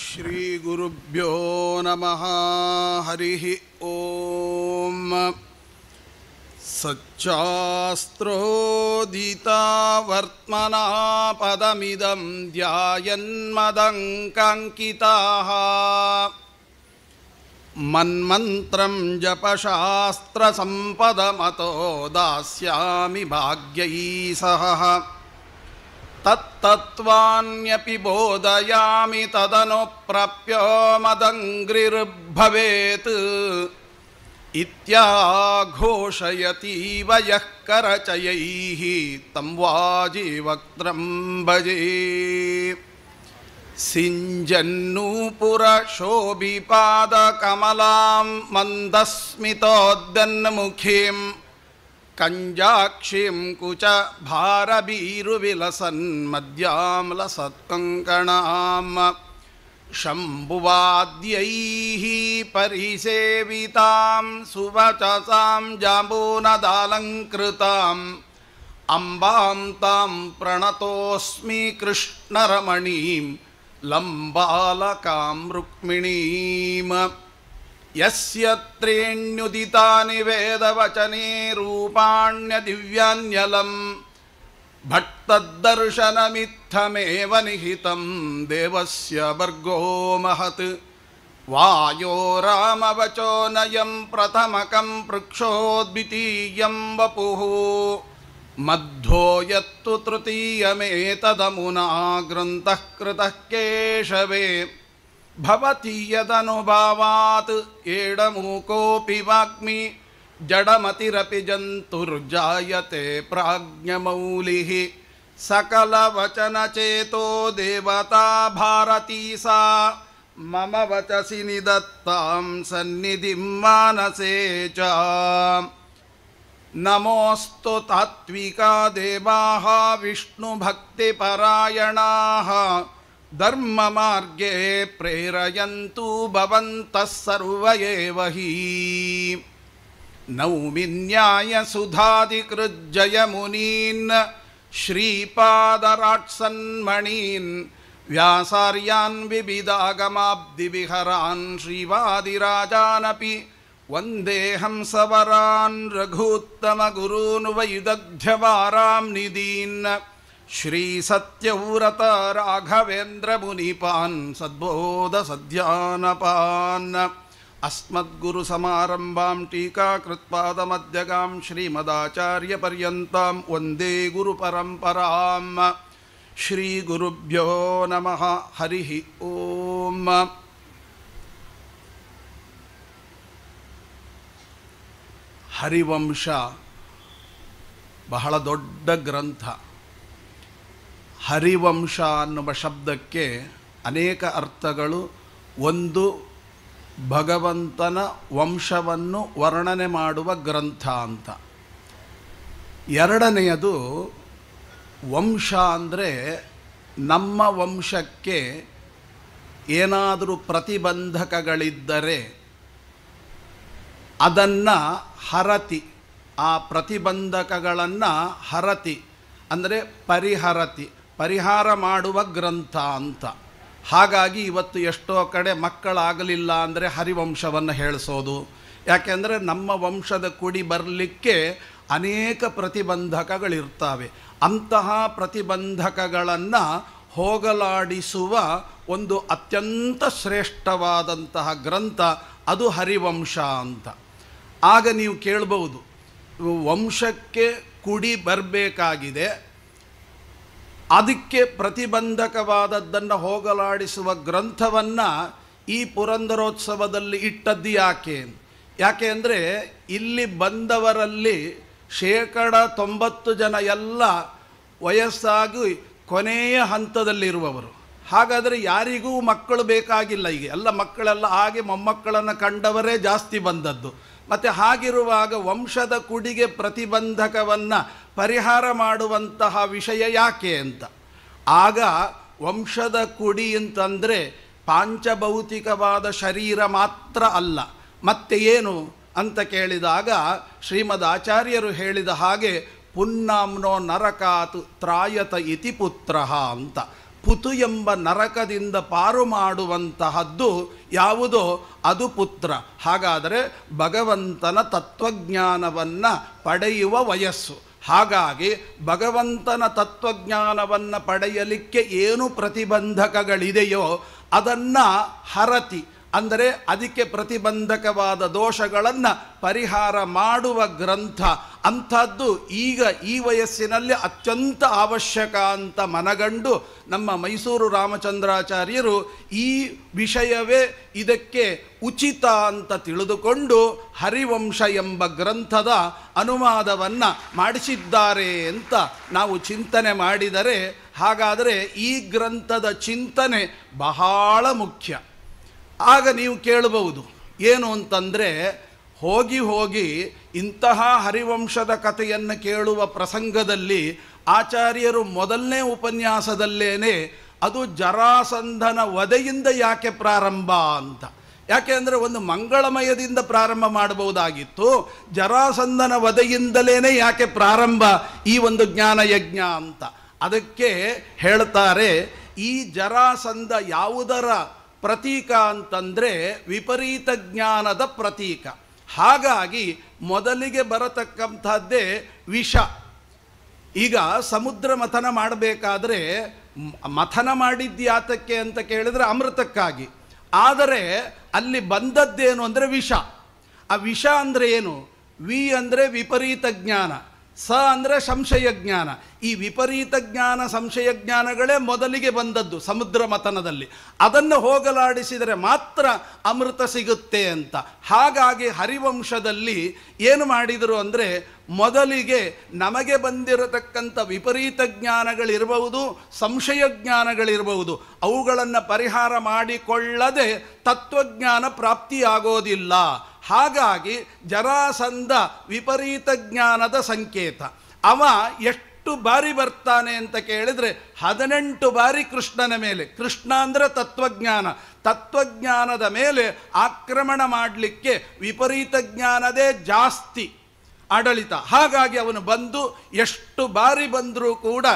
श्रीगुरुभ्यो नमः हरिः ॐ सच्चास्त्रोदितावर्त्मना पदमिदं ध्यायन्मदङ्कङ्किताः मन्मन्त्रं जपशास्त्रसम्पदमतो दास्यामि भाग्यैः सह तत्तत्त्वान्यपि बोधयामि तदनुप्राप्य मदङ्िर्भवेत् इत्याघोषयतीव यः करचयैः तं वाजिवक्त्रं भजे सिञ्जन्नूपुरशोभिपादकमलां मन्दस्मितोद्यन्मुखीं कंजाक्षी कुच भारबीरुविलसन भारभीरुविलसन्मद्याम्लसत्कङ्कणाम् शंभुवाद्यैः परिसेवितां सुवचसां जाम्बूनदालङ्कृताम् अम्बां तां प्रणतोऽस्मि कृष्णरमणीं लम्बालकां रुक्मिणीम् यस्य त्रीण्युदितानि वेदवचने रूपाण्यदिव्यान्यलम् भक्तदर्शनमित्थमेव निहितं देवस्य वर्गो महत् वायो रामवचो नयं प्रथमकं पृक्षो द्वितीयं वपुः मध्वो यत्तु तृतीयमेतदमुना ग्रंथ कृत केशवे भवति यदनुभावात् एडमूकोऽपि वाग्मि जडमतिरपि जन्तुर्जायते प्राज्ञमौलिः सकलवचनचेतो देवता भारती सा मम वचसि निदत्तां सन्निधिं मानसे च नमोऽस्तु तात्विका देवाः विष्णुभक्तिपरायणाः धर्म प्रेरयन्तु भवन्तः सर्व एव हि नौमि न्यायसुधादिकृज्जयमुनीन् श्रीपादराट्सन्मणीन् व्यासार्यान् विविधागमाब्धिविहरान् श्रीवादिराजानपि वन्देऽहं सवरान् रघूत्तमगुरून् वैदग्ध्यवारां निदीन् श्री सत्यव्रत श्रीसत्यव्रत मध्यगाम श्रीमदाचार्य अस्मद्गुरुसमारम्भां वंदे गुरु वन्दे श्री गुरुभ्यो नमः हरि ओम हरिवंश बहुत दुड ग्रंथ ಹರಿವಂಶ ಅನ್ನುವ ಶಬ್ದಕ್ಕೆ ಅನೇಕ ಅರ್ಥಗಳು ಒಂದು ಭಗವಂತನ ವಂಶವನ್ನು ವರ್ಣನೆ ಮಾಡುವ ಗ್ರಂಥ ಅಂತ ಎರಡನೆಯದು ವಂಶ ಅಂದರೆ ನಮ್ಮ ವಂಶಕ್ಕೆ ಏನಾದರೂ ಪ್ರತಿಬಂಧಕಗಳಿದ್ದರೆ ಅದನ್ನು ಹರತಿ ಆ ಪ್ರತಿಬಂಧಕಗಳನ್ನು ಹರತಿ ಅಂದರೆ ಪರಿಹರತಿ ಪರಿಹಾರ ಮಾಡುವ ಗ್ರಂಥ ಅಂತ ಹಾಗಾಗಿ ಇವತ್ತು ಎಷ್ಟೋ ಕಡೆ ಮಕ್ಕಳಾಗಲಿಲ್ಲ ಅಂದರೆ ಹರಿವಂಶವನ್ನು ಹೇಳಿಸೋದು ಯಾಕೆಂದರೆ ನಮ್ಮ ವಂಶದ ಕುಡಿ ಬರಲಿಕ್ಕೆ ಅನೇಕ ಪ್ರತಿಬಂಧಕಗಳಿರ್ತವೆ ಅಂತಹ ಪ್ರತಿಬಂಧಕಗಳನ್ನು ಹೋಗಲಾಡಿಸುವ ಒಂದು ಅತ್ಯಂತ ಶ್ರೇಷ್ಠವಾದಂತಹ ಗ್ರಂಥ ಅದು ಹರಿವಂಶ ಅಂತ ಆಗ ನೀವು ಕೇಳ್ಬೋದು ವಂಶಕ್ಕೆ ಕುಡಿ ಬರಬೇಕಾಗಿದೆ ಅದಕ್ಕೆ ಪ್ರತಿಬಂಧಕವಾದದ್ದನ್ನು ಹೋಗಲಾಡಿಸುವ ಗ್ರಂಥವನ್ನು ಈ ಪುರಂದರೋತ್ಸವದಲ್ಲಿ ಇಟ್ಟದ್ದು ಯಾಕೆ ಯಾಕೆ ಅಂದರೆ ಇಲ್ಲಿ ಬಂದವರಲ್ಲಿ ಶೇಕಡ ತೊಂಬತ್ತು ಜನ ಎಲ್ಲ ವಯಸ್ಸಾಗಿ ಕೊನೆಯ ಹಂತದಲ್ಲಿರುವವರು ಹಾಗಾದರೆ ಯಾರಿಗೂ ಮಕ್ಕಳು ಬೇಕಾಗಿಲ್ಲ ಈಗ ಎಲ್ಲ ಮಕ್ಕಳೆಲ್ಲ ಹಾಗೆ ಮೊಮ್ಮಕ್ಕಳನ್ನು ಕಂಡವರೇ ಜಾಸ್ತಿ ಬಂದದ್ದು ಮತ್ತು ಹಾಗಿರುವಾಗ ವಂಶದ ಕುಡಿಗೆ ಪ್ರತಿಬಂಧಕವನ್ನು ಪರಿಹಾರ ಮಾಡುವಂತಹ ವಿಷಯ ಯಾಕೆ ಅಂತ ಆಗ ವಂಶದ ಕುಡಿ ಅಂತಂದರೆ ಪಾಂಚಭೌತಿಕವಾದ ಶರೀರ ಮಾತ್ರ ಅಲ್ಲ ಮತ್ತೆ ಏನು ಅಂತ ಕೇಳಿದಾಗ ಶ್ರೀಮದ್ ಆಚಾರ್ಯರು ಹೇಳಿದ ಹಾಗೆ ಪುನ್ನಾಮ್ನೋ ನರಕಾತು ತ್ರಾಯತ ಇತಿ ಪುತ್ರ ಅಂತ ಪುತು ಎಂಬ ನರಕದಿಂದ ಪಾರು ಮಾಡುವಂತಹದ್ದು ಯಾವುದೋ ಅದು ಪುತ್ರ ಹಾಗಾದರೆ ಭಗವಂತನ ತತ್ವಜ್ಞಾನವನ್ನು ಪಡೆಯುವ ವಯಸ್ಸು ಹಾಗಾಗಿ ಭಗವಂತನ ತತ್ವಜ್ಞಾನವನ್ನು ಪಡೆಯಲಿಕ್ಕೆ ಏನು ಪ್ರತಿಬಂಧಕಗಳಿದೆಯೋ ಅದನ್ನು ಹರತಿ ಅಂದರೆ ಅದಕ್ಕೆ ಪ್ರತಿಬಂಧಕವಾದ ದೋಷಗಳನ್ನು ಪರಿಹಾರ ಮಾಡುವ ಗ್ರಂಥ ಅಂಥದ್ದು ಈಗ ಈ ವಯಸ್ಸಿನಲ್ಲಿ ಅತ್ಯಂತ ಅವಶ್ಯಕ ಅಂತ ಮನಗಂಡು ನಮ್ಮ ಮೈಸೂರು ರಾಮಚಂದ್ರಾಚಾರ್ಯರು ಈ ವಿಷಯವೇ ಇದಕ್ಕೆ ಉಚಿತ ಅಂತ ತಿಳಿದುಕೊಂಡು ಹರಿವಂಶ ಎಂಬ ಗ್ರಂಥದ ಅನುವಾದವನ್ನು ಮಾಡಿಸಿದ್ದಾರೆ ಅಂತ ನಾವು ಚಿಂತನೆ ಮಾಡಿದರೆ ಹಾಗಾದರೆ ಈ ಗ್ರಂಥದ ಚಿಂತನೆ ಬಹಳ ಮುಖ್ಯ ಆಗ ನೀವು ಕೇಳಬಹುದು ಏನು ಅಂತಂದರೆ ಹೋಗಿ ಹೋಗಿ ಇಂತಹ ಹರಿವಂಶದ ಕಥೆಯನ್ನು ಕೇಳುವ ಪ್ರಸಂಗದಲ್ಲಿ ಆಚಾರ್ಯರು ಮೊದಲನೇ ಉಪನ್ಯಾಸದಲ್ಲೇನೆ ಅದು ಜರಾಸಂಧನ ವಧೆಯಿಂದ ಯಾಕೆ ಪ್ರಾರಂಭ ಅಂತ ಯಾಕೆ ಅಂದರೆ ಒಂದು ಮಂಗಳಮಯದಿಂದ ಪ್ರಾರಂಭ ಮಾಡಬಹುದಾಗಿತ್ತು ಜರಾಸಂಧನ ವಧೆಯಿಂದಲೇ ಯಾಕೆ ಪ್ರಾರಂಭ ಈ ಒಂದು ಜ್ಞಾನಯಜ್ಞ ಅಂತ ಅದಕ್ಕೆ ಹೇಳ್ತಾರೆ ಈ ಜರಾಸಂಧ ಯಾವುದರ ಪ್ರತೀಕ ಅಂತಂದರೆ ವಿಪರೀತ ಜ್ಞಾನದ ಪ್ರತೀಕ ಹಾಗಾಗಿ ಮೊದಲಿಗೆ ಬರತಕ್ಕಂಥದ್ದೇ ವಿಷ ಈಗ ಸಮುದ್ರ ಮಥನ ಮಾಡಬೇಕಾದ್ರೆ ಮಥನ ಮಾಡಿದ್ಯಾತಕ್ಕೆ ಅಂತ ಕೇಳಿದರೆ ಅಮೃತಕ್ಕಾಗಿ ಆದರೆ ಅಲ್ಲಿ ಬಂದದ್ದೇನು ಅಂದರೆ ವಿಷ ಆ ವಿಷ ಅಂದರೆ ಏನು ವಿ ಅಂದರೆ ವಿಪರೀತ ಜ್ಞಾನ ಸ ಅಂದರೆ ಸಂಶಯ ಜ್ಞಾನ ಈ ವಿಪರೀತ ಜ್ಞಾನ ಸಂಶಯ ಜ್ಞಾನಗಳೇ ಮೊದಲಿಗೆ ಬಂದದ್ದು ಸಮುದ್ರ ಮತನದಲ್ಲಿ ಅದನ್ನು ಹೋಗಲಾಡಿಸಿದರೆ ಮಾತ್ರ ಅಮೃತ ಸಿಗುತ್ತೆ ಅಂತ ಹಾಗಾಗಿ ಹರಿವಂಶದಲ್ಲಿ ಏನು ಮಾಡಿದರು ಅಂದರೆ ಮೊದಲಿಗೆ ನಮಗೆ ಬಂದಿರತಕ್ಕಂಥ ವಿಪರೀತ ಜ್ಞಾನಗಳಿರಬಹುದು ಸಂಶಯ ಜ್ಞಾನಗಳಿರಬಹುದು ಅವುಗಳನ್ನು ಪರಿಹಾರ ಮಾಡಿಕೊಳ್ಳದೆ ತತ್ವಜ್ಞಾನ ಪ್ರಾಪ್ತಿಯಾಗೋದಿಲ್ಲ ಹಾಗಾಗಿ ಜರಾಸಂಧ ವಿಪರೀತ ಜ್ಞಾನದ ಸಂಕೇತ ಅವ ಎಷ್ಟು ಬಾರಿ ಬರ್ತಾನೆ ಅಂತ ಕೇಳಿದರೆ ಹದಿನೆಂಟು ಬಾರಿ ಕೃಷ್ಣನ ಮೇಲೆ ಕೃಷ್ಣ ಅಂದರೆ ತತ್ವಜ್ಞಾನ ತತ್ವಜ್ಞಾನದ ಮೇಲೆ ಆಕ್ರಮಣ ಮಾಡಲಿಕ್ಕೆ ವಿಪರೀತ ಜ್ಞಾನದೇ ಜಾಸ್ತಿ ಆಡಳಿತ ಹಾಗಾಗಿ ಅವನು ಬಂದು ಎಷ್ಟು ಬಾರಿ ಬಂದರೂ ಕೂಡ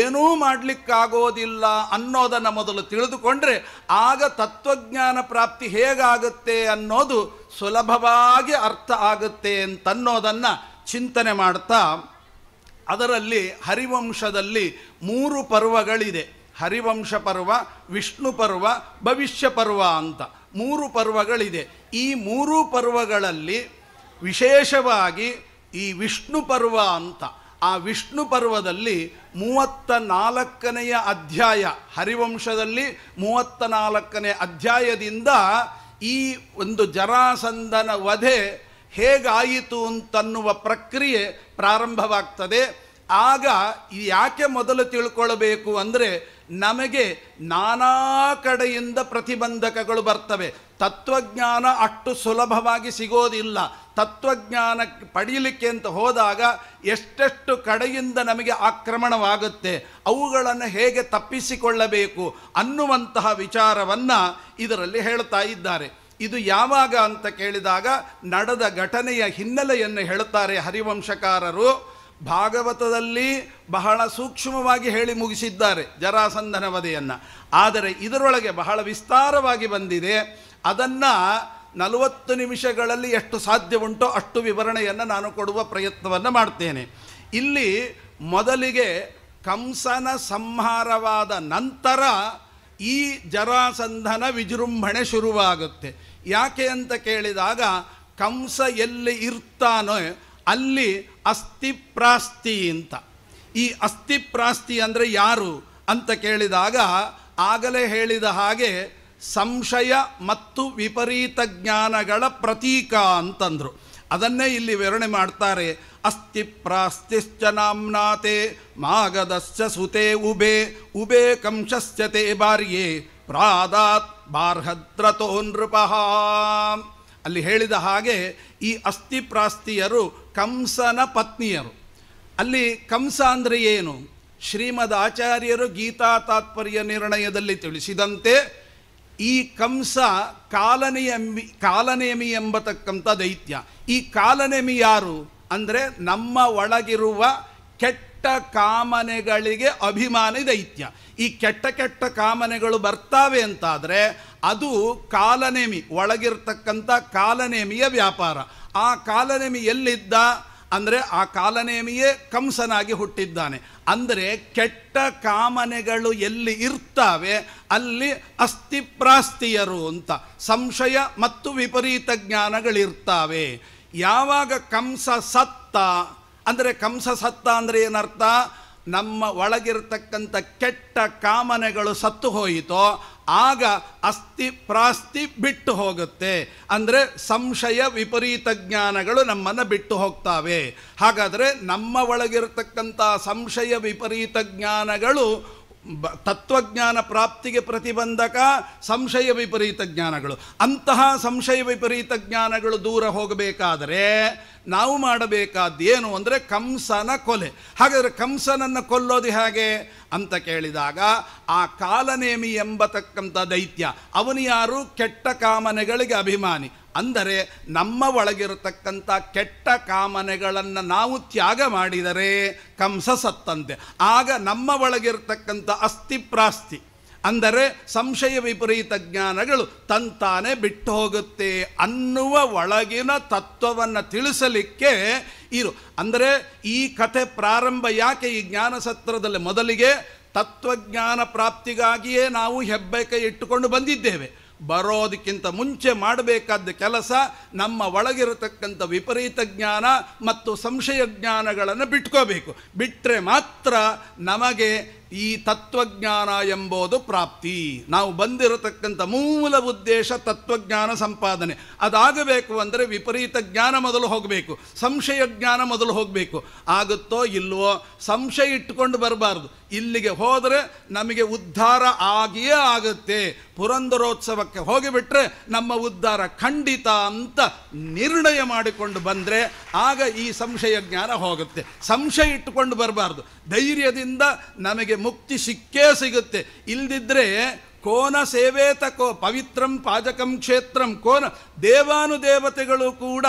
ಏನೂ ಮಾಡಲಿಕ್ಕಾಗೋದಿಲ್ಲ ಅನ್ನೋದನ್ನು ಮೊದಲು ತಿಳಿದುಕೊಂಡ್ರೆ ಆಗ ತತ್ವಜ್ಞಾನ ಪ್ರಾಪ್ತಿ ಹೇಗಾಗುತ್ತೆ ಅನ್ನೋದು ಸುಲಭವಾಗಿ ಅರ್ಥ ಆಗುತ್ತೆ ಅಂತನ್ನೋದನ್ನು ಚಿಂತನೆ ಮಾಡ್ತಾ ಅದರಲ್ಲಿ ಹರಿವಂಶದಲ್ಲಿ ಮೂರು ಪರ್ವಗಳಿದೆ ಹರಿವಂಶ ಪರ್ವ ವಿಷ್ಣು ಪರ್ವ ಭವಿಷ್ಯ ಪರ್ವ ಅಂತ ಮೂರು ಪರ್ವಗಳಿದೆ ಈ ಮೂರು ಪರ್ವಗಳಲ್ಲಿ ವಿಶೇಷವಾಗಿ ಈ ವಿಷ್ಣು ಪರ್ವ ಅಂತ ಆ ವಿಷ್ಣು ಪರ್ವದಲ್ಲಿ ಮೂವತ್ತ ನಾಲ್ಕನೆಯ ಅಧ್ಯಾಯ ಹರಿವಂಶದಲ್ಲಿ ಮೂವತ್ತ ನಾಲ್ಕನೇ ಅಧ್ಯಾಯದಿಂದ ಈ ಒಂದು ಜರಾಸಂದನ ವಧೆ ಹೇಗಾಯಿತು ಅಂತನ್ನುವ ಪ್ರಕ್ರಿಯೆ ಪ್ರಾರಂಭವಾಗ್ತದೆ ಆಗ ಯಾಕೆ ಮೊದಲು ತಿಳ್ಕೊಳ್ಬೇಕು ಅಂದರೆ ನಮಗೆ ನಾನಾ ಕಡೆಯಿಂದ ಪ್ರತಿಬಂಧಕಗಳು ಬರ್ತವೆ ತತ್ವಜ್ಞಾನ ಅಷ್ಟು ಸುಲಭವಾಗಿ ಸಿಗೋದಿಲ್ಲ ತತ್ವಜ್ಞಾನ ಪಡೀಲಿಕ್ಕೆ ಅಂತ ಹೋದಾಗ ಎಷ್ಟೆಷ್ಟು ಕಡೆಯಿಂದ ನಮಗೆ ಆಕ್ರಮಣವಾಗುತ್ತೆ ಅವುಗಳನ್ನು ಹೇಗೆ ತಪ್ಪಿಸಿಕೊಳ್ಳಬೇಕು ಅನ್ನುವಂತಹ ವಿಚಾರವನ್ನು ಇದರಲ್ಲಿ ಹೇಳ್ತಾ ಇದ್ದಾರೆ ಇದು ಯಾವಾಗ ಅಂತ ಕೇಳಿದಾಗ ನಡೆದ ಘಟನೆಯ ಹಿನ್ನೆಲೆಯನ್ನು ಹೇಳ್ತಾರೆ ಹರಿವಂಶಕಾರರು ಭಾಗವತದಲ್ಲಿ ಬಹಳ ಸೂಕ್ಷ್ಮವಾಗಿ ಹೇಳಿ ಮುಗಿಸಿದ್ದಾರೆ ಜರಾಸಂಧನ ವಧೆಯನ್ನು ಆದರೆ ಇದರೊಳಗೆ ಬಹಳ ವಿಸ್ತಾರವಾಗಿ ಬಂದಿದೆ ಅದನ್ನು ನಲವತ್ತು ನಿಮಿಷಗಳಲ್ಲಿ ಎಷ್ಟು ಸಾಧ್ಯ ಉಂಟೋ ಅಷ್ಟು ವಿವರಣೆಯನ್ನು ನಾನು ಕೊಡುವ ಪ್ರಯತ್ನವನ್ನು ಮಾಡ್ತೇನೆ ಇಲ್ಲಿ ಮೊದಲಿಗೆ ಕಂಸನ ಸಂಹಾರವಾದ ನಂತರ ಈ ಜರಾಸಂಧನ ವಿಜೃಂಭಣೆ ಶುರುವಾಗುತ್ತೆ ಯಾಕೆ ಅಂತ ಕೇಳಿದಾಗ ಕಂಸ ಎಲ್ಲಿ ಇರ್ತಾನೋ ಅಲ್ಲಿ ಅಸ್ಥಿಪ್ರಾಸ್ತಿ ಅಂತ ಈ ಅಸ್ಥಿಪ್ರಾಸ್ತಿ ಅಂದರೆ ಯಾರು ಅಂತ ಕೇಳಿದಾಗ ಆಗಲೇ ಹೇಳಿದ ಹಾಗೆ ಸಂಶಯ ಮತ್ತು ವಿಪರೀತ ಜ್ಞಾನಗಳ ಪ್ರತೀಕ ಅಂತಂದರು ಅದನ್ನೇ ಇಲ್ಲಿ ವಿವರಣೆ ಮಾಡ್ತಾರೆ ಅಸ್ತಿ ಪ್ರಾಸ್ತಿಶ್ಚ ನಾಮ್ನಾತೆ ಮಾಗದಶ್ಚ ಸುತೆ ಉಬೆ ಉಬೆ ಕಂಶಸ್ಯತೆ ಬಾರಿಯೇ ಪ್ರಾದಾತ್ ಬಾರ್ಹದ್ರತೋ ನೃಪ ಅಲ್ಲಿ ಹೇಳಿದ ಹಾಗೆ ಈ ಅಸ್ಥಿ ಪ್ರಾಸ್ತಿಯರು ಕಂಸನ ಪತ್ನಿಯರು ಅಲ್ಲಿ ಕಂಸ ಅಂದರೆ ಏನು ಶ್ರೀಮದ್ ಆಚಾರ್ಯರು ಗೀತಾ ತಾತ್ಪರ್ಯ ನಿರ್ಣಯದಲ್ಲಿ ತಿಳಿಸಿದಂತೆ ಈ ಕಂಸ ಕಾಲನೆಯ ಕಾಲನೇಮಿ ಎಂಬತಕ್ಕಂಥ ದೈತ್ಯ ಈ ಕಾಲನೇಮಿ ಯಾರು ಅಂದರೆ ನಮ್ಮ ಒಳಗಿರುವ ಕೆಟ್ಟ ಕಾಮನೆಗಳಿಗೆ ಅಭಿಮಾನಿ ದೈತ್ಯ ಈ ಕೆಟ್ಟ ಕೆಟ್ಟ ಕಾಮನೆಗಳು ಬರ್ತಾವೆ ಅಂತಾದರೆ ಅದು ಕಾಲನೇಮಿ ಒಳಗಿರ್ತಕ್ಕಂಥ ಕಾಲನೇಮಿಯ ವ್ಯಾಪಾರ ಆ ಕಾಲನೇಮಿ ಎಲ್ಲಿದ್ದ ಅಂದರೆ ಆ ಕಾಲನೇಮಿಯೇ ಕಂಸನಾಗಿ ಹುಟ್ಟಿದ್ದಾನೆ ಅಂದರೆ ಕೆಟ್ಟ ಕಾಮನೆಗಳು ಎಲ್ಲಿ ಇರ್ತಾವೆ ಅಲ್ಲಿ ಅಸ್ಥಿಪ್ರಾಸ್ತಿಯರು ಅಂತ ಸಂಶಯ ಮತ್ತು ವಿಪರೀತ ಜ್ಞಾನಗಳಿರ್ತಾವೆ ಯಾವಾಗ ಕಂಸ ಸತ್ತ ಅಂದರೆ ಕಂಸ ಸತ್ತ ಅಂದರೆ ಏನರ್ಥ ನಮ್ಮ ಒಳಗಿರ್ತಕ್ಕಂಥ ಕೆಟ್ಟ ಕಾಮನೆಗಳು ಸತ್ತು ಹೋಯಿತೋ ಆಗ ಅಸ್ಥಿ ಪ್ರಾಸ್ತಿ ಬಿಟ್ಟು ಹೋಗುತ್ತೆ ಅಂದರೆ ಸಂಶಯ ವಿಪರೀತ ಜ್ಞಾನಗಳು ನಮ್ಮನ್ನು ಬಿಟ್ಟು ಹೋಗ್ತಾವೆ ಹಾಗಾದರೆ ನಮ್ಮ ಒಳಗಿರತಕ್ಕಂಥ ಸಂಶಯ ವಿಪರೀತ ಜ್ಞಾನಗಳು ಬ ತತ್ವಜ್ಞಾನ ಪ್ರಾಪ್ತಿಗೆ ಪ್ರತಿಬಂಧಕ ಸಂಶಯ ವಿಪರೀತ ಜ್ಞಾನಗಳು ಅಂತಹ ಸಂಶಯ ವಿಪರೀತ ಜ್ಞಾನಗಳು ದೂರ ಹೋಗಬೇಕಾದರೆ ನಾವು ಮಾಡಬೇಕಾದ್ದೇನು ಅಂದರೆ ಕಂಸನ ಕೊಲೆ ಹಾಗಾದರೆ ಕಂಸನನ್ನು ಕೊಲ್ಲೋದು ಹೇಗೆ ಅಂತ ಕೇಳಿದಾಗ ಆ ಕಾಲನೇಮಿ ಎಂಬತಕ್ಕಂಥ ದೈತ್ಯ ಅವನು ಯಾರು ಕೆಟ್ಟ ಕಾಮನೆಗಳಿಗೆ ಅಭಿಮಾನಿ ಅಂದರೆ ನಮ್ಮ ಒಳಗಿರತಕ್ಕಂಥ ಕೆಟ್ಟ ಕಾಮನೆಗಳನ್ನು ನಾವು ತ್ಯಾಗ ಮಾಡಿದರೆ ಕಂಸ ಸತ್ತಂತೆ ಆಗ ನಮ್ಮ ಒಳಗಿರತಕ್ಕಂಥ ಅಸ್ಥಿಪ್ರಾಸ್ತಿ ಅಂದರೆ ಸಂಶಯ ವಿಪರೀತ ಜ್ಞಾನಗಳು ತಂತಾನೆ ಬಿಟ್ಟು ಹೋಗುತ್ತೆ ಅನ್ನುವ ಒಳಗಿನ ತತ್ವವನ್ನು ತಿಳಿಸಲಿಕ್ಕೆ ಇರು ಅಂದರೆ ಈ ಕಥೆ ಪ್ರಾರಂಭ ಯಾಕೆ ಈ ಜ್ಞಾನ ಸತ್ರದಲ್ಲಿ ಮೊದಲಿಗೆ ತತ್ವಜ್ಞಾನ ಪ್ರಾಪ್ತಿಗಾಗಿಯೇ ನಾವು ಹೆಬ್ಬೆಕ ಇಟ್ಟುಕೊಂಡು ಬಂದಿದ್ದೇವೆ ಬರೋದಕ್ಕಿಂತ ಮುಂಚೆ ಮಾಡಬೇಕಾದ ಕೆಲಸ ನಮ್ಮ ಒಳಗಿರತಕ್ಕಂಥ ವಿಪರೀತ ಜ್ಞಾನ ಮತ್ತು ಸಂಶಯ ಜ್ಞಾನಗಳನ್ನು ಬಿಟ್ಕೋಬೇಕು ಬಿಟ್ಟರೆ ಮಾತ್ರ ನಮಗೆ ಈ ತತ್ವಜ್ಞಾನ ಎಂಬುದು ಪ್ರಾಪ್ತಿ ನಾವು ಬಂದಿರತಕ್ಕಂಥ ಮೂಲ ಉದ್ದೇಶ ತತ್ವಜ್ಞಾನ ಸಂಪಾದನೆ ಅದಾಗಬೇಕು ಅಂದರೆ ವಿಪರೀತ ಜ್ಞಾನ ಮೊದಲು ಹೋಗಬೇಕು ಸಂಶಯ ಜ್ಞಾನ ಮೊದಲು ಹೋಗಬೇಕು ಆಗುತ್ತೋ ಇಲ್ಲವೋ ಸಂಶಯ ಇಟ್ಕೊಂಡು ಬರಬಾರ್ದು ಇಲ್ಲಿಗೆ ಹೋದರೆ ನಮಗೆ ಉದ್ಧಾರ ಆಗಿಯೇ ಆಗುತ್ತೆ ಪುರಂದರೋತ್ಸವಕ್ಕೆ ಹೋಗಿಬಿಟ್ರೆ ನಮ್ಮ ಉದ್ಧಾರ ಖಂಡಿತ ಅಂತ ನಿರ್ಣಯ ಮಾಡಿಕೊಂಡು ಬಂದರೆ ಆಗ ಈ ಸಂಶಯ ಜ್ಞಾನ ಹೋಗುತ್ತೆ ಸಂಶಯ ಇಟ್ಟುಕೊಂಡು ಬರಬಾರ್ದು ಧೈರ್ಯದಿಂದ ನಮಗೆ ಮುಕ್ತಿ ಸಿಕ್ಕೇ ಸಿಗುತ್ತೆ ಇಲ್ದಿದ್ರೆ ಕೋನ ಸೇವೇತ ಕೋ ಪವಿತ್ರಂ ಪಾಜಕಂ ಕ್ಷೇತ್ರಂ ಕೋನ ದೇವಾನುದೇವತೆಗಳು ಕೂಡ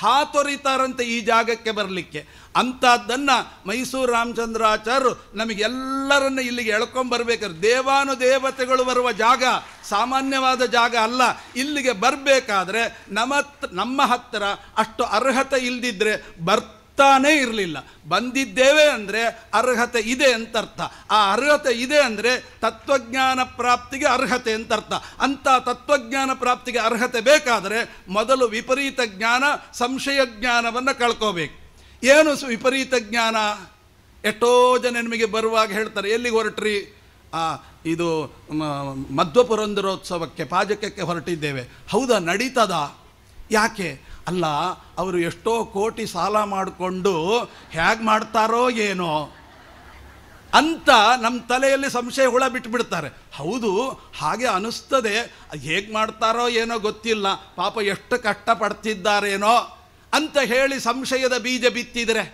ಹಾತೊರಿತಾರಂತೆ ಈ ಜಾಗಕ್ಕೆ ಬರಲಿಕ್ಕೆ ಅಂಥದ್ದನ್ನು ಮೈಸೂರು ರಾಮಚಂದ್ರಾಚಾರ್ಯರು ನಮಗೆಲ್ಲರನ್ನು ಇಲ್ಲಿಗೆ ಎಳ್ಕೊಂಬರ್ಬೇಕಾದ್ರೆ ದೇವಾನುದೇವತೆಗಳು ಬರುವ ಜಾಗ ಸಾಮಾನ್ಯವಾದ ಜಾಗ ಅಲ್ಲ ಇಲ್ಲಿಗೆ ಬರಬೇಕಾದ್ರೆ ನಮ್ಮ ನಮ್ಮ ಹತ್ತಿರ ಅಷ್ಟು ಅರ್ಹತೆ ಇಲ್ದಿದ್ರೆ ಬರ್ತ ತಾನೇ ಇರಲಿಲ್ಲ ಬಂದಿದ್ದೇವೆ ಅಂದರೆ ಅರ್ಹತೆ ಇದೆ ಅಂತ ಅರ್ಥ ಆ ಅರ್ಹತೆ ಇದೆ ಅಂದರೆ ತತ್ವಜ್ಞಾನ ಪ್ರಾಪ್ತಿಗೆ ಅರ್ಹತೆ ಅಂತ ಅರ್ಥ ಅಂಥ ತತ್ವಜ್ಞಾನ ಪ್ರಾಪ್ತಿಗೆ ಅರ್ಹತೆ ಬೇಕಾದರೆ ಮೊದಲು ವಿಪರೀತ ಜ್ಞಾನ ಸಂಶಯ ಜ್ಞಾನವನ್ನು ಕಳ್ಕೋಬೇಕು ಏನು ವಿಪರೀತ ಜ್ಞಾನ ಎಷ್ಟೋ ಜನ ನಿಮಗೆ ಬರುವಾಗ ಹೇಳ್ತಾರೆ ಎಲ್ಲಿಗೆ ಹೊರಟ್ರಿ ಆ ಇದು ಮಧ್ವಪುರಂದರೋತ್ಸವಕ್ಕೆ ಪಾಜಕಕ್ಕೆ ಹೊರಟಿದ್ದೇವೆ ಹೌದಾ ನಡೀತದ ಯಾಕೆ ಅಲ್ಲ ಅವರು ಎಷ್ಟೋ ಕೋಟಿ ಸಾಲ ಮಾಡಿಕೊಂಡು ಹೇಗೆ ಮಾಡ್ತಾರೋ ಏನೋ ಅಂತ ನಮ್ಮ ತಲೆಯಲ್ಲಿ ಸಂಶಯ ಹುಳ ಬಿಟ್ಬಿಡ್ತಾರೆ ಹೌದು ಹಾಗೆ ಅನಿಸ್ತದೆ ಹೇಗೆ ಮಾಡ್ತಾರೋ ಏನೋ ಗೊತ್ತಿಲ್ಲ ಪಾಪ ಎಷ್ಟು ಕಷ್ಟಪಡ್ತಿದ್ದಾರೇನೋ ಅಂತ ಹೇಳಿ ಸಂಶಯದ ಬೀಜ ಬಿತ್ತಿದರೆ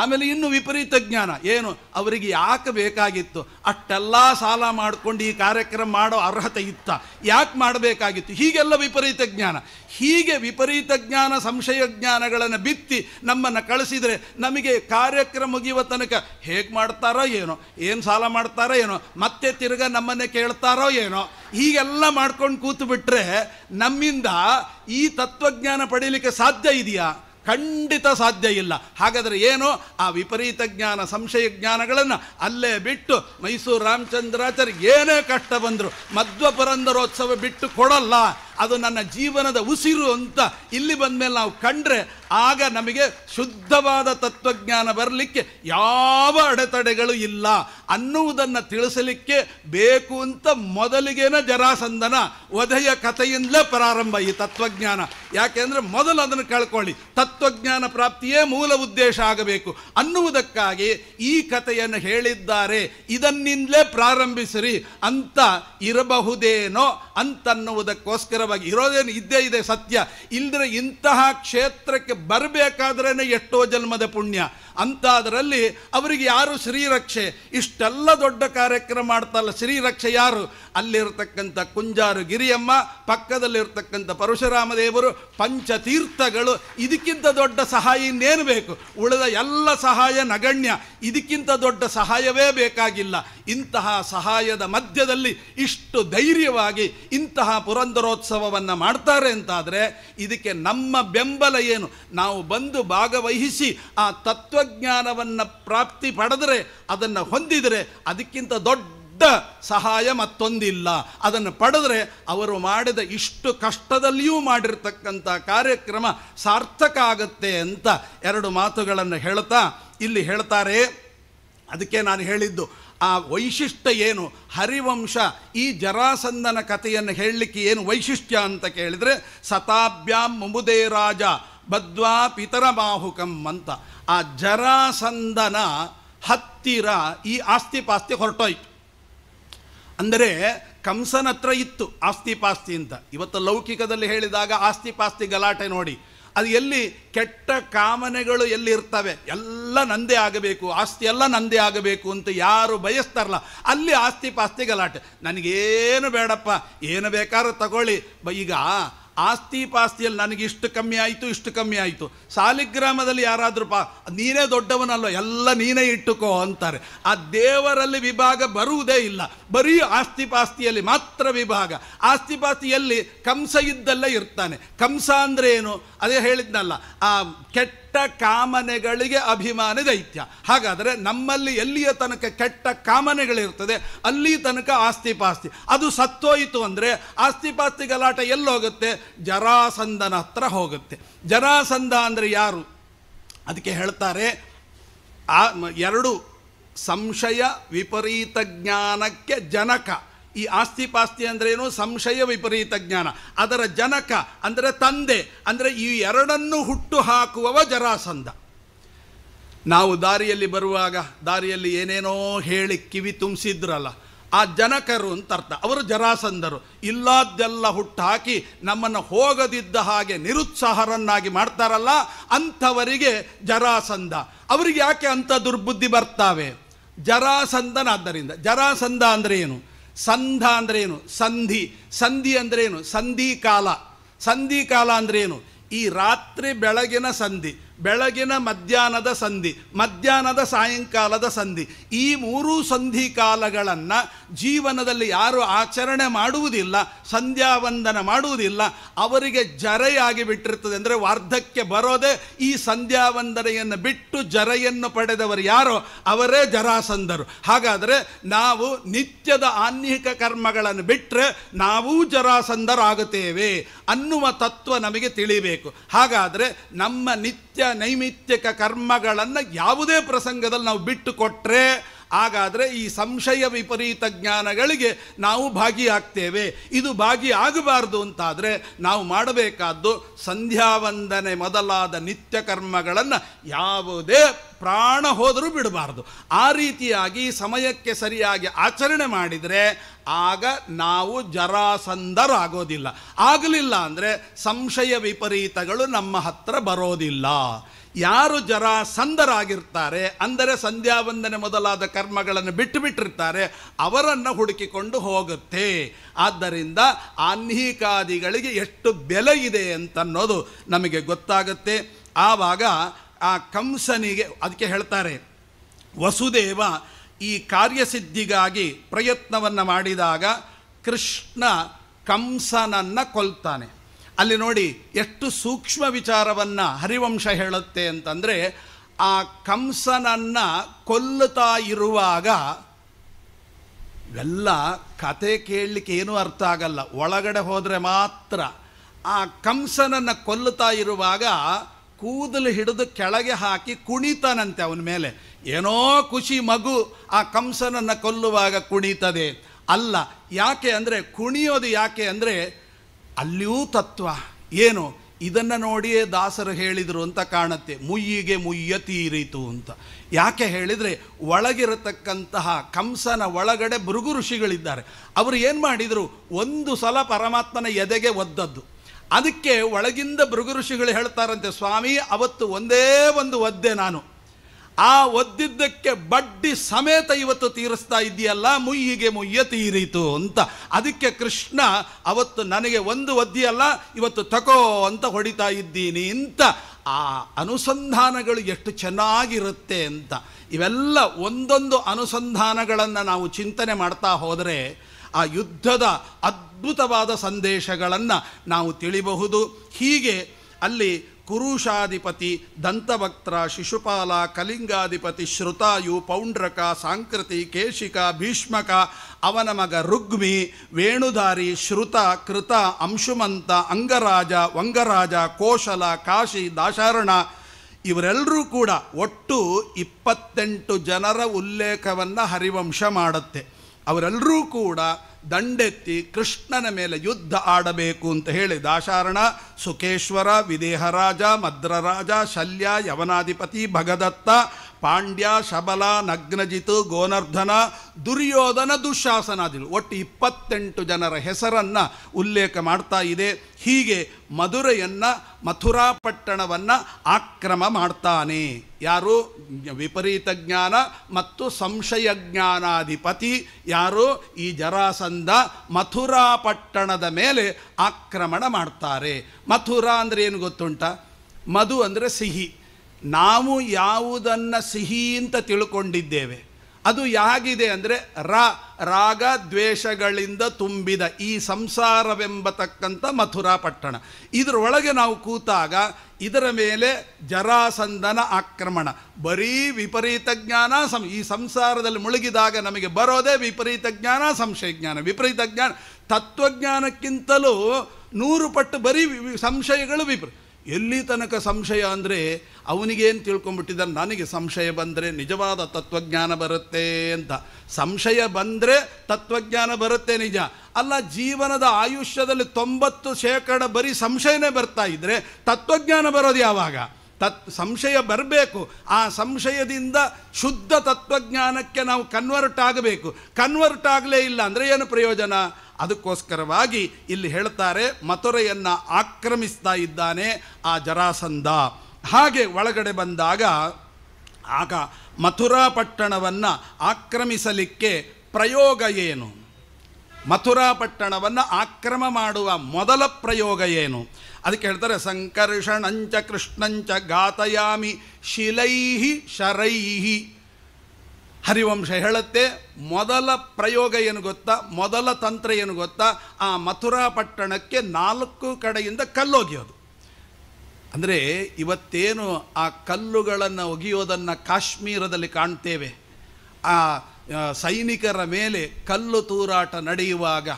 ಆಮೇಲೆ ಇನ್ನು ವಿಪರೀತ ಜ್ಞಾನ ಏನು ಅವರಿಗೆ ಯಾಕೆ ಬೇಕಾಗಿತ್ತು ಅಷ್ಟೆಲ್ಲ ಸಾಲ ಮಾಡಿಕೊಂಡು ಈ ಕಾರ್ಯಕ್ರಮ ಮಾಡೋ ಅರ್ಹತೆ ಇತ್ತ ಯಾಕೆ ಮಾಡಬೇಕಾಗಿತ್ತು ಹೀಗೆಲ್ಲ ವಿಪರೀತ ಜ್ಞಾನ ಹೀಗೆ ವಿಪರೀತ ಜ್ಞಾನ ಸಂಶಯ ಜ್ಞಾನಗಳನ್ನು ಬಿತ್ತಿ ನಮ್ಮನ್ನು ಕಳಿಸಿದರೆ ನಮಗೆ ಕಾರ್ಯಕ್ರಮ ಮುಗಿಯುವ ತನಕ ಹೇಗೆ ಮಾಡ್ತಾರೋ ಏನೋ ಏನು ಸಾಲ ಮಾಡ್ತಾರೋ ಏನೋ ಮತ್ತೆ ತಿರ್ಗ ನಮ್ಮನ್ನೇ ಕೇಳ್ತಾರೋ ಏನೋ ಹೀಗೆಲ್ಲ ಮಾಡ್ಕೊಂಡು ಕೂತು ಬಿಟ್ಟರೆ ನಮ್ಮಿಂದ ಈ ತತ್ವಜ್ಞಾನ ಪಡೀಲಿಕ್ಕೆ ಸಾಧ್ಯ ಇದೆಯಾ ಖಂಡಿತ ಸಾಧ್ಯ ಇಲ್ಲ ಹಾಗಾದರೆ ಏನು ಆ ವಿಪರೀತ ಜ್ಞಾನ ಸಂಶಯ ಜ್ಞಾನಗಳನ್ನು ಅಲ್ಲೇ ಬಿಟ್ಟು ಮೈಸೂರು ರಾಮಚಂದ್ರಾಚಾರ್ಯ ಏನೇ ಕಷ್ಟ ಬಂದರು ಮಧ್ವ ಪುರಂದರೋತ್ಸವ ಬಿಟ್ಟು ಕೊಡಲ್ಲ ಅದು ನನ್ನ ಜೀವನದ ಉಸಿರು ಅಂತ ಇಲ್ಲಿ ಬಂದ ಮೇಲೆ ನಾವು ಕಂಡ್ರೆ ಆಗ ನಮಗೆ ಶುದ್ಧವಾದ ತತ್ವಜ್ಞಾನ ಬರಲಿಕ್ಕೆ ಯಾವ ಅಡೆತಡೆಗಳು ಇಲ್ಲ ಅನ್ನುವುದನ್ನು ತಿಳಿಸಲಿಕ್ಕೆ ಬೇಕು ಅಂತ ಮೊದಲಿಗೇನ ಜರಾಸಂದನ ವಧೆಯ ಕಥೆಯಿಂದಲೇ ಪ್ರಾರಂಭ ಈ ತತ್ವಜ್ಞಾನ ಯಾಕೆಂದರೆ ಮೊದಲು ಅದನ್ನು ಕಳ್ಕೊಳ್ಳಿ ತತ್ವಜ್ಞಾನ ಪ್ರಾಪ್ತಿಯೇ ಮೂಲ ಉದ್ದೇಶ ಆಗಬೇಕು ಅನ್ನುವುದಕ್ಕಾಗಿ ಈ ಕಥೆಯನ್ನು ಹೇಳಿದ್ದಾರೆ ಇದನ್ನಿಂದಲೇ ಪ್ರಾರಂಭಿಸಿರಿ ಅಂತ ಇರಬಹುದೇನೋ ಅಂತನ್ನುವುದಕ್ಕೋಸ್ಕರ ಖಂಡಿತವಾಗಿ ಇರೋದೇನು ಇದ್ದೇ ಇದೆ ಸತ್ಯ ಇಲ್ಲದ್ರೆ ಇಂತಹ ಕ್ಷೇತ್ರಕ್ಕೆ ಬರಬೇಕಾದ್ರೇ ಎಷ್ಟೋ ಜನ್ಮದ ಪುಣ್ಯ ಅಂಥದ್ರಲ್ಲಿ ಅವರಿಗೆ ಯಾರು ಶ್ರೀರಕ್ಷೆ ಇಷ್ಟೆಲ್ಲ ದೊಡ್ಡ ಕಾರ್ಯಕ್ರಮ ಮಾಡ್ತಲ್ಲ ಶ್ರೀರಕ್ಷೆ ಯಾರು ಅಲ್ಲಿರ್ತಕ್ಕಂಥ ಕುಂಜಾರು ಗಿರಿಯಮ್ಮ ಪಕ್ಕದಲ್ಲಿರ್ತಕ್ಕಂಥ ಪರಶುರಾಮ ದೇವರು ಪಂಚತೀರ್ಥಗಳು ಇದಕ್ಕಿಂತ ದೊಡ್ಡ ಸಹಾಯ ಇನ್ನೇನು ಬೇಕು ಉಳಿದ ಎಲ್ಲ ಸಹಾಯ ನಗಣ್ಯ ಇದಕ್ಕಿಂತ ದೊಡ್ಡ ಸಹಾಯವೇ ಬೇಕಾಗಿಲ್ಲ ಇಂತಹ ಸಹಾಯದ ಮಧ್ಯದಲ್ಲಿ ಇಷ್ಟು ಧೈರ್ಯವಾಗಿ ಇಂತಹ ಪುರಂದರೋತ್ಸವವನ್ನು ಮಾಡ್ತಾರೆ ಅಂತಾದರೆ ಇದಕ್ಕೆ ನಮ್ಮ ಬೆಂಬಲ ಏನು ನಾವು ಬಂದು ಭಾಗವಹಿಸಿ ಆ ತತ್ವ ಜ್ಞಾನವನ್ನ ಪ್ರಾಪ್ತಿ ಪಡೆದರೆ ಅದನ್ನು ಹೊಂದಿದರೆ ಅದಕ್ಕಿಂತ ದೊಡ್ಡ ಸಹಾಯ ಮತ್ತೊಂದಿಲ್ಲ ಅದನ್ನು ಪಡೆದರೆ ಅವರು ಮಾಡಿದ ಇಷ್ಟು ಕಷ್ಟದಲ್ಲಿಯೂ ಮಾಡಿರ್ತಕ್ಕಂಥ ಕಾರ್ಯಕ್ರಮ ಸಾರ್ಥಕ ಆಗುತ್ತೆ ಅಂತ ಎರಡು ಮಾತುಗಳನ್ನು ಹೇಳ್ತಾ ಇಲ್ಲಿ ಹೇಳ್ತಾರೆ ಅದಕ್ಕೆ ನಾನು ಹೇಳಿದ್ದು ಆ ವೈಶಿಷ್ಟ್ಯ ಏನು ಹರಿವಂಶ ಈ ಜರಾಸಂದನ ಕಥೆಯನ್ನು ಹೇಳಲಿಕ್ಕೆ ಏನು ವೈಶಿಷ್ಟ್ಯ ಅಂತ ಕೇಳಿದರೆ ಸತಾಭ್ಯಾಂ ಮುಮುದೇ ರಾಜ ಬದ್ವಾ ಪಿತರ ಬಾಹುಕಂ ಅಂತ ಆ ಜರಾಸಂದನ ಹತ್ತಿರ ಈ ಆಸ್ತಿ ಪಾಸ್ತಿ ಹೊರಟೋಯ್ತು ಅಂದರೆ ಕಂಸನ ಹತ್ರ ಇತ್ತು ಆಸ್ತಿ ಪಾಸ್ತಿ ಅಂತ ಇವತ್ತು ಲೌಕಿಕದಲ್ಲಿ ಹೇಳಿದಾಗ ಆಸ್ತಿ ಪಾಸ್ತಿ ಗಲಾಟೆ ನೋಡಿ ಅದು ಎಲ್ಲಿ ಕೆಟ್ಟ ಕಾಮನೆಗಳು ಎಲ್ಲಿ ಇರ್ತವೆ ಎಲ್ಲ ನಂದೇ ಆಗಬೇಕು ಆಸ್ತಿ ಎಲ್ಲ ನಂದೇ ಆಗಬೇಕು ಅಂತ ಯಾರು ಬಯಸ್ತಾರಲ್ಲ ಅಲ್ಲಿ ಆಸ್ತಿ ಪಾಸ್ತಿ ಗಲಾಟೆ ನನಗೇನು ಬೇಡಪ್ಪ ಏನು ಬೇಕಾದ್ರೂ ತಗೊಳ್ಳಿ ಈಗ ಆಸ್ತಿ ಪಾಸ್ತಿಯಲ್ಲಿ ನನಗೆ ಇಷ್ಟು ಕಮ್ಮಿ ಆಯಿತು ಇಷ್ಟು ಕಮ್ಮಿ ಆಯಿತು ಸಾಲಿಗ್ರಾಮದಲ್ಲಿ ಯಾರಾದರೂ ಪಾ ನೀನೇ ದೊಡ್ಡವನಲ್ವ ಎಲ್ಲ ನೀನೇ ಇಟ್ಟುಕೋ ಅಂತಾರೆ ಆ ದೇವರಲ್ಲಿ ವಿಭಾಗ ಬರುವುದೇ ಇಲ್ಲ ಬರೀ ಆಸ್ತಿ ಪಾಸ್ತಿಯಲ್ಲಿ ಮಾತ್ರ ವಿಭಾಗ ಆಸ್ತಿ ಪಾಸ್ತಿಯಲ್ಲಿ ಕಂಸ ಇದ್ದಲ್ಲೇ ಇರ್ತಾನೆ ಕಂಸ ಅಂದರೆ ಏನು ಅದೇ ಹೇಳಿದ್ನಲ್ಲ ಆ ಕೆಟ್ಟ ಕೆಟ್ಟ ಕಾಮನೆಗಳಿಗೆ ಅಭಿಮಾನ ದೈತ್ಯ ಹಾಗಾದರೆ ನಮ್ಮಲ್ಲಿ ಎಲ್ಲಿಯ ತನಕ ಕೆಟ್ಟ ಕಾಮನೆಗಳಿರ್ತದೆ ಅಲ್ಲಿ ತನಕ ಆಸ್ತಿ ಪಾಸ್ತಿ ಅದು ಸತ್ತೋಯಿತು ಅಂದರೆ ಆಸ್ತಿ ಪಾಸ್ತಿ ಗಲಾಟ ಎಲ್ಲೋಗುತ್ತೆ ಜರಾಸಂದನ ಹತ್ರ ಹೋಗುತ್ತೆ ಜರಾಸಂದ ಅಂದರೆ ಯಾರು ಅದಕ್ಕೆ ಹೇಳ್ತಾರೆ ಆ ಎರಡು ಸಂಶಯ ವಿಪರೀತ ಜ್ಞಾನಕ್ಕೆ ಜನಕ ಈ ಆಸ್ತಿ ಪಾಸ್ತಿ ಅಂದ್ರೇನು ಸಂಶಯ ವಿಪರೀತ ಜ್ಞಾನ ಅದರ ಜನಕ ಅಂದರೆ ತಂದೆ ಅಂದರೆ ಈ ಎರಡನ್ನು ಹುಟ್ಟು ಹಾಕುವವ ಜರಾಸಂದ ನಾವು ದಾರಿಯಲ್ಲಿ ಬರುವಾಗ ದಾರಿಯಲ್ಲಿ ಏನೇನೋ ಹೇಳಿ ಕಿವಿ ತುಂಬಿಸಿದ್ರಲ್ಲ ಆ ಜನಕರು ಅಂತ ಅರ್ಥ ಅವರು ಜರಾಸಂಧರು ಹುಟ್ಟು ಹಾಕಿ ನಮ್ಮನ್ನು ಹೋಗದಿದ್ದ ಹಾಗೆ ನಿರುತ್ಸಾಹರನ್ನಾಗಿ ಮಾಡ್ತಾರಲ್ಲ ಅಂಥವರಿಗೆ ಜರಾಸಂಧ ಅವರಿಗೆ ಯಾಕೆ ಅಂಥ ದುರ್ಬುದ್ಧಿ ಬರ್ತಾವೆ ಜರಾಸಂಧನ ಜರಾಸಂದ ಜರಾಸಂಧ ಅಂದರೆ ಏನು ಸಂಧ ಅಂದ್ರೇನು ಸಂಧಿ ಸಂಧಿ ಅಂದ್ರೇನು ಸಂಧಿ ಕಾಲ ಸಂಧಿ ಕಾಲ ಅಂದ್ರೇನು ಈ ರಾತ್ರಿ ಬೆಳಗಿನ ಸಂಧಿ ಬೆಳಗಿನ ಮಧ್ಯಾಹ್ನದ ಸಂಧಿ ಮಧ್ಯಾಹ್ನದ ಸಾಯಂಕಾಲದ ಸಂಧಿ ಈ ಮೂರೂ ಸಂಧಿ ಕಾಲಗಳನ್ನು ಜೀವನದಲ್ಲಿ ಯಾರು ಆಚರಣೆ ಮಾಡುವುದಿಲ್ಲ ಸಂಧ್ಯಾವಂದನ ಮಾಡುವುದಿಲ್ಲ ಅವರಿಗೆ ಜರೆಯಾಗಿ ಬಿಟ್ಟಿರ್ತದೆ ಅಂದರೆ ವಾರ್ಧಕ್ಕೆ ಬರೋದೇ ಈ ಸಂಧ್ಯಾವಂದನೆಯನ್ನು ಬಿಟ್ಟು ಜರೆಯನ್ನು ಪಡೆದವರು ಯಾರೋ ಅವರೇ ಜರಾಸಂದರು ಹಾಗಾದರೆ ನಾವು ನಿತ್ಯದ ಆನ್ಯಿಕ ಕರ್ಮಗಳನ್ನು ಬಿಟ್ಟರೆ ನಾವೂ ಜರಾಸಂದರಾಗುತ್ತೇವೆ ಅನ್ನುವ ತತ್ವ ನಮಗೆ ತಿಳಿಬೇಕು ಹಾಗಾದರೆ ನಮ್ಮ ನಿತ್ಯ ನೈಮಿತ್ಯಕ ಕರ್ಮಗಳನ್ನು ಯಾವುದೇ ಪ್ರಸಂಗದಲ್ಲಿ ನಾವು ಬಿಟ್ಟು ಕೊಟ್ಟರೆ ಹಾಗಾದರೆ ಈ ಸಂಶಯ ವಿಪರೀತ ಜ್ಞಾನಗಳಿಗೆ ನಾವು ಭಾಗಿಯಾಗ್ತೇವೆ ಇದು ಭಾಗಿಯಾಗಬಾರ್ದು ಅಂತಾದರೆ ನಾವು ಮಾಡಬೇಕಾದ್ದು ಸಂಧ್ಯಾವಂದನೆ ಮೊದಲಾದ ನಿತ್ಯ ಕರ್ಮಗಳನ್ನು ಯಾವುದೇ ಪ್ರಾಣ ಹೋದರೂ ಬಿಡಬಾರ್ದು ಆ ರೀತಿಯಾಗಿ ಸಮಯಕ್ಕೆ ಸರಿಯಾಗಿ ಆಚರಣೆ ಮಾಡಿದರೆ ಆಗ ನಾವು ಆಗೋದಿಲ್ಲ ಆಗಲಿಲ್ಲ ಅಂದರೆ ಸಂಶಯ ವಿಪರೀತಗಳು ನಮ್ಮ ಹತ್ರ ಬರೋದಿಲ್ಲ ಯಾರು ಜರ ಸಂದರಾಗಿರ್ತಾರೆ ಅಂದರೆ ಸಂಧ್ಯಾವಂದನೆ ಮೊದಲಾದ ಕರ್ಮಗಳನ್ನು ಬಿಟ್ಟು ಬಿಟ್ಟಿರ್ತಾರೆ ಅವರನ್ನು ಹುಡುಕಿಕೊಂಡು ಹೋಗುತ್ತೆ ಆದ್ದರಿಂದ ಆನ್ಹಿಕಾದಿಗಳಿಗೆ ಎಷ್ಟು ಬೆಲೆ ಇದೆ ಅಂತನ್ನೋದು ನಮಗೆ ಗೊತ್ತಾಗುತ್ತೆ ಆವಾಗ ಆ ಕಂಸನಿಗೆ ಅದಕ್ಕೆ ಹೇಳ್ತಾರೆ ವಸುದೇವ ಈ ಕಾರ್ಯಸಿದ್ಧಿಗಾಗಿ ಪ್ರಯತ್ನವನ್ನು ಮಾಡಿದಾಗ ಕೃಷ್ಣ ಕಂಸನನ್ನು ಕೊಲ್ತಾನೆ ಅಲ್ಲಿ ನೋಡಿ ಎಷ್ಟು ಸೂಕ್ಷ್ಮ ವಿಚಾರವನ್ನು ಹರಿವಂಶ ಹೇಳುತ್ತೆ ಅಂತಂದರೆ ಆ ಕಂಸನನ್ನು ಕೊಲ್ಲುತ್ತಾ ಇರುವಾಗ ಎಲ್ಲ ಕತೆ ಕೇಳಲಿಕ್ಕೆ ಏನೂ ಅರ್ಥ ಆಗಲ್ಲ ಒಳಗಡೆ ಹೋದರೆ ಮಾತ್ರ ಆ ಕಂಸನನ್ನು ಕೊಲ್ಲುತ್ತಾ ಇರುವಾಗ ಕೂದಲು ಹಿಡಿದು ಕೆಳಗೆ ಹಾಕಿ ಕುಣಿತಾನಂತೆ ಅವನ ಮೇಲೆ ಏನೋ ಖುಷಿ ಮಗು ಆ ಕಂಸನನ್ನು ಕೊಲ್ಲುವಾಗ ಕುಣಿತದೆ ಅಲ್ಲ ಯಾಕೆ ಅಂದರೆ ಕುಣಿಯೋದು ಯಾಕೆ ಅಂದರೆ ಅಲ್ಲಿಯೂ ತತ್ವ ಏನು ಇದನ್ನು ನೋಡಿಯೇ ದಾಸರು ಹೇಳಿದರು ಅಂತ ಕಾಣುತ್ತೆ ಮುಯ್ಯಿಗೆ ಮುಯ್ಯ ತೀರಿತು ಅಂತ ಯಾಕೆ ಹೇಳಿದರೆ ಒಳಗಿರತಕ್ಕಂತಹ ಕಂಸನ ಒಳಗಡೆ ಭೃಗು ಋಷಿಗಳಿದ್ದಾರೆ ಅವರು ಏನು ಮಾಡಿದರು ಒಂದು ಸಲ ಪರಮಾತ್ಮನ ಎದೆಗೆ ಒದ್ದದ್ದು ಅದಕ್ಕೆ ಒಳಗಿಂದ ಭೃಗು ಋಷಿಗಳು ಹೇಳ್ತಾರಂತೆ ಸ್ವಾಮಿ ಅವತ್ತು ಒಂದೇ ಒಂದು ಒದ್ದೆ ನಾನು ಆ ಒದ್ದಿದ್ದಕ್ಕೆ ಬಡ್ಡಿ ಸಮೇತ ಇವತ್ತು ತೀರಿಸ್ತಾ ಇದೆಯಲ್ಲ ಮುಯ್ಯಿಗೆ ಮುಯ್ಯ ತೀರಿತು ಅಂತ ಅದಕ್ಕೆ ಕೃಷ್ಣ ಅವತ್ತು ನನಗೆ ಒಂದು ಒದ್ದಿಯಲ್ಲ ಇವತ್ತು ತಕೋ ಅಂತ ಹೊಡಿತಾ ಇದ್ದೀನಿ ಅಂತ ಆ ಅನುಸಂಧಾನಗಳು ಎಷ್ಟು ಚೆನ್ನಾಗಿರುತ್ತೆ ಅಂತ ಇವೆಲ್ಲ ಒಂದೊಂದು ಅನುಸಂಧಾನಗಳನ್ನು ನಾವು ಚಿಂತನೆ ಮಾಡ್ತಾ ಹೋದರೆ ಆ ಯುದ್ಧದ ಅದ್ಭುತವಾದ ಸಂದೇಶಗಳನ್ನು ನಾವು ತಿಳಿಬಹುದು ಹೀಗೆ ಅಲ್ಲಿ ಕುರುಷಾಧಿಪತಿ ದಂತಭಕ್ತ್ರ ಶಿಶುಪಾಲ ಕಲಿಂಗಾಧಿಪತಿ ಶ್ರುತಾಯು ಪೌಂಡ್ರಕ ಸಾಂಕೃತಿ ಕೇಶಿಕ ಭೀಷ್ಮಕ ಅವನ ಮಗ ರುಗ್ಮಿ ವೇಣುಧಾರಿ ಶ್ರುತ ಕೃತ ಅಂಶುಮಂತ ಅಂಗರಾಜ ವಂಗರಾಜ ಕೋಶಲ ಕಾಶಿ ದಾಶಾರಣ ಇವರೆಲ್ಲರೂ ಕೂಡ ಒಟ್ಟು ಇಪ್ಪತ್ತೆಂಟು ಜನರ ಉಲ್ಲೇಖವನ್ನು ಹರಿವಂಶ ಮಾಡುತ್ತೆ ಅವರೆಲ್ಲರೂ ಕೂಡ ದಂಡೆತ್ತಿ ಕೃಷ್ಣನ ಮೇಲೆ ಯುದ್ಧ ಆಡಬೇಕು ಅಂತ ಹೇಳಿ ದಾಶಾರಣ ಸುಕೇಶ್ವರ ವಿದೇಹರಾಜ ಮದ್ರರಾಜ ಶಲ್ಯ ಯವನಾಧಿಪತಿ ಭಗದತ್ತ ಪಾಂಡ್ಯ ಶಬಲ ನಗ್ನಜಿತು ಗೋನರ್ಧನ ದುರ್ಯೋಧನ ದುಶಾಸನಾದಿಗಳು ಒಟ್ಟು ಇಪ್ಪತ್ತೆಂಟು ಜನರ ಹೆಸರನ್ನು ಉಲ್ಲೇಖ ಮಾಡ್ತಾ ಇದೆ ಹೀಗೆ ಮಧುರೆಯನ್ನು ಮಥುರಾ ಪಟ್ಟಣವನ್ನು ಆಕ್ರಮ ಮಾಡ್ತಾನೆ ಯಾರು ವಿಪರೀತ ಜ್ಞಾನ ಮತ್ತು ಸಂಶಯ ಜ್ಞಾನಾಧಿಪತಿ ಯಾರು ಈ ಜರಾಸಂಧ ಮಥುರಾ ಪಟ್ಟಣದ ಮೇಲೆ ಆಕ್ರಮಣ ಮಾಡ್ತಾರೆ ಮಥುರಾ ಅಂದರೆ ಏನು ಗೊತ್ತುಂಟ ಮಧು ಅಂದರೆ ಸಿಹಿ ನಾವು ಯಾವುದನ್ನು ಸಿಹಿ ಅಂತ ತಿಳ್ಕೊಂಡಿದ್ದೇವೆ ಅದು ಯಾಗಿದೆ ಅಂದರೆ ರ ರಾಗ ದ್ವೇಷಗಳಿಂದ ತುಂಬಿದ ಈ ಸಂಸಾರವೆಂಬತಕ್ಕಂಥ ಮಥುರಾ ಪಟ್ಟಣ ಇದರೊಳಗೆ ನಾವು ಕೂತಾಗ ಇದರ ಮೇಲೆ ಜರಾಸಂದನ ಆಕ್ರಮಣ ಬರೀ ವಿಪರೀತ ಜ್ಞಾನ ಸಂ ಈ ಸಂಸಾರದಲ್ಲಿ ಮುಳುಗಿದಾಗ ನಮಗೆ ಬರೋದೇ ವಿಪರೀತ ಜ್ಞಾನ ಸಂಶಯ ಜ್ಞಾನ ವಿಪರೀತ ಜ್ಞಾನ ತತ್ವಜ್ಞಾನಕ್ಕಿಂತಲೂ ನೂರು ಪಟ್ಟು ಬರೀ ಸಂಶಯಗಳು ವಿಪರೀತ ಎಲ್ಲಿ ತನಕ ಸಂಶಯ ಅಂದರೆ ಅವನಿಗೇನು ತಿಳ್ಕೊಂಬಿಟ್ಟಿದ್ದ ನನಗೆ ಸಂಶಯ ಬಂದರೆ ನಿಜವಾದ ತತ್ವಜ್ಞಾನ ಬರುತ್ತೆ ಅಂತ ಸಂಶಯ ಬಂದರೆ ತತ್ವಜ್ಞಾನ ಬರುತ್ತೆ ನಿಜ ಅಲ್ಲ ಜೀವನದ ಆಯುಷ್ಯದಲ್ಲಿ ತೊಂಬತ್ತು ಶೇಕಡ ಬರೀ ಸಂಶಯನೇ ಬರ್ತಾ ಇದ್ದರೆ ತತ್ವಜ್ಞಾನ ಬರೋದು ಯಾವಾಗ ತತ್ ಸಂಶಯ ಬರಬೇಕು ಆ ಸಂಶಯದಿಂದ ಶುದ್ಧ ತತ್ವಜ್ಞಾನಕ್ಕೆ ನಾವು ಕನ್ವರ್ಟ್ ಆಗಬೇಕು ಕನ್ವರ್ಟ್ ಆಗಲೇ ಇಲ್ಲ ಅಂದರೆ ಏನು ಪ್ರಯೋಜನ ಅದಕ್ಕೋಸ್ಕರವಾಗಿ ಇಲ್ಲಿ ಹೇಳ್ತಾರೆ ಮಥುರೆಯನ್ನು ಆಕ್ರಮಿಸ್ತಾ ಇದ್ದಾನೆ ಆ ಜರಾಸಂಧ ಹಾಗೆ ಒಳಗಡೆ ಬಂದಾಗ ಆಗ ಮಥುರಾ ಪಟ್ಟಣವನ್ನು ಆಕ್ರಮಿಸಲಿಕ್ಕೆ ಪ್ರಯೋಗ ಏನು ಮಥುರಾ ಪಟ್ಟಣವನ್ನು ಆಕ್ರಮ ಮಾಡುವ ಮೊದಲ ಪ್ರಯೋಗ ಏನು ಅದಕ್ಕೆ ಹೇಳ್ತಾರೆ ಸಂಕರ್ಷಣಂಚ ಕೃಷ್ಣಂಚ ಗಾತಯಾಮಿ ಶಿಲೈಹಿ ಶರೈಹಿ ಹರಿವಂಶ ಹೇಳುತ್ತೆ ಮೊದಲ ಪ್ರಯೋಗ ಏನು ಗೊತ್ತಾ ಮೊದಲ ತಂತ್ರ ಏನು ಗೊತ್ತಾ ಆ ಮಥುರಾ ಪಟ್ಟಣಕ್ಕೆ ನಾಲ್ಕು ಕಡೆಯಿಂದ ಕಲ್ಲು ಒಗೆಯೋದು ಅಂದರೆ ಇವತ್ತೇನು ಆ ಕಲ್ಲುಗಳನ್ನು ಒಗೆಯೋದನ್ನು ಕಾಶ್ಮೀರದಲ್ಲಿ ಕಾಣ್ತೇವೆ ಆ ಸೈನಿಕರ ಮೇಲೆ ಕಲ್ಲು ತೂರಾಟ ನಡೆಯುವಾಗ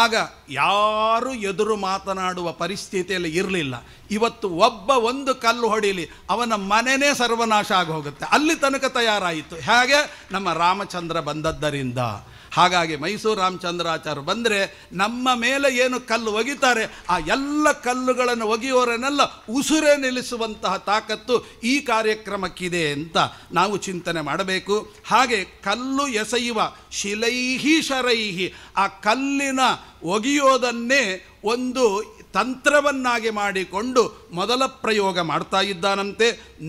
ಆಗ ಯಾರು ಎದುರು ಮಾತನಾಡುವ ಪರಿಸ್ಥಿತಿಯಲ್ಲಿ ಇರಲಿಲ್ಲ ಇವತ್ತು ಒಬ್ಬ ಒಂದು ಕಲ್ಲು ಹೊಡೀಲಿ ಅವನ ಮನೆಯೇ ಸರ್ವನಾಶ ಆಗಿ ಹೋಗುತ್ತೆ ಅಲ್ಲಿ ತನಕ ತಯಾರಾಯಿತು ಹೇಗೆ ನಮ್ಮ ರಾಮಚಂದ್ರ ಬಂದದ್ದರಿಂದ ಹಾಗಾಗಿ ಮೈಸೂರು ರಾಮಚಂದ್ರಾಚಾರ್ಯ ಬಂದರೆ ನಮ್ಮ ಮೇಲೆ ಏನು ಕಲ್ಲು ಒಗಿತಾರೆ ಆ ಎಲ್ಲ ಕಲ್ಲುಗಳನ್ನು ಒಗೆಯೋರನ್ನೆಲ್ಲ ಉಸಿರೇ ನಿಲ್ಲಿಸುವಂತಹ ತಾಕತ್ತು ಈ ಕಾರ್ಯಕ್ರಮಕ್ಕಿದೆ ಅಂತ ನಾವು ಚಿಂತನೆ ಮಾಡಬೇಕು ಹಾಗೆ ಕಲ್ಲು ಎಸೆಯುವ ಶಿಲೈಹಿ ಶರೈಹಿ ಆ ಕಲ್ಲಿನ ಒಗೆಯೋದನ್ನೇ ಒಂದು ತಂತ್ರವನ್ನಾಗಿ ಮಾಡಿಕೊಂಡು ಮೊದಲ ಪ್ರಯೋಗ ಮಾಡ್ತಾ ಇದ್ದಾನಂತೆ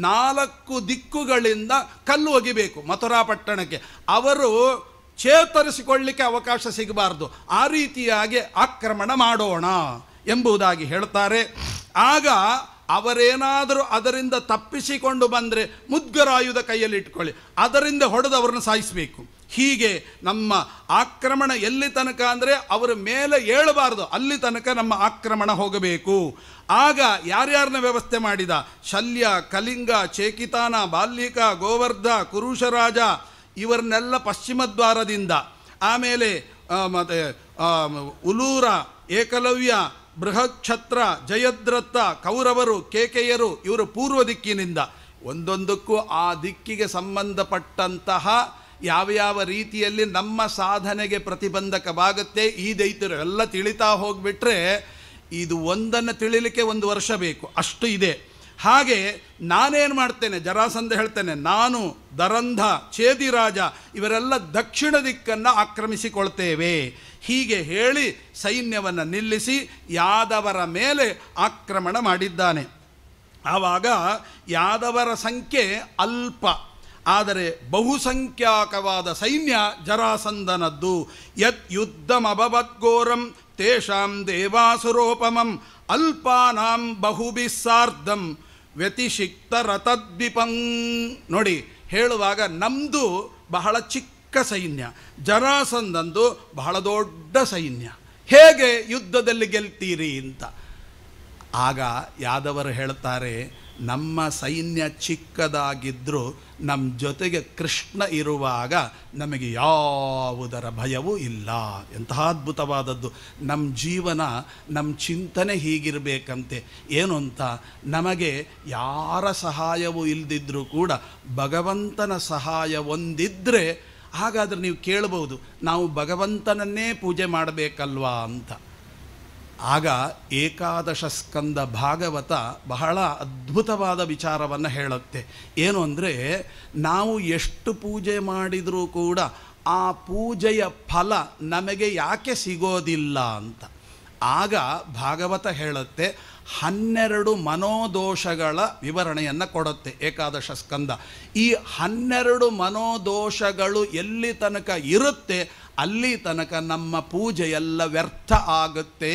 ನಾಲ್ಕು ದಿಕ್ಕುಗಳಿಂದ ಕಲ್ಲು ಒಗಿಬೇಕು ಮಥುರಾ ಪಟ್ಟಣಕ್ಕೆ ಅವರು ಚೇತರಿಸಿಕೊಳ್ಳಿಕ್ಕೆ ಅವಕಾಶ ಸಿಗಬಾರ್ದು ಆ ರೀತಿಯಾಗಿ ಆಕ್ರಮಣ ಮಾಡೋಣ ಎಂಬುದಾಗಿ ಹೇಳ್ತಾರೆ ಆಗ ಅವರೇನಾದರೂ ಅದರಿಂದ ತಪ್ಪಿಸಿಕೊಂಡು ಬಂದರೆ ಮುದ್ಗರಾಯುಧ ಕೈಯಲ್ಲಿ ಇಟ್ಕೊಳ್ಳಿ ಅದರಿಂದ ಹೊಡೆದವ್ರನ್ನ ಸಾಯಿಸಬೇಕು ಹೀಗೆ ನಮ್ಮ ಆಕ್ರಮಣ ಎಲ್ಲಿ ತನಕ ಅಂದರೆ ಅವರ ಮೇಲೆ ಏಳಬಾರ್ದು ಅಲ್ಲಿ ತನಕ ನಮ್ಮ ಆಕ್ರಮಣ ಹೋಗಬೇಕು ಆಗ ಯಾರ್ಯಾರನ್ನ ವ್ಯವಸ್ಥೆ ಮಾಡಿದ ಶಲ್ಯ ಕಲಿಂಗ ಚೇಕಿತಾನ ಬಾಲ್ಯಿಕ ಗೋವರ್ಧ ಕುರುಷರಾಜ ಇವರನ್ನೆಲ್ಲ ಪಶ್ಚಿಮ ದ್ವಾರದಿಂದ ಆಮೇಲೆ ಮತ್ತೆ ಉಲೂರ ಏಕಲವ್ಯ ಬೃಹಕ್ಷತ್ರ ಜಯದ್ರತ್ತ ಕೌರವರು ಕೇಕೆಯರು ಇವರು ಪೂರ್ವ ದಿಕ್ಕಿನಿಂದ ಒಂದೊಂದಕ್ಕೂ ಆ ದಿಕ್ಕಿಗೆ ಸಂಬಂಧಪಟ್ಟಂತಹ ಯಾವ್ಯಾವ ರೀತಿಯಲ್ಲಿ ನಮ್ಮ ಸಾಧನೆಗೆ ಪ್ರತಿಬಂಧಕವಾಗುತ್ತೆ ಈ ದೈತ್ಯರು ಎಲ್ಲ ತಿಳಿತಾ ಹೋಗಿಬಿಟ್ರೆ ಇದು ಒಂದನ್ನು ತಿಳಿಲಿಕ್ಕೆ ಒಂದು ವರ್ಷ ಬೇಕು ಅಷ್ಟು ಇದೆ ಹಾಗೆ ನಾನೇನು ಮಾಡ್ತೇನೆ ಜರಾಸಂಧ ಹೇಳ್ತೇನೆ ನಾನು ದರಂಧ ಛೇದಿರಾಜ ಇವರೆಲ್ಲ ದಕ್ಷಿಣ ದಿಕ್ಕನ್ನು ಆಕ್ರಮಿಸಿಕೊಳ್ತೇವೆ ಹೀಗೆ ಹೇಳಿ ಸೈನ್ಯವನ್ನು ನಿಲ್ಲಿಸಿ ಯಾದವರ ಮೇಲೆ ಆಕ್ರಮಣ ಮಾಡಿದ್ದಾನೆ ಆವಾಗ ಯಾದವರ ಸಂಖ್ಯೆ ಅಲ್ಪ ಆದರೆ ಬಹುಸಂಖ್ಯಾಕವಾದ ಸೈನ್ಯ ಜರಾಸಂಧನದ್ದು ಯತ್ ಯುದ್ಧಮಭವದ್ಘೋರಂ ತೇಷಾಂ ದೇವಾಸುರೋಪಮಂ ಅಲ್ಪಾನಾಂ ಬಹುಬಿಸ್ಸಾರ್ಧಂ ವ್ಯತಿಶಿಕ್ತ ರಥದ್ವಿಪಂ ನೋಡಿ ಹೇಳುವಾಗ ನಮ್ಮದು ಬಹಳ ಚಿಕ್ಕ ಸೈನ್ಯ ಜರಾಸಂದಂದು ಬಹಳ ದೊಡ್ಡ ಸೈನ್ಯ ಹೇಗೆ ಯುದ್ಧದಲ್ಲಿ ಗೆಲ್ತೀರಿ ಅಂತ ಆಗ ಯಾದವರು ಹೇಳ್ತಾರೆ ನಮ್ಮ ಸೈನ್ಯ ಚಿಕ್ಕದಾಗಿದ್ದರೂ ನಮ್ಮ ಜೊತೆಗೆ ಕೃಷ್ಣ ಇರುವಾಗ ನಮಗೆ ಯಾವುದರ ಭಯವೂ ಇಲ್ಲ ಎಂತಹ ಅದ್ಭುತವಾದದ್ದು ನಮ್ಮ ಜೀವನ ನಮ್ಮ ಚಿಂತನೆ ಹೀಗಿರಬೇಕಂತೆ ಏನು ಅಂತ ನಮಗೆ ಯಾರ ಸಹಾಯವೂ ಇಲ್ಲದಿದ್ದರೂ ಕೂಡ ಭಗವಂತನ ಸಹಾಯ ಒಂದಿದ್ದರೆ ಹಾಗಾದರೆ ನೀವು ಕೇಳಬಹುದು ನಾವು ಭಗವಂತನನ್ನೇ ಪೂಜೆ ಮಾಡಬೇಕಲ್ವಾ ಅಂತ ಆಗ ಏಕಾದಶ ಸ್ಕಂದ ಭಾಗವತ ಬಹಳ ಅದ್ಭುತವಾದ ವಿಚಾರವನ್ನು ಹೇಳುತ್ತೆ ಏನು ಅಂದರೆ ನಾವು ಎಷ್ಟು ಪೂಜೆ ಮಾಡಿದರೂ ಕೂಡ ಆ ಪೂಜೆಯ ಫಲ ನಮಗೆ ಯಾಕೆ ಸಿಗೋದಿಲ್ಲ ಅಂತ ಆಗ ಭಾಗವತ ಹೇಳುತ್ತೆ ಹನ್ನೆರಡು ಮನೋದೋಷಗಳ ವಿವರಣೆಯನ್ನು ಕೊಡುತ್ತೆ ಏಕಾದಶ ಸ್ಕಂದ ಈ ಹನ್ನೆರಡು ಮನೋದೋಷಗಳು ಎಲ್ಲಿ ತನಕ ಇರುತ್ತೆ ಅಲ್ಲಿ ತನಕ ನಮ್ಮ ಪೂಜೆಯೆಲ್ಲ ವ್ಯರ್ಥ ಆಗುತ್ತೆ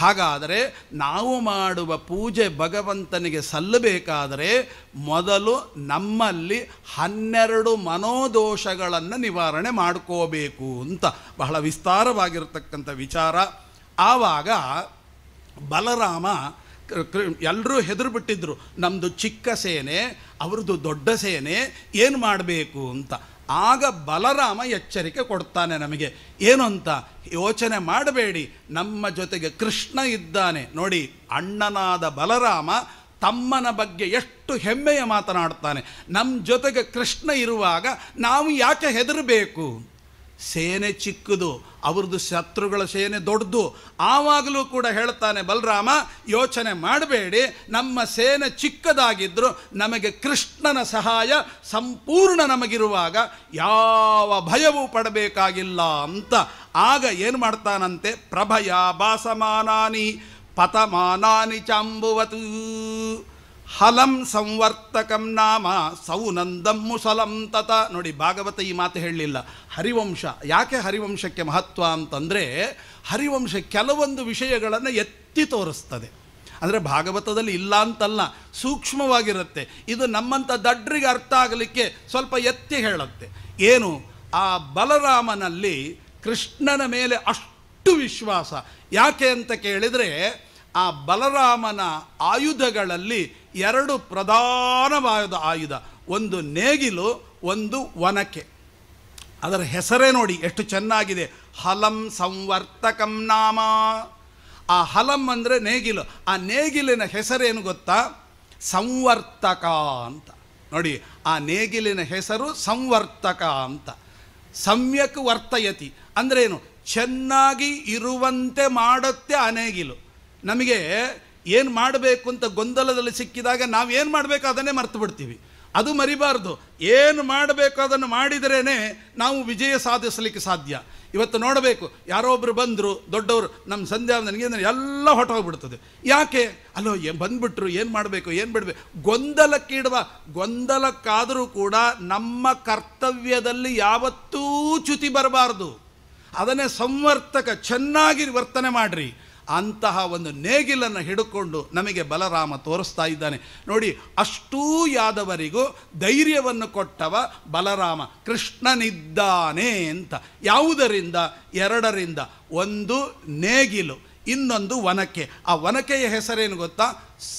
ಹಾಗಾದರೆ ನಾವು ಮಾಡುವ ಪೂಜೆ ಭಗವಂತನಿಗೆ ಸಲ್ಲಬೇಕಾದರೆ ಮೊದಲು ನಮ್ಮಲ್ಲಿ ಹನ್ನೆರಡು ಮನೋದೋಷಗಳನ್ನು ನಿವಾರಣೆ ಮಾಡ್ಕೋಬೇಕು ಅಂತ ಬಹಳ ವಿಸ್ತಾರವಾಗಿರತಕ್ಕಂಥ ವಿಚಾರ ಆವಾಗ ಬಲರಾಮ ಎಲ್ಲರೂ ಹೆದರು ಬಿಟ್ಟಿದ್ರು ನಮ್ಮದು ಚಿಕ್ಕ ಸೇನೆ ಅವ್ರದ್ದು ದೊಡ್ಡ ಸೇನೆ ಏನು ಮಾಡಬೇಕು ಅಂತ ಆಗ ಬಲರಾಮ ಎಚ್ಚರಿಕೆ ಕೊಡ್ತಾನೆ ನಮಗೆ ಏನು ಅಂತ ಯೋಚನೆ ಮಾಡಬೇಡಿ ನಮ್ಮ ಜೊತೆಗೆ ಕೃಷ್ಣ ಇದ್ದಾನೆ ನೋಡಿ ಅಣ್ಣನಾದ ಬಲರಾಮ ತಮ್ಮನ ಬಗ್ಗೆ ಎಷ್ಟು ಹೆಮ್ಮೆಯ ಮಾತನಾಡ್ತಾನೆ ನಮ್ಮ ಜೊತೆಗೆ ಕೃಷ್ಣ ಇರುವಾಗ ನಾವು ಯಾಕೆ ಹೆದರಬೇಕು ಸೇನೆ ಚಿಕ್ಕದು ಅವ್ರದ್ದು ಶತ್ರುಗಳ ಸೇನೆ ದೊಡ್ಡದು ಆವಾಗಲೂ ಕೂಡ ಹೇಳ್ತಾನೆ ಬಲರಾಮ ಯೋಚನೆ ಮಾಡಬೇಡಿ ನಮ್ಮ ಸೇನೆ ಚಿಕ್ಕದಾಗಿದ್ದರೂ ನಮಗೆ ಕೃಷ್ಣನ ಸಹಾಯ ಸಂಪೂರ್ಣ ನಮಗಿರುವಾಗ ಯಾವ ಭಯವೂ ಪಡಬೇಕಾಗಿಲ್ಲ ಅಂತ ಆಗ ಏನು ಮಾಡ್ತಾನಂತೆ ಪ್ರಭಯ ಬಾಸಮಾನಾನಿ ಪತಮಾನಾನಿ ಚಾಂಬುವತೂ ಹಲಂ ಸಂವರ್ತಕಂ ನಾಮ ಸೌನಂದಂ ಮುಸಲಂ ತತ ನೋಡಿ ಭಾಗವತ ಈ ಮಾತು ಹೇಳಲಿಲ್ಲ ಹರಿವಂಶ ಯಾಕೆ ಹರಿವಂಶಕ್ಕೆ ಮಹತ್ವ ಅಂತಂದರೆ ಹರಿವಂಶ ಕೆಲವೊಂದು ವಿಷಯಗಳನ್ನು ಎತ್ತಿ ತೋರಿಸ್ತದೆ ಅಂದರೆ ಭಾಗವತದಲ್ಲಿ ಇಲ್ಲ ಅಂತಲ್ಲ ಸೂಕ್ಷ್ಮವಾಗಿರುತ್ತೆ ಇದು ನಮ್ಮಂಥ ದಡ್ರಿಗೆ ಅರ್ಥ ಆಗಲಿಕ್ಕೆ ಸ್ವಲ್ಪ ಎತ್ತಿ ಹೇಳುತ್ತೆ ಏನು ಆ ಬಲರಾಮನಲ್ಲಿ ಕೃಷ್ಣನ ಮೇಲೆ ಅಷ್ಟು ವಿಶ್ವಾಸ ಯಾಕೆ ಅಂತ ಕೇಳಿದರೆ ಆ ಬಲರಾಮನ ಆಯುಧಗಳಲ್ಲಿ ಎರಡು ಪ್ರಧಾನವಾದ ಆಯುಧ ಒಂದು ನೇಗಿಲು ಒಂದು ಒನಕೆ ಅದರ ಹೆಸರೇ ನೋಡಿ ಎಷ್ಟು ಚೆನ್ನಾಗಿದೆ ಹಲಂ ಸಂವರ್ತಕಂ ನಾಮ ಆ ಹಲಂ ಅಂದರೆ ನೇಗಿಲು ಆ ನೇಗಿಲಿನ ಹೆಸರೇನು ಗೊತ್ತಾ ಸಂವರ್ತಕ ಅಂತ ನೋಡಿ ಆ ನೇಗಿಲಿನ ಹೆಸರು ಸಂವರ್ತಕ ಅಂತ ಸಮ್ಯಕ್ ವರ್ತಯತಿ ಅಂದ್ರೇನು ಚೆನ್ನಾಗಿ ಇರುವಂತೆ ಮಾಡುತ್ತೆ ಆ ನೇಗಿಲು ನಮಗೆ ಏನು ಮಾಡಬೇಕು ಅಂತ ಗೊಂದಲದಲ್ಲಿ ಸಿಕ್ಕಿದಾಗ ನಾವು ಏನು ಮಾಡಬೇಕು ಅದನ್ನೇ ಮರ್ತು ಬಿಡ್ತೀವಿ ಅದು ಮರಿಬಾರ್ದು ಏನು ಮಾಡಬೇಕು ಅದನ್ನು ಮಾಡಿದರೇ ನಾವು ವಿಜಯ ಸಾಧಿಸಲಿಕ್ಕೆ ಸಾಧ್ಯ ಇವತ್ತು ನೋಡಬೇಕು ಯಾರೋ ಒಬ್ಬರು ಬಂದರು ದೊಡ್ಡವರು ನಮ್ಮ ಸಂಧ್ಯಾ ನನಗೆ ಎಲ್ಲ ಹೊಟ್ಟೋಗ್ಬಿಡ್ತದೆ ಯಾಕೆ ಅಲ್ಲೋ ಏ ಬಂದುಬಿಟ್ರು ಏನು ಮಾಡಬೇಕು ಏನು ಬಿಡಬೇಕು ಗೊಂದಲಕ್ಕಿಡುವ ಗೊಂದಲಕ್ಕಾದರೂ ಕೂಡ ನಮ್ಮ ಕರ್ತವ್ಯದಲ್ಲಿ ಯಾವತ್ತೂ ಚ್ಯುತಿ ಬರಬಾರ್ದು ಅದನ್ನೇ ಸಂವರ್ತಕ ಚೆನ್ನಾಗಿ ವರ್ತನೆ ಮಾಡಿರಿ ಅಂತಹ ಒಂದು ನೇಗಿಲನ್ನು ಹಿಡುಕೊಂಡು ನಮಗೆ ಬಲರಾಮ ತೋರಿಸ್ತಾ ಇದ್ದಾನೆ ನೋಡಿ ಅಷ್ಟೂ ಯಾದವರಿಗೂ ಧೈರ್ಯವನ್ನು ಕೊಟ್ಟವ ಬಲರಾಮ ಕೃಷ್ಣನಿದ್ದಾನೆ ಅಂತ ಯಾವುದರಿಂದ ಎರಡರಿಂದ ಒಂದು ನೇಗಿಲು ಇನ್ನೊಂದು ಒನಕೆ ಆ ವನಕೆಯ ಹೆಸರೇನು ಗೊತ್ತಾ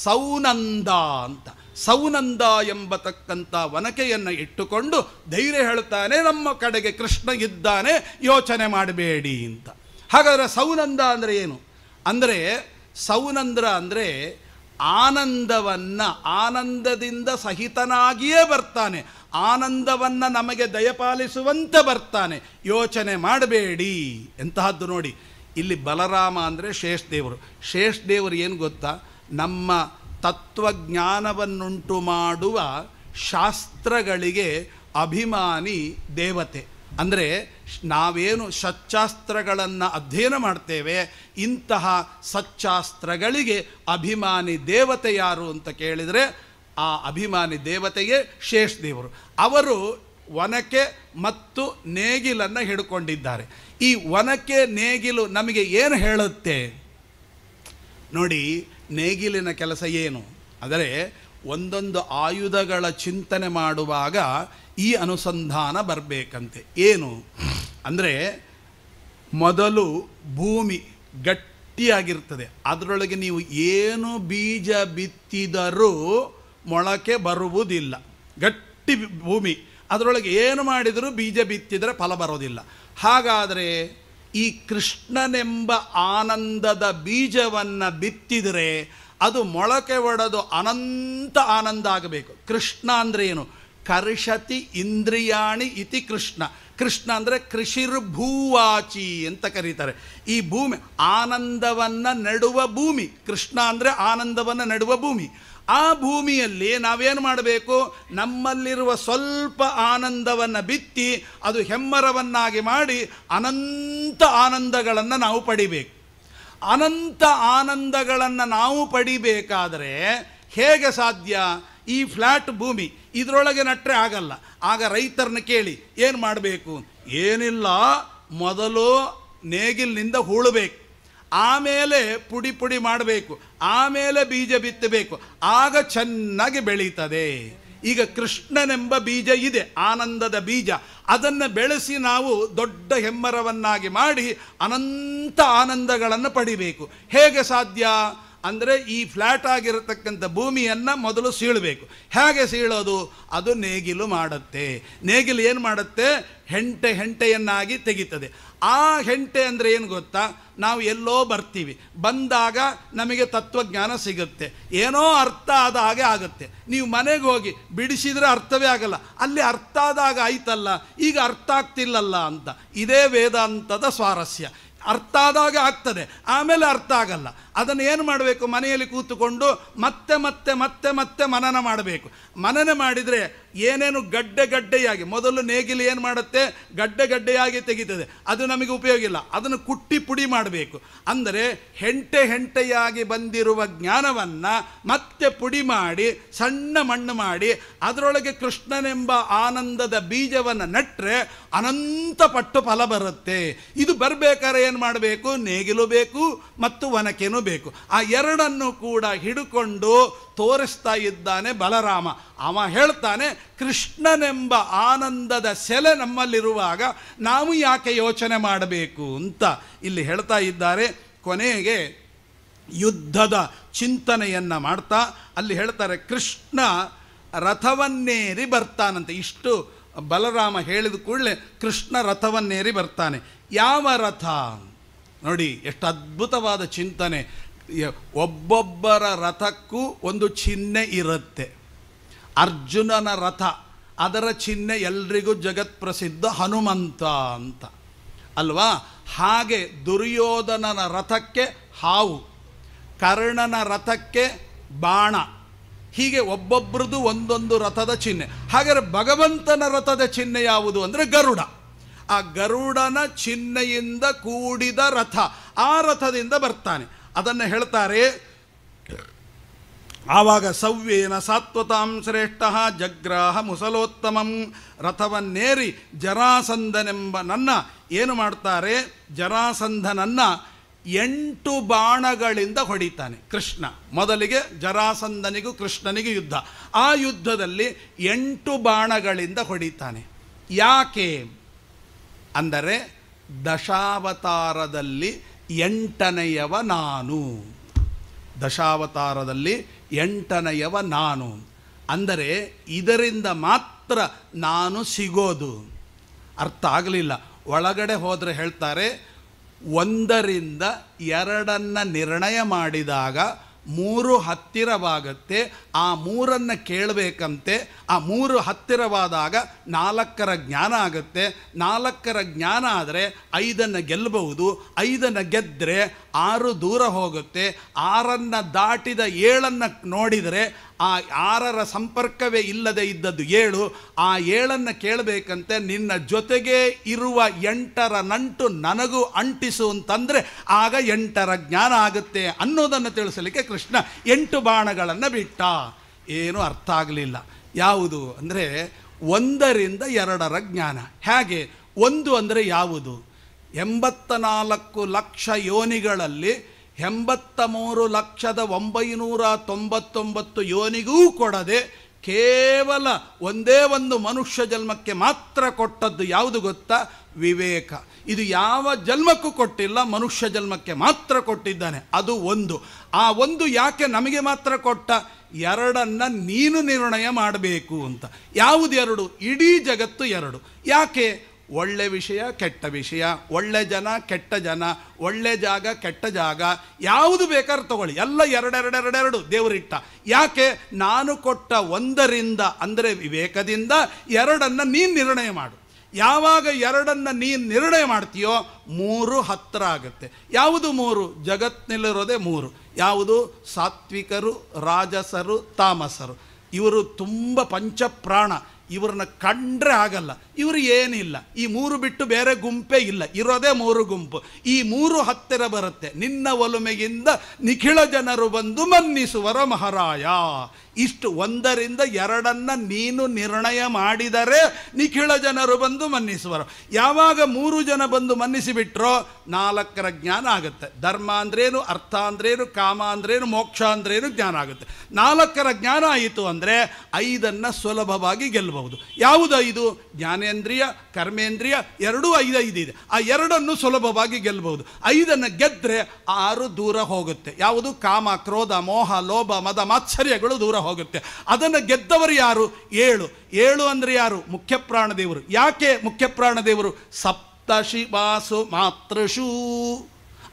ಸೌನಂದ ಅಂತ ಸೌನಂದ ಎಂಬತಕ್ಕಂಥ ವನಕೆಯನ್ನು ಇಟ್ಟುಕೊಂಡು ಧೈರ್ಯ ಹೇಳ್ತಾನೆ ನಮ್ಮ ಕಡೆಗೆ ಕೃಷ್ಣ ಇದ್ದಾನೆ ಯೋಚನೆ ಮಾಡಬೇಡಿ ಅಂತ ಹಾಗಾದರೆ ಸೌನಂದ ಅಂದರೆ ಏನು ಅಂದರೆ ಸೌನಂದ್ರ ಅಂದರೆ ಆನಂದವನ್ನು ಆನಂದದಿಂದ ಸಹಿತನಾಗಿಯೇ ಬರ್ತಾನೆ ಆನಂದವನ್ನು ನಮಗೆ ದಯಪಾಲಿಸುವಂತೆ ಬರ್ತಾನೆ ಯೋಚನೆ ಮಾಡಬೇಡಿ ಎಂತಹದ್ದು ನೋಡಿ ಇಲ್ಲಿ ಬಲರಾಮ ಅಂದರೆ ಶೇಷದೇವರು ಶೇಷದೇವರು ಏನು ಗೊತ್ತಾ ನಮ್ಮ ತತ್ವಜ್ಞಾನವನ್ನುಂಟು ಮಾಡುವ ಶಾಸ್ತ್ರಗಳಿಗೆ ಅಭಿಮಾನಿ ದೇವತೆ ಅಂದರೆ ನಾವೇನು ಸಚ್ಚಾಸ್ತ್ರಗಳನ್ನು ಅಧ್ಯಯನ ಮಾಡ್ತೇವೆ ಇಂತಹ ಸಚ್ಚಾಸ್ತ್ರಗಳಿಗೆ ಅಭಿಮಾನಿ ದೇವತೆ ಯಾರು ಅಂತ ಕೇಳಿದರೆ ಆ ಅಭಿಮಾನಿ ದೇವತೆಯೇ ಶೇಷ್ ದೇವರು ಅವರು ಒನಕೆ ಮತ್ತು ನೇಗಿಲನ್ನು ಹಿಡ್ಕೊಂಡಿದ್ದಾರೆ ಈ ಒನಕೆ ನೇಗಿಲು ನಮಗೆ ಏನು ಹೇಳುತ್ತೆ ನೋಡಿ ನೇಗಿಲಿನ ಕೆಲಸ ಏನು ಅಂದರೆ ಒಂದೊಂದು ಆಯುಧಗಳ ಚಿಂತನೆ ಮಾಡುವಾಗ ಈ ಅನುಸಂಧಾನ ಬರಬೇಕಂತೆ ಏನು ಅಂದರೆ ಮೊದಲು ಭೂಮಿ ಗಟ್ಟಿಯಾಗಿರ್ತದೆ ಅದರೊಳಗೆ ನೀವು ಏನು ಬೀಜ ಬಿತ್ತಿದರೂ ಮೊಳಕೆ ಬರುವುದಿಲ್ಲ ಗಟ್ಟಿ ಭೂಮಿ ಅದರೊಳಗೆ ಏನು ಮಾಡಿದರೂ ಬೀಜ ಬಿತ್ತಿದರೆ ಫಲ ಬರೋದಿಲ್ಲ ಹಾಗಾದರೆ ಈ ಕೃಷ್ಣನೆಂಬ ಆನಂದದ ಬೀಜವನ್ನು ಬಿತ್ತಿದರೆ ಅದು ಮೊಳಕೆ ಒಡೆದು ಅನಂತ ಆನಂದ ಆಗಬೇಕು ಕೃಷ್ಣ ಅಂದರೆ ಏನು ಕರ್ಷತಿ ಇಂದ್ರಿಯಾಣಿ ಇತಿ ಕೃಷ್ಣ ಕೃಷ್ಣ ಅಂದರೆ ಕೃಷಿರ್ಭೂವಾಚಿ ಅಂತ ಕರೀತಾರೆ ಈ ಭೂಮಿ ಆನಂದವನ್ನು ನೆಡುವ ಭೂಮಿ ಕೃಷ್ಣ ಅಂದರೆ ಆನಂದವನ್ನು ನೆಡುವ ಭೂಮಿ ಆ ಭೂಮಿಯಲ್ಲಿ ನಾವೇನು ಮಾಡಬೇಕು ನಮ್ಮಲ್ಲಿರುವ ಸ್ವಲ್ಪ ಆನಂದವನ್ನು ಬಿತ್ತಿ ಅದು ಹೆಮ್ಮರವನ್ನಾಗಿ ಮಾಡಿ ಅನಂತ ಆನಂದಗಳನ್ನು ನಾವು ಪಡಿಬೇಕು ಅನಂತ ಆನಂದಗಳನ್ನು ನಾವು ಪಡಿಬೇಕಾದರೆ ಹೇಗೆ ಸಾಧ್ಯ ಈ ಫ್ಲ್ಯಾಟ್ ಭೂಮಿ ಇದರೊಳಗೆ ನಟ್ರೆ ಆಗಲ್ಲ ಆಗ ರೈತರನ್ನ ಕೇಳಿ ಏನು ಮಾಡಬೇಕು ಏನಿಲ್ಲ ಮೊದಲು ನೇಗಿಲಿನಿಂದ ಹೂಳಬೇಕು ಆಮೇಲೆ ಪುಡಿ ಪುಡಿ ಮಾಡಬೇಕು ಆಮೇಲೆ ಬೀಜ ಬಿತ್ತಬೇಕು ಆಗ ಚೆನ್ನಾಗಿ ಬೆಳೀತದೆ ಈಗ ಕೃಷ್ಣನೆಂಬ ಬೀಜ ಇದೆ ಆನಂದದ ಬೀಜ ಅದನ್ನು ಬೆಳೆಸಿ ನಾವು ದೊಡ್ಡ ಹೆಮ್ಮರವನ್ನಾಗಿ ಮಾಡಿ ಅನಂತ ಆನಂದಗಳನ್ನು ಪಡಿಬೇಕು ಹೇಗೆ ಸಾಧ್ಯ ಅಂದರೆ ಈ ಫ್ಲ್ಯಾಟ್ ಆಗಿರತಕ್ಕಂಥ ಭೂಮಿಯನ್ನು ಮೊದಲು ಸೀಳಬೇಕು ಹೇಗೆ ಸೀಳೋದು ಅದು ನೇಗಿಲು ಮಾಡುತ್ತೆ ನೇಗಿಲು ಏನು ಮಾಡುತ್ತೆ ಹೆಂಟೆ ಹೆಂಟೆಯನ್ನಾಗಿ ತೆಗೀತದೆ ಆ ಹೆಂಟೆ ಅಂದರೆ ಏನು ಗೊತ್ತಾ ನಾವು ಎಲ್ಲೋ ಬರ್ತೀವಿ ಬಂದಾಗ ನಮಗೆ ತತ್ವಜ್ಞಾನ ಸಿಗುತ್ತೆ ಏನೋ ಅರ್ಥ ಆದ ಹಾಗೆ ಆಗುತ್ತೆ ನೀವು ಮನೆಗೆ ಹೋಗಿ ಬಿಡಿಸಿದರೆ ಅರ್ಥವೇ ಆಗಲ್ಲ ಅಲ್ಲಿ ಅರ್ಥ ಆದಾಗ ಆಯ್ತಲ್ಲ ಈಗ ಅರ್ಥ ಆಗ್ತಿಲ್ಲಲ್ಲ ಅಂತ ಇದೇ ವೇದಾಂತದ ಸ್ವಾರಸ್ಯ ಅರ್ಥ ಆದಾಗ ಆಗ್ತದೆ ಆಮೇಲೆ ಅರ್ಥ ಆಗಲ್ಲ ಅದನ್ನು ಏನು ಮಾಡಬೇಕು ಮನೆಯಲ್ಲಿ ಕೂತುಕೊಂಡು ಮತ್ತೆ ಮತ್ತೆ ಮತ್ತೆ ಮತ್ತೆ ಮನನ ಮಾಡಬೇಕು ಮನನ ಮಾಡಿದರೆ ಏನೇನು ಗಡ್ಡೆ ಗಡ್ಡೆಯಾಗಿ ಮೊದಲು ನೇಗಿಲು ಏನು ಮಾಡುತ್ತೆ ಗಡ್ಡೆ ಗಡ್ಡೆಯಾಗಿ ತೆಗೀತದೆ ಅದು ನಮಗೆ ಉಪಯೋಗ ಇಲ್ಲ ಅದನ್ನು ಕುಟ್ಟಿ ಪುಡಿ ಮಾಡಬೇಕು ಅಂದರೆ ಹೆಂಟೆ ಹೆಂಟೆಯಾಗಿ ಬಂದಿರುವ ಜ್ಞಾನವನ್ನು ಮತ್ತೆ ಪುಡಿ ಮಾಡಿ ಸಣ್ಣ ಮಣ್ಣು ಮಾಡಿ ಅದರೊಳಗೆ ಕೃಷ್ಣನೆಂಬ ಆನಂದದ ಬೀಜವನ್ನು ನೆಟ್ಟರೆ ಅನಂತ ಪಟ್ಟು ಫಲ ಬರುತ್ತೆ ಇದು ಬರಬೇಕಾದ್ರೆ ಏನು ಮಾಡಬೇಕು ನೇಗಿಲು ಬೇಕು ಮತ್ತು ಒನಕೆನು ಬೇಕು ಆ ಎರಡನ್ನು ಕೂಡ ಹಿಡುಕೊಂಡು ತೋರಿಸ್ತಾ ಇದ್ದಾನೆ ಬಲರಾಮ ಅವ ಹೇಳ್ತಾನೆ ಕೃಷ್ಣನೆಂಬ ಆನಂದದ ಸೆಲೆ ನಮ್ಮಲ್ಲಿರುವಾಗ ನಾವು ಯಾಕೆ ಯೋಚನೆ ಮಾಡಬೇಕು ಅಂತ ಇಲ್ಲಿ ಹೇಳ್ತಾ ಇದ್ದಾರೆ ಕೊನೆಗೆ ಯುದ್ಧದ ಚಿಂತನೆಯನ್ನು ಮಾಡ್ತಾ ಅಲ್ಲಿ ಹೇಳ್ತಾರೆ ಕೃಷ್ಣ ರಥವನ್ನೇರಿ ಬರ್ತಾನಂತೆ ಇಷ್ಟು ಬಲರಾಮ ಹೇಳಿದ ಕೂಡಲೇ ಕೃಷ್ಣ ರಥವನ್ನೇರಿ ಬರ್ತಾನೆ ಯಾವ ರಥ ನೋಡಿ ಎಷ್ಟು ಅದ್ಭುತವಾದ ಚಿಂತನೆ ಒಬ್ಬೊಬ್ಬರ ರಥಕ್ಕೂ ಒಂದು ಚಿಹ್ನೆ ಇರುತ್ತೆ ಅರ್ಜುನನ ರಥ ಅದರ ಚಿಹ್ನೆ ಎಲ್ರಿಗೂ ಜಗತ್ಪ್ರಸಿದ್ಧ ಹನುಮಂತ ಅಂತ ಅಲ್ವಾ ಹಾಗೆ ದುರ್ಯೋಧನನ ರಥಕ್ಕೆ ಹಾವು ಕರ್ಣನ ರಥಕ್ಕೆ ಬಾಣ ಹೀಗೆ ಒಬ್ಬೊಬ್ರದ್ದು ಒಂದೊಂದು ರಥದ ಚಿಹ್ನೆ ಹಾಗಾದರೆ ಭಗವಂತನ ರಥದ ಚಿಹ್ನೆ ಯಾವುದು ಅಂದರೆ ಗರುಡ ಆ ಗರುಡನ ಚಿಹ್ನೆಯಿಂದ ಕೂಡಿದ ರಥ ಆ ರಥದಿಂದ ಬರ್ತಾನೆ ಅದನ್ನು ಹೇಳ್ತಾರೆ ಆವಾಗ ಸವ್ಯೇನ ಸಾತ್ವತಾಂ ಶ್ರೇಷ್ಠ ಜಗ್ರಾಹ ಮುಸಲೋತ್ತಮಂ ರಥವನ್ನೇರಿ ಜರಾಸಂಧನೆಂಬ ನನ್ನ ಏನು ಮಾಡ್ತಾರೆ ಜರಾಸಂಧನನ್ನು ಎಂಟು ಬಾಣಗಳಿಂದ ಹೊಡಿತಾನೆ ಕೃಷ್ಣ ಮೊದಲಿಗೆ ಜರಾಸಂಧನಿಗೂ ಕೃಷ್ಣನಿಗೂ ಯುದ್ಧ ಆ ಯುದ್ಧದಲ್ಲಿ ಎಂಟು ಬಾಣಗಳಿಂದ ಹೊಡಿತಾನೆ ಯಾಕೆ ಅಂದರೆ ದಶಾವತಾರದಲ್ಲಿ ಎಂಟನೆಯವ ನಾನು ದಶಾವತಾರದಲ್ಲಿ ಎಂಟನೆಯವ ನಾನು ಅಂದರೆ ಇದರಿಂದ ಮಾತ್ರ ನಾನು ಸಿಗೋದು ಅರ್ಥ ಆಗಲಿಲ್ಲ ಒಳಗಡೆ ಹೋದರೆ ಹೇಳ್ತಾರೆ ಒಂದರಿಂದ ಎರಡನ್ನು ನಿರ್ಣಯ ಮಾಡಿದಾಗ ಮೂರು ಹತ್ತಿರವಾಗುತ್ತೆ ಆ ಮೂರನ್ನು ಕೇಳಬೇಕಂತೆ ಆ ಮೂರು ಹತ್ತಿರವಾದಾಗ ನಾಲ್ಕರ ಜ್ಞಾನ ಆಗುತ್ತೆ ನಾಲ್ಕರ ಜ್ಞಾನ ಆದರೆ ಐದನ್ನು ಗೆಲ್ಲಬಹುದು ಐದನ್ನು ಗೆದ್ದರೆ ಆರು ದೂರ ಹೋಗುತ್ತೆ ಆರನ್ನು ದಾಟಿದ ಏಳನ್ನು ನೋಡಿದರೆ ಆ ಆರರ ಸಂಪರ್ಕವೇ ಇಲ್ಲದೆ ಇದ್ದದ್ದು ಏಳು ಆ ಏಳನ್ನು ಕೇಳಬೇಕಂತೆ ನಿನ್ನ ಜೊತೆಗೆ ಇರುವ ಎಂಟರ ನಂಟು ನನಗೂ ಅಂಟಿಸು ಅಂತಂದರೆ ಆಗ ಎಂಟರ ಜ್ಞಾನ ಆಗುತ್ತೆ ಅನ್ನೋದನ್ನು ತಿಳಿಸಲಿಕ್ಕೆ ಕೃಷ್ಣ ಎಂಟು ಬಾಣಗಳನ್ನು ಬಿಟ್ಟ ಏನೂ ಅರ್ಥ ಆಗಲಿಲ್ಲ ಯಾವುದು ಅಂದರೆ ಒಂದರಿಂದ ಎರಡರ ಜ್ಞಾನ ಹೇಗೆ ಒಂದು ಅಂದರೆ ಯಾವುದು ಎಂಬತ್ತ ನಾಲ್ಕು ಲಕ್ಷ ಯೋನಿಗಳಲ್ಲಿ ಎಂಬತ್ತ ಮೂರು ಲಕ್ಷದ ಒಂಬೈನೂರ ತೊಂಬತ್ತೊಂಬತ್ತು ಯೋನಿಗೂ ಕೊಡದೆ ಕೇವಲ ಒಂದೇ ಒಂದು ಮನುಷ್ಯ ಜನ್ಮಕ್ಕೆ ಮಾತ್ರ ಕೊಟ್ಟದ್ದು ಯಾವುದು ಗೊತ್ತಾ ವಿವೇಕ ಇದು ಯಾವ ಜನ್ಮಕ್ಕೂ ಕೊಟ್ಟಿಲ್ಲ ಮನುಷ್ಯ ಜನ್ಮಕ್ಕೆ ಮಾತ್ರ ಕೊಟ್ಟಿದ್ದಾನೆ ಅದು ಒಂದು ಆ ಒಂದು ಯಾಕೆ ನಮಗೆ ಮಾತ್ರ ಕೊಟ್ಟ ಎರಡನ್ನು ನೀನು ನಿರ್ಣಯ ಮಾಡಬೇಕು ಅಂತ ಯಾವುದು ಎರಡು ಇಡೀ ಜಗತ್ತು ಎರಡು ಯಾಕೆ ಒಳ್ಳೆ ವಿಷಯ ಕೆಟ್ಟ ವಿಷಯ ಒಳ್ಳೆ ಜನ ಕೆಟ್ಟ ಜನ ಒಳ್ಳೆ ಜಾಗ ಕೆಟ್ಟ ಜಾಗ ಯಾವುದು ಬೇಕಾದ್ರೂ ತಗೊಳ್ಳಿ ಎಲ್ಲ ಎರಡೆರಡೆರಡೆರಡು ದೇವರಿಟ್ಟ ಯಾಕೆ ನಾನು ಕೊಟ್ಟ ಒಂದರಿಂದ ಅಂದರೆ ವಿವೇಕದಿಂದ ಎರಡನ್ನು ನೀನು ನಿರ್ಣಯ ಮಾಡು ಯಾವಾಗ ಎರಡನ್ನು ನೀನು ನಿರ್ಣಯ ಮಾಡ್ತೀಯೋ ಮೂರು ಹತ್ತಿರ ಆಗುತ್ತೆ ಯಾವುದು ಮೂರು ಜಗತ್ತಿನಲ್ಲಿರೋದೇ ಮೂರು ಯಾವುದು ಸಾತ್ವಿಕರು ರಾಜಸರು ತಾಮಸರು ಇವರು ತುಂಬ ಪಂಚಪ್ರಾಣ ಇವ್ರನ್ನ ಕಂಡ್ರೆ ಆಗಲ್ಲ ಇವರು ಏನಿಲ್ಲ ಈ ಮೂರು ಬಿಟ್ಟು ಬೇರೆ ಗುಂಪೇ ಇಲ್ಲ ಇರೋದೇ ಮೂರು ಗುಂಪು ಈ ಮೂರು ಹತ್ತಿರ ಬರುತ್ತೆ ನಿನ್ನ ಒಲುಮೆಗಿಂದ ನಿಖಿಳ ಜನರು ಬಂದು ಮನ್ನಿಸುವರ ಮಹಾರಾಯ ಇಷ್ಟು ಒಂದರಿಂದ ಎರಡನ್ನು ನೀನು ನಿರ್ಣಯ ಮಾಡಿದರೆ ನಿಖಿಳ ಜನರು ಬಂದು ಮನ್ನಿಸುವರು ಯಾವಾಗ ಮೂರು ಜನ ಬಂದು ಮನ್ನಿಸಿಬಿಟ್ರೋ ನಾಲ್ಕರ ಜ್ಞಾನ ಆಗುತ್ತೆ ಧರ್ಮ ಅಂದ್ರೇನು ಅರ್ಥ ಅಂದ್ರೇನು ಕಾಮ ಅಂದ್ರೇನು ಮೋಕ್ಷ ಅಂದ್ರೇನು ಜ್ಞಾನ ಆಗುತ್ತೆ ನಾಲ್ಕರ ಜ್ಞಾನ ಆಯಿತು ಅಂದರೆ ಐದನ್ನು ಸುಲಭವಾಗಿ ಗೆಲ್ಲಬಹುದು ಯಾವುದು ಐದು ಜ್ಞಾನೇಂದ್ರಿಯ ಕರ್ಮೇಂದ್ರಿಯ ಎರಡೂ ಐದು ಐದು ಇದೆ ಆ ಎರಡನ್ನು ಸುಲಭವಾಗಿ ಗೆಲ್ಲಬಹುದು ಐದನ್ನು ಗೆದ್ದರೆ ಆರು ದೂರ ಹೋಗುತ್ತೆ ಯಾವುದು ಕಾಮ ಕ್ರೋಧ ಮೋಹ ಲೋಭ ಮದ ಮಾತ್ಸರ್ಯಗಳು ದೂರ ಹೋಗುತ್ತೆ ಅದನ್ನು ಗೆದ್ದವರು ಯಾರು ಏಳು ಏಳು ಅಂದರೆ ಯಾರು ಮುಖ್ಯ ದೇವರು ಯಾಕೆ ಮುಖ್ಯ ದೇವರು ಸಪ್ತಶಿ ಮಾತೃಶೂ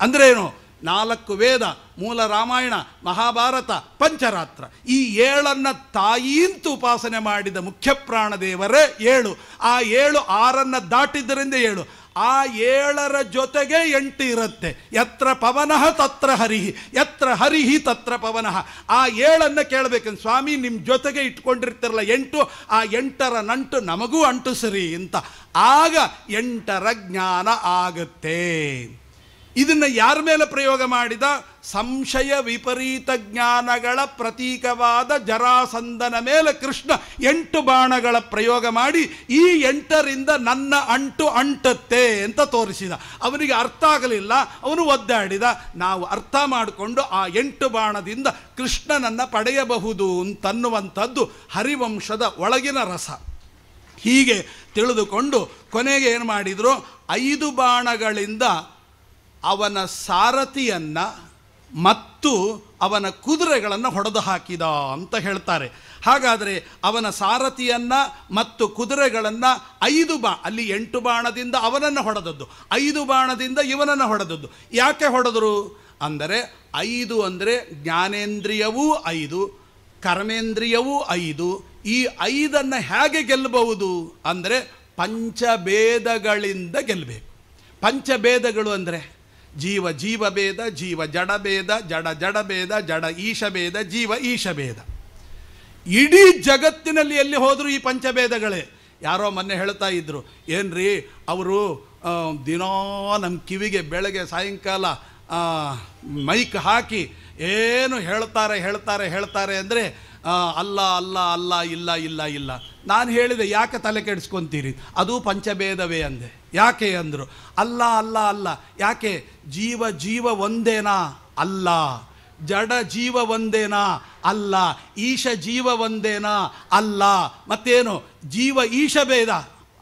ಅಂದ್ರೆ ಏನು ನಾಲ್ಕು ವೇದ ಮೂಲ ರಾಮಾಯಣ ಮಹಾಭಾರತ ಪಂಚರಾತ್ರ ಈ ಏಳನ್ನ ತಾಯಿಂತ ಉಪಾಸನೆ ಮಾಡಿದ ಮುಖ್ಯ ಪ್ರಾಣ ದೇವರೇ ಏಳು ಆ ಏಳು ಆರನ್ನು ದಾಟಿದ್ದರಿಂದ ಏಳು ಆ ಏಳರ ಜೊತೆಗೆ ಎಂಟು ಇರುತ್ತೆ ಎತ್ರ ಪವನಃ ತತ್ರ ಹರಿಹಿ ಎತ್ರ ಹರಿಹಿ ತತ್ರ ಪವನಃ ಆ ಏಳನ್ನು ಕೇಳಬೇಕು ಸ್ವಾಮಿ ನಿಮ್ಮ ಜೊತೆಗೆ ಇಟ್ಕೊಂಡಿರ್ತಿರಲ್ಲ ಎಂಟು ಆ ಎಂಟರ ನಂಟು ನಮಗೂ ಅಂಟು ಸರಿ ಅಂತ ಆಗ ಎಂಟರ ಜ್ಞಾನ ಆಗುತ್ತೆ ಇದನ್ನು ಯಾರ ಮೇಲೆ ಪ್ರಯೋಗ ಮಾಡಿದ ಸಂಶಯ ವಿಪರೀತ ಜ್ಞಾನಗಳ ಪ್ರತೀಕವಾದ ಜರಾಸಂದನ ಮೇಲೆ ಕೃಷ್ಣ ಎಂಟು ಬಾಣಗಳ ಪ್ರಯೋಗ ಮಾಡಿ ಈ ಎಂಟರಿಂದ ನನ್ನ ಅಂಟು ಅಂಟತ್ತೆ ಅಂತ ತೋರಿಸಿದ ಅವನಿಗೆ ಅರ್ಥ ಆಗಲಿಲ್ಲ ಅವನು ಒದ್ದಾಡಿದ ನಾವು ಅರ್ಥ ಮಾಡಿಕೊಂಡು ಆ ಎಂಟು ಬಾಣದಿಂದ ಕೃಷ್ಣನನ್ನು ಪಡೆಯಬಹುದು ಅಂತನ್ನುವಂಥದ್ದು ಹರಿವಂಶದ ಒಳಗಿನ ರಸ ಹೀಗೆ ತಿಳಿದುಕೊಂಡು ಕೊನೆಗೆ ಏನು ಮಾಡಿದರು ಐದು ಬಾಣಗಳಿಂದ ಅವನ ಸಾರಥಿಯನ್ನು ಮತ್ತು ಅವನ ಕುದುರೆಗಳನ್ನು ಹೊಡೆದು ಹಾಕಿದ ಅಂತ ಹೇಳ್ತಾರೆ ಹಾಗಾದರೆ ಅವನ ಸಾರಥಿಯನ್ನು ಮತ್ತು ಕುದುರೆಗಳನ್ನು ಐದು ಬಾ ಅಲ್ಲಿ ಎಂಟು ಬಾಣದಿಂದ ಅವನನ್ನು ಹೊಡೆದದ್ದು ಐದು ಬಾಣದಿಂದ ಇವನನ್ನು ಹೊಡೆದದ್ದು ಯಾಕೆ ಹೊಡೆದರು ಅಂದರೆ ಐದು ಅಂದರೆ ಜ್ಞಾನೇಂದ್ರಿಯವೂ ಐದು ಕರ್ಮೇಂದ್ರಿಯವೂ ಐದು ಈ ಐದನ್ನು ಹೇಗೆ ಗೆಲ್ಲಬಹುದು ಅಂದರೆ ಪಂಚಭೇದಗಳಿಂದ ಗೆಲ್ಲಬೇಕು ಪಂಚಭೇದಗಳು ಅಂದರೆ ಜೀವ ಜೀವಭೇದ ಜೀವ ಭೇದ ಜಡ ಭೇದ ಜಡ ಈಶಭೇದ ಜೀವ ಈಶಭೇದ ಇಡೀ ಜಗತ್ತಿನಲ್ಲಿ ಎಲ್ಲಿ ಹೋದರೂ ಈ ಪಂಚಭೇದಗಳೇ ಯಾರೋ ಮೊನ್ನೆ ಹೇಳ್ತಾ ಇದ್ದರು ಏನ್ರಿ ಅವರು ದಿನೋ ನಮ್ಮ ಕಿವಿಗೆ ಬೆಳಗ್ಗೆ ಸಾಯಂಕಾಲ ಮೈಕ್ ಹಾಕಿ ಏನು ಹೇಳ್ತಾರೆ ಹೇಳ್ತಾರೆ ಹೇಳ್ತಾರೆ ಅಂದರೆ ಅಲ್ಲ ಅಲ್ಲ ಅಲ್ಲ ಇಲ್ಲ ಇಲ್ಲ ಇಲ್ಲ ನಾನು ಹೇಳಿದೆ ಯಾಕೆ ತಲೆ ಕೆಡಿಸ್ಕೊತೀರಿ ಅದು ಪಂಚಭೇದವೇ ಅಂದೆ ಯಾಕೆ ಅಂದರು ಅಲ್ಲ ಅಲ್ಲ ಅಲ್ಲ ಯಾಕೆ ಜೀವ ಜೀವ ಒಂದೇನಾ ಅಲ್ಲ ಜಡ ಜೀವ ಒಂದೇನಾ ಅಲ್ಲ ಈಶ ಜೀವ ಒಂದೇನಾ ಅಲ್ಲ ಮತ್ತೇನು ಜೀವ ಈಶ ಭೇದ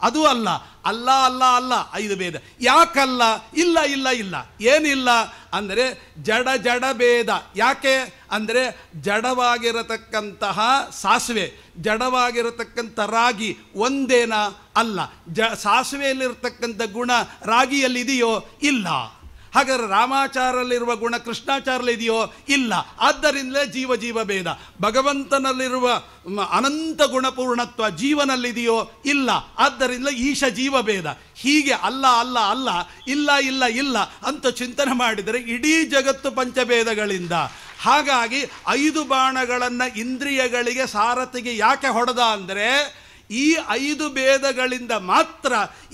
ಅದು ಅಲ್ಲ ಅಲ್ಲ ಅಲ್ಲ ಅಲ್ಲ ಐದು ಭೇದ ಯಾಕಲ್ಲ ಇಲ್ಲ ಇಲ್ಲ ಇಲ್ಲ ಏನಿಲ್ಲ ಅಂದರೆ ಜಡ ಜಡ ಭೇದ ಯಾಕೆ ಅಂದರೆ ಜಡವಾಗಿರತಕ್ಕಂತಹ ಸಾಸಿವೆ ಜಡವಾಗಿರತಕ್ಕಂಥ ರಾಗಿ ಒಂದೇನ ಅಲ್ಲ ಜ ಸಾಸಿವೆಯಲ್ಲಿರತಕ್ಕಂಥ ಗುಣ ರಾಗಿಯಲ್ಲಿದೆಯೋ ಇಲ್ಲ ಹಾಗಾದರೆ ರಾಮಾಚಾರಲ್ಲಿರುವ ಗುಣ ಇದೆಯೋ ಇಲ್ಲ ಆದ್ದರಿಂದಲೇ ಜೀವ ಜೀವ ಭೇದ ಭಗವಂತನಲ್ಲಿರುವ ಅನಂತ ಗುಣಪೂರ್ಣತ್ವ ಜೀವನಲ್ಲಿದೆಯೋ ಇಲ್ಲ ಆದ್ದರಿಂದಲೇ ಈಶ ಜೀವ ಭೇದ ಹೀಗೆ ಅಲ್ಲ ಅಲ್ಲ ಅಲ್ಲ ಇಲ್ಲ ಇಲ್ಲ ಇಲ್ಲ ಅಂತ ಚಿಂತನೆ ಮಾಡಿದರೆ ಇಡೀ ಜಗತ್ತು ಪಂಚಭೇದಗಳಿಂದ ಹಾಗಾಗಿ ಐದು ಬಾಣಗಳನ್ನು ಇಂದ್ರಿಯಗಳಿಗೆ ಸಾರಥಿಗೆ ಯಾಕೆ ಹೊಡೆದ ಅಂದರೆ ಈ ಐದು ಭೇದಗಳಿಂದ ಮಾತ್ರ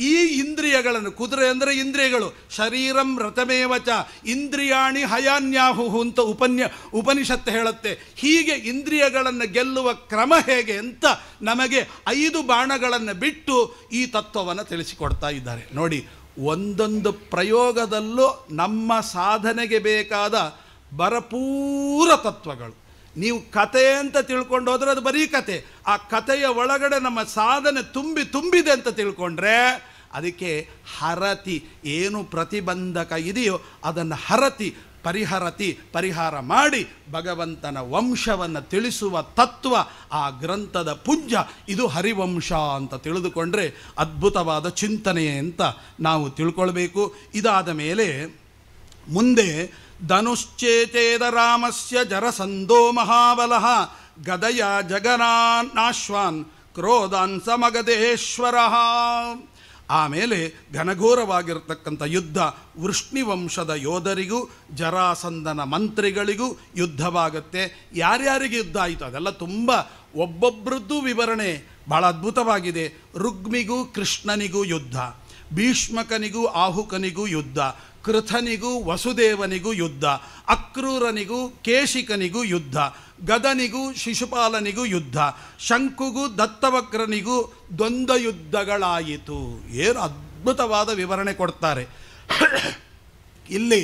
ಈ ಇಂದ್ರಿಯಗಳನ್ನು ಕುದುರೆ ಅಂದರೆ ಇಂದ್ರಿಯಗಳು ಶರೀರಂ ರಥಮೇವಚ ಇಂದ್ರಿಯಾಣಿ ಹಯಾನ್ಯಾಹು ಅಂತ ಉಪನ್ಯ ಉಪನಿಷತ್ತು ಹೇಳುತ್ತೆ ಹೀಗೆ ಇಂದ್ರಿಯಗಳನ್ನು ಗೆಲ್ಲುವ ಕ್ರಮ ಹೇಗೆ ಅಂತ ನಮಗೆ ಐದು ಬಾಣಗಳನ್ನು ಬಿಟ್ಟು ಈ ತತ್ವವನ್ನು ತಿಳಿಸಿಕೊಡ್ತಾ ಇದ್ದಾರೆ ನೋಡಿ ಒಂದೊಂದು ಪ್ರಯೋಗದಲ್ಲೂ ನಮ್ಮ ಸಾಧನೆಗೆ ಬೇಕಾದ ಭರಪೂರ ತತ್ವಗಳು ನೀವು ಕತೆ ಅಂತ ತಿಳ್ಕೊಂಡು ಹೋದ್ರೆ ಅದು ಬರೀ ಕತೆ ಆ ಕಥೆಯ ಒಳಗಡೆ ನಮ್ಮ ಸಾಧನೆ ತುಂಬಿ ತುಂಬಿದೆ ಅಂತ ತಿಳ್ಕೊಂಡ್ರೆ ಅದಕ್ಕೆ ಹರತಿ ಏನು ಪ್ರತಿಬಂಧಕ ಇದೆಯೋ ಅದನ್ನು ಹರತಿ ಪರಿಹರತಿ ಪರಿಹಾರ ಮಾಡಿ ಭಗವಂತನ ವಂಶವನ್ನು ತಿಳಿಸುವ ತತ್ವ ಆ ಗ್ರಂಥದ ಪುಂಜ ಇದು ಹರಿವಂಶ ಅಂತ ತಿಳಿದುಕೊಂಡ್ರೆ ಅದ್ಭುತವಾದ ಚಿಂತನೆ ಅಂತ ನಾವು ತಿಳ್ಕೊಳ್ಬೇಕು ಇದಾದ ಮೇಲೆ ಮುಂದೆ ಧನುಶ್ಚೇತೇದ ರಾಮಸ್ಯ ಜರಸಂದೋ ಮಹಾಬಲಃ ಗದಯ ಜಗನಾಶ್ವಾನ್ ಕ್ರೋಧಾನ್ ಸಮಗದೇಶ್ವರ ಆಮೇಲೆ ಘನಘೋರವಾಗಿರ್ತಕ್ಕಂಥ ಯುದ್ಧ ವೃಷ್ಣಿವಂಶದ ಯೋಧರಿಗೂ ಜರಾಸಂದನ ಮಂತ್ರಿಗಳಿಗೂ ಯುದ್ಧವಾಗುತ್ತೆ ಯಾರ್ಯಾರಿಗೆ ಯುದ್ಧ ಆಯಿತು ಅದೆಲ್ಲ ತುಂಬ ಒಬ್ಬೊಬ್ಬರದ್ದು ವಿವರಣೆ ಬಹಳ ಅದ್ಭುತವಾಗಿದೆ ರುಗ್ಮಿಗೂ ಕೃಷ್ಣನಿಗೂ ಯುದ್ಧ ಭೀಷ್ಮಕನಿಗೂ ಆಹುಕನಿಗೂ ಯುದ್ಧ ಕೃಥನಿಗೂ ವಸುದೇವನಿಗೂ ಯುದ್ಧ ಅಕ್ರೂರನಿಗೂ ಕೇಶಿಕನಿಗೂ ಯುದ್ಧ ಗದನಿಗೂ ಶಿಶುಪಾಲನಿಗೂ ಯುದ್ಧ ಶಂಕುಗೂ ದತ್ತವಕ್ರನಿಗೂ ದ್ವಂದ್ವ ಯುದ್ಧಗಳಾಯಿತು ಏನು ಅದ್ಭುತವಾದ ವಿವರಣೆ ಕೊಡ್ತಾರೆ ಇಲ್ಲಿ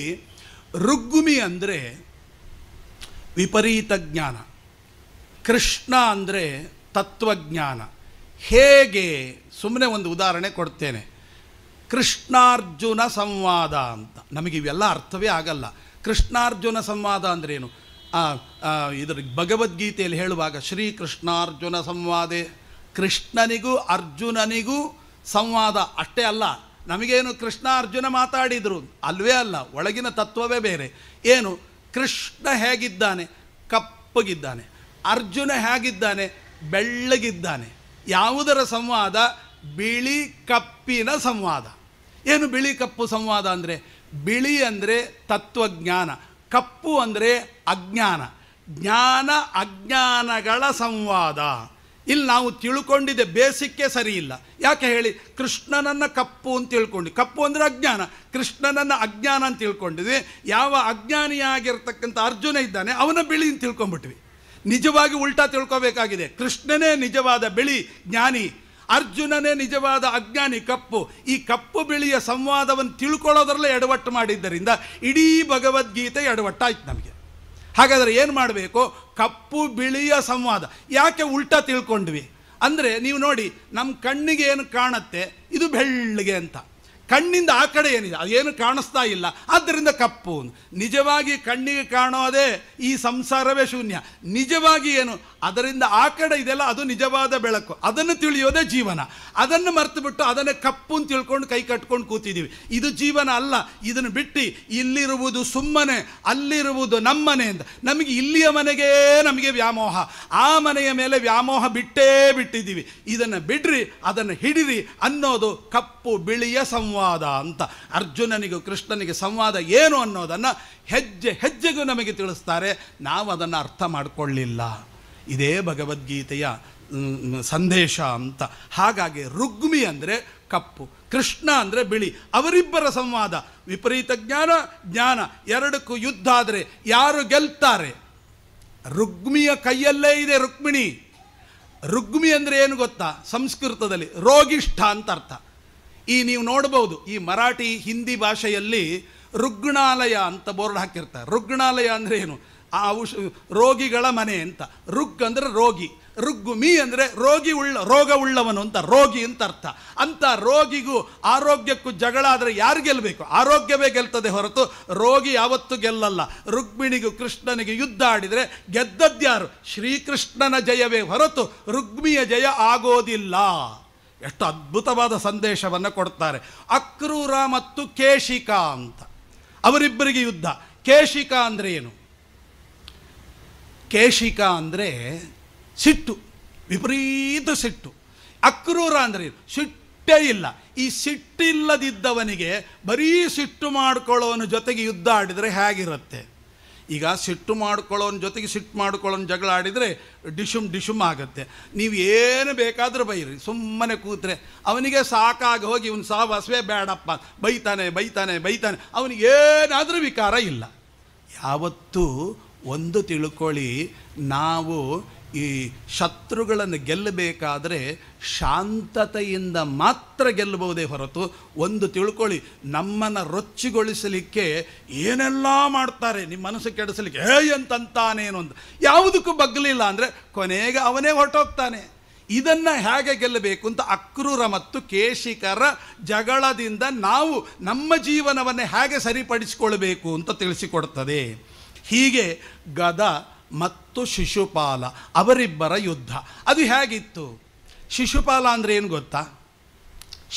ರುಗ್ಮಿ ಅಂದರೆ ವಿಪರೀತ ಜ್ಞಾನ ಕೃಷ್ಣ ಅಂದರೆ ತತ್ವಜ್ಞಾನ ಹೇಗೆ ಸುಮ್ಮನೆ ಒಂದು ಉದಾಹರಣೆ ಕೊಡ್ತೇನೆ ಕೃಷ್ಣಾರ್ಜುನ ಸಂವಾದ ಅಂತ ನಮಗೆ ಇವೆಲ್ಲ ಅರ್ಥವೇ ಆಗಲ್ಲ ಕೃಷ್ಣಾರ್ಜುನ ಸಂವಾದ ಅಂದ್ರೇನು ಇದರ ಭಗವದ್ಗೀತೆಯಲ್ಲಿ ಹೇಳುವಾಗ ಶ್ರೀ ಕೃಷ್ಣಾರ್ಜುನ ಸಂವಾದೆ ಕೃಷ್ಣನಿಗೂ ಅರ್ಜುನನಿಗೂ ಸಂವಾದ ಅಷ್ಟೇ ಅಲ್ಲ ನಮಗೇನು ಕೃಷ್ಣ ಅರ್ಜುನ ಮಾತಾಡಿದರು ಅಲ್ವೇ ಅಲ್ಲ ಒಳಗಿನ ತತ್ವವೇ ಬೇರೆ ಏನು ಕೃಷ್ಣ ಹೇಗಿದ್ದಾನೆ ಕಪ್ಪಗಿದ್ದಾನೆ ಅರ್ಜುನ ಹೇಗಿದ್ದಾನೆ ಬೆಳ್ಳಗಿದ್ದಾನೆ ಯಾವುದರ ಸಂವಾದ ಬಿಳಿ ಕಪ್ಪಿನ ಸಂವಾದ ಏನು ಬಿಳಿ ಕಪ್ಪು ಸಂವಾದ ಅಂದರೆ ಬಿಳಿ ಅಂದರೆ ತತ್ವಜ್ಞಾನ ಕಪ್ಪು ಅಂದರೆ ಅಜ್ಞಾನ ಜ್ಞಾನ ಅಜ್ಞಾನಗಳ ಸಂವಾದ ಇಲ್ಲಿ ನಾವು ತಿಳ್ಕೊಂಡಿದ್ದೆ ಬೇಸಿಕ್ಕೆ ಸರಿ ಇಲ್ಲ ಯಾಕೆ ಹೇಳಿ ಕೃಷ್ಣನನ್ನು ಕಪ್ಪು ಅಂತ ತಿಳ್ಕೊಂಡು ಕಪ್ಪು ಅಂದರೆ ಅಜ್ಞಾನ ಕೃಷ್ಣನನ್ನು ಅಜ್ಞಾನ ಅಂತ ತಿಳ್ಕೊಂಡಿದ್ವಿ ಯಾವ ಅಜ್ಞಾನಿಯಾಗಿರ್ತಕ್ಕಂಥ ಅರ್ಜುನ ಇದ್ದಾನೆ ಅವನ ಬಿಳಿ ಅಂತ ತಿಳ್ಕೊಂಬಿಟ್ವಿ ನಿಜವಾಗಿ ಉಲ್ಟಾ ತಿಳ್ಕೋಬೇಕಾಗಿದೆ ಕೃಷ್ಣನೇ ನಿಜವಾದ ಬಿಳಿ ಜ್ಞಾನಿ ಅರ್ಜುನನೇ ನಿಜವಾದ ಅಜ್ಞಾನಿ ಕಪ್ಪು ಈ ಕಪ್ಪು ಬಿಳಿಯ ಸಂವಾದವನ್ನು ತಿಳ್ಕೊಳ್ಳೋದ್ರಲ್ಲೇ ಎಡವಟ್ಟು ಮಾಡಿದ್ದರಿಂದ ಇಡೀ ಭಗವದ್ಗೀತೆ ಎಡವಟ್ಟಾಯ್ತು ನಮಗೆ ಹಾಗಾದರೆ ಏನು ಮಾಡಬೇಕು ಕಪ್ಪು ಬಿಳಿಯ ಸಂವಾದ ಯಾಕೆ ಉಲ್ಟ ತಿಳ್ಕೊಂಡ್ವಿ ಅಂದರೆ ನೀವು ನೋಡಿ ನಮ್ಮ ಕಣ್ಣಿಗೆ ಏನು ಕಾಣುತ್ತೆ ಇದು ಬೆಳ್ಳಿಗೆ ಅಂತ ಕಣ್ಣಿಂದ ಆ ಕಡೆ ಏನಿದೆ ಅದೇನು ಕಾಣಿಸ್ತಾ ಇಲ್ಲ ಆದ್ದರಿಂದ ಕಪ್ಪು ನಿಜವಾಗಿ ಕಣ್ಣಿಗೆ ಕಾಣೋದೇ ಈ ಸಂಸಾರವೇ ಶೂನ್ಯ ನಿಜವಾಗಿ ಏನು ಅದರಿಂದ ಆ ಕಡೆ ಇದೆಲ್ಲ ಅದು ನಿಜವಾದ ಬೆಳಕು ಅದನ್ನು ತಿಳಿಯೋದೇ ಜೀವನ ಅದನ್ನು ಮರೆತುಬಿಟ್ಟು ಅದನ್ನೇ ಕಪ್ಪು ಅಂತ ತಿಳ್ಕೊಂಡು ಕೈ ಕಟ್ಕೊಂಡು ಕೂತಿದ್ದೀವಿ ಇದು ಜೀವನ ಅಲ್ಲ ಇದನ್ನು ಬಿಟ್ಟು ಇಲ್ಲಿರುವುದು ಸುಮ್ಮನೆ ಅಲ್ಲಿರುವುದು ನಮ್ಮನೆ ಅಂತ ನಮಗೆ ಇಲ್ಲಿಯ ಮನೆಗೇ ನಮಗೆ ವ್ಯಾಮೋಹ ಆ ಮನೆಯ ಮೇಲೆ ವ್ಯಾಮೋಹ ಬಿಟ್ಟೇ ಬಿಟ್ಟಿದ್ದೀವಿ ಇದನ್ನು ಬಿಡ್ರಿ ಅದನ್ನು ಹಿಡಿರಿ ಅನ್ನೋದು ಕಪ್ಪು ಕಪ್ಪು ಬಿಳಿಯ ಸಂವಾದ ಅಂತ ಅರ್ಜುನನಿಗೂ ಕೃಷ್ಣನಿಗೆ ಸಂವಾದ ಏನು ಅನ್ನೋದನ್ನು ಹೆಜ್ಜೆ ಹೆಜ್ಜೆಗೂ ನಮಗೆ ತಿಳಿಸ್ತಾರೆ ನಾವು ಅದನ್ನು ಅರ್ಥ ಮಾಡಿಕೊಳ್ಳಿಲ್ಲ ಇದೇ ಭಗವದ್ಗೀತೆಯ ಸಂದೇಶ ಅಂತ ಹಾಗಾಗಿ ರುಗ್ಮಿ ಅಂದರೆ ಕಪ್ಪು ಕೃಷ್ಣ ಅಂದರೆ ಬಿಳಿ ಅವರಿಬ್ಬರ ಸಂವಾದ ವಿಪರೀತ ಜ್ಞಾನ ಜ್ಞಾನ ಎರಡಕ್ಕೂ ಯುದ್ಧ ಆದರೆ ಯಾರು ಗೆಲ್ತಾರೆ ರುಗ್ಮಿಯ ಕೈಯಲ್ಲೇ ಇದೆ ರುಕ್ಮಿಣಿ ರುಗ್ಮಿ ಅಂದರೆ ಏನು ಗೊತ್ತಾ ಸಂಸ್ಕೃತದಲ್ಲಿ ರೋಗಿಷ್ಠ ಅಂತ ಅರ್ಥ ಈ ನೀವು ನೋಡ್ಬೋದು ಈ ಮರಾಠಿ ಹಿಂದಿ ಭಾಷೆಯಲ್ಲಿ ರುಗ್ಣಾಲಯ ಅಂತ ಬೋರ್ಡ್ ಹಾಕಿರ್ತಾರೆ ರುಗ್ಣಾಲಯ ಅಂದರೆ ಏನು ಆ ಔಷ ರೋಗಿಗಳ ಮನೆ ಅಂತ ರುಗ್ ಅಂದರೆ ರೋಗಿ ರುಗ್ಗು ಮೀ ಅಂದರೆ ರೋಗಿ ಉಳ್ಳ ರೋಗ ಉಳ್ಳವನು ಅಂತ ರೋಗಿ ಅಂತ ಅರ್ಥ ಅಂತ ರೋಗಿಗೂ ಆರೋಗ್ಯಕ್ಕೂ ಜಗಳ ಆದರೆ ಯಾರು ಗೆಲ್ಲಬೇಕು ಆರೋಗ್ಯವೇ ಗೆಲ್ತದೆ ಹೊರತು ರೋಗಿ ಯಾವತ್ತೂ ಗೆಲ್ಲಲ್ಲ ರುಗ್ಮಿಣಿಗೂ ಕೃಷ್ಣನಿಗೆ ಯುದ್ಧ ಆಡಿದರೆ ಗೆದ್ದದ್ಯಾರು ಶ್ರೀಕೃಷ್ಣನ ಜಯವೇ ಹೊರತು ರುಗ್ಮಿಯ ಜಯ ಆಗೋದಿಲ್ಲ ಎಷ್ಟು ಅದ್ಭುತವಾದ ಸಂದೇಶವನ್ನು ಕೊಡ್ತಾರೆ ಅಕ್ರೂರ ಮತ್ತು ಕೇಶಿಕಾ ಅಂತ ಅವರಿಬ್ಬರಿಗೆ ಯುದ್ಧ ಕೇಶಿಕಾ ಅಂದರೆ ಏನು ಕೇಶಿಕಾ ಅಂದರೆ ಸಿಟ್ಟು ವಿಪರೀತ ಸಿಟ್ಟು ಅಕ್ರೂರ ಅಂದರೆ ಏನು ಸಿಟ್ಟೇ ಇಲ್ಲ ಈ ಸಿಟ್ಟಿಲ್ಲದಿದ್ದವನಿಗೆ ಬರೀ ಸಿಟ್ಟು ಮಾಡ್ಕೊಳ್ಳೋನ ಜೊತೆಗೆ ಯುದ್ಧ ಆಡಿದರೆ ಹೇಗಿರುತ್ತೆ ಈಗ ಸಿಟ್ಟು ಮಾಡ್ಕೊಳ್ಳೋನ ಜೊತೆಗೆ ಸಿಟ್ಟು ಮಾಡ್ಕೊಳ್ಳೋನ್ ಜಗಳ ಆಡಿದರೆ ಡಿಶುಮ್ ಡಿಶುಮ್ ಆಗುತ್ತೆ ನೀವು ಏನು ಬೇಕಾದರೂ ಬೈರಿ ಸುಮ್ಮನೆ ಕೂತ್ರೆ ಅವನಿಗೆ ಸಾಕಾಗಿ ಹೋಗಿ ಇವನು ಸಾವು ಹಸುವೆ ಬೇಡಪ್ಪ ಬೈತಾನೆ ಬೈತಾನೆ ಬೈತಾನೆ ಅವನಿಗೆ ಏನಾದರೂ ವಿಕಾರ ಇಲ್ಲ ಯಾವತ್ತೂ ಒಂದು ತಿಳ್ಕೊಳ್ಳಿ ನಾವು ಈ ಶತ್ರುಗಳನ್ನು ಗೆಲ್ಲಬೇಕಾದರೆ ಶಾಂತತೆಯಿಂದ ಮಾತ್ರ ಗೆಲ್ಲಬಹುದೇ ಹೊರತು ಒಂದು ತಿಳ್ಕೊಳ್ಳಿ ನಮ್ಮನ್ನು ರೊಚ್ಚಿಗೊಳಿಸಲಿಕ್ಕೆ ಏನೆಲ್ಲ ಮಾಡ್ತಾರೆ ನಿಮ್ಮ ಮನಸ್ಸು ಕೆಡಿಸಲಿಕ್ಕೆ ಹೇ ಅಂತಂತಾನೇನು ಅಂತ ಯಾವುದಕ್ಕೂ ಬಗ್ಗಲಿಲ್ಲ ಅಂದರೆ ಕೊನೆಗೆ ಅವನೇ ಹೊರಟೋಗ್ತಾನೆ ಇದನ್ನು ಹೇಗೆ ಗೆಲ್ಲಬೇಕು ಅಂತ ಅಕ್ರೂರ ಮತ್ತು ಕೇಶಿಕರ ಜಗಳದಿಂದ ನಾವು ನಮ್ಮ ಜೀವನವನ್ನು ಹೇಗೆ ಸರಿಪಡಿಸಿಕೊಳ್ಬೇಕು ಅಂತ ತಿಳಿಸಿಕೊಡ್ತದೆ ಹೀಗೆ ಗದ ಮತ್ತು ಮತ್ತು ಶಿಶುಪಾಲ ಅವರಿಬ್ಬರ ಯುದ್ಧ ಅದು ಹೇಗಿತ್ತು ಶಿಶುಪಾಲ ಅಂದರೆ ಏನು ಗೊತ್ತಾ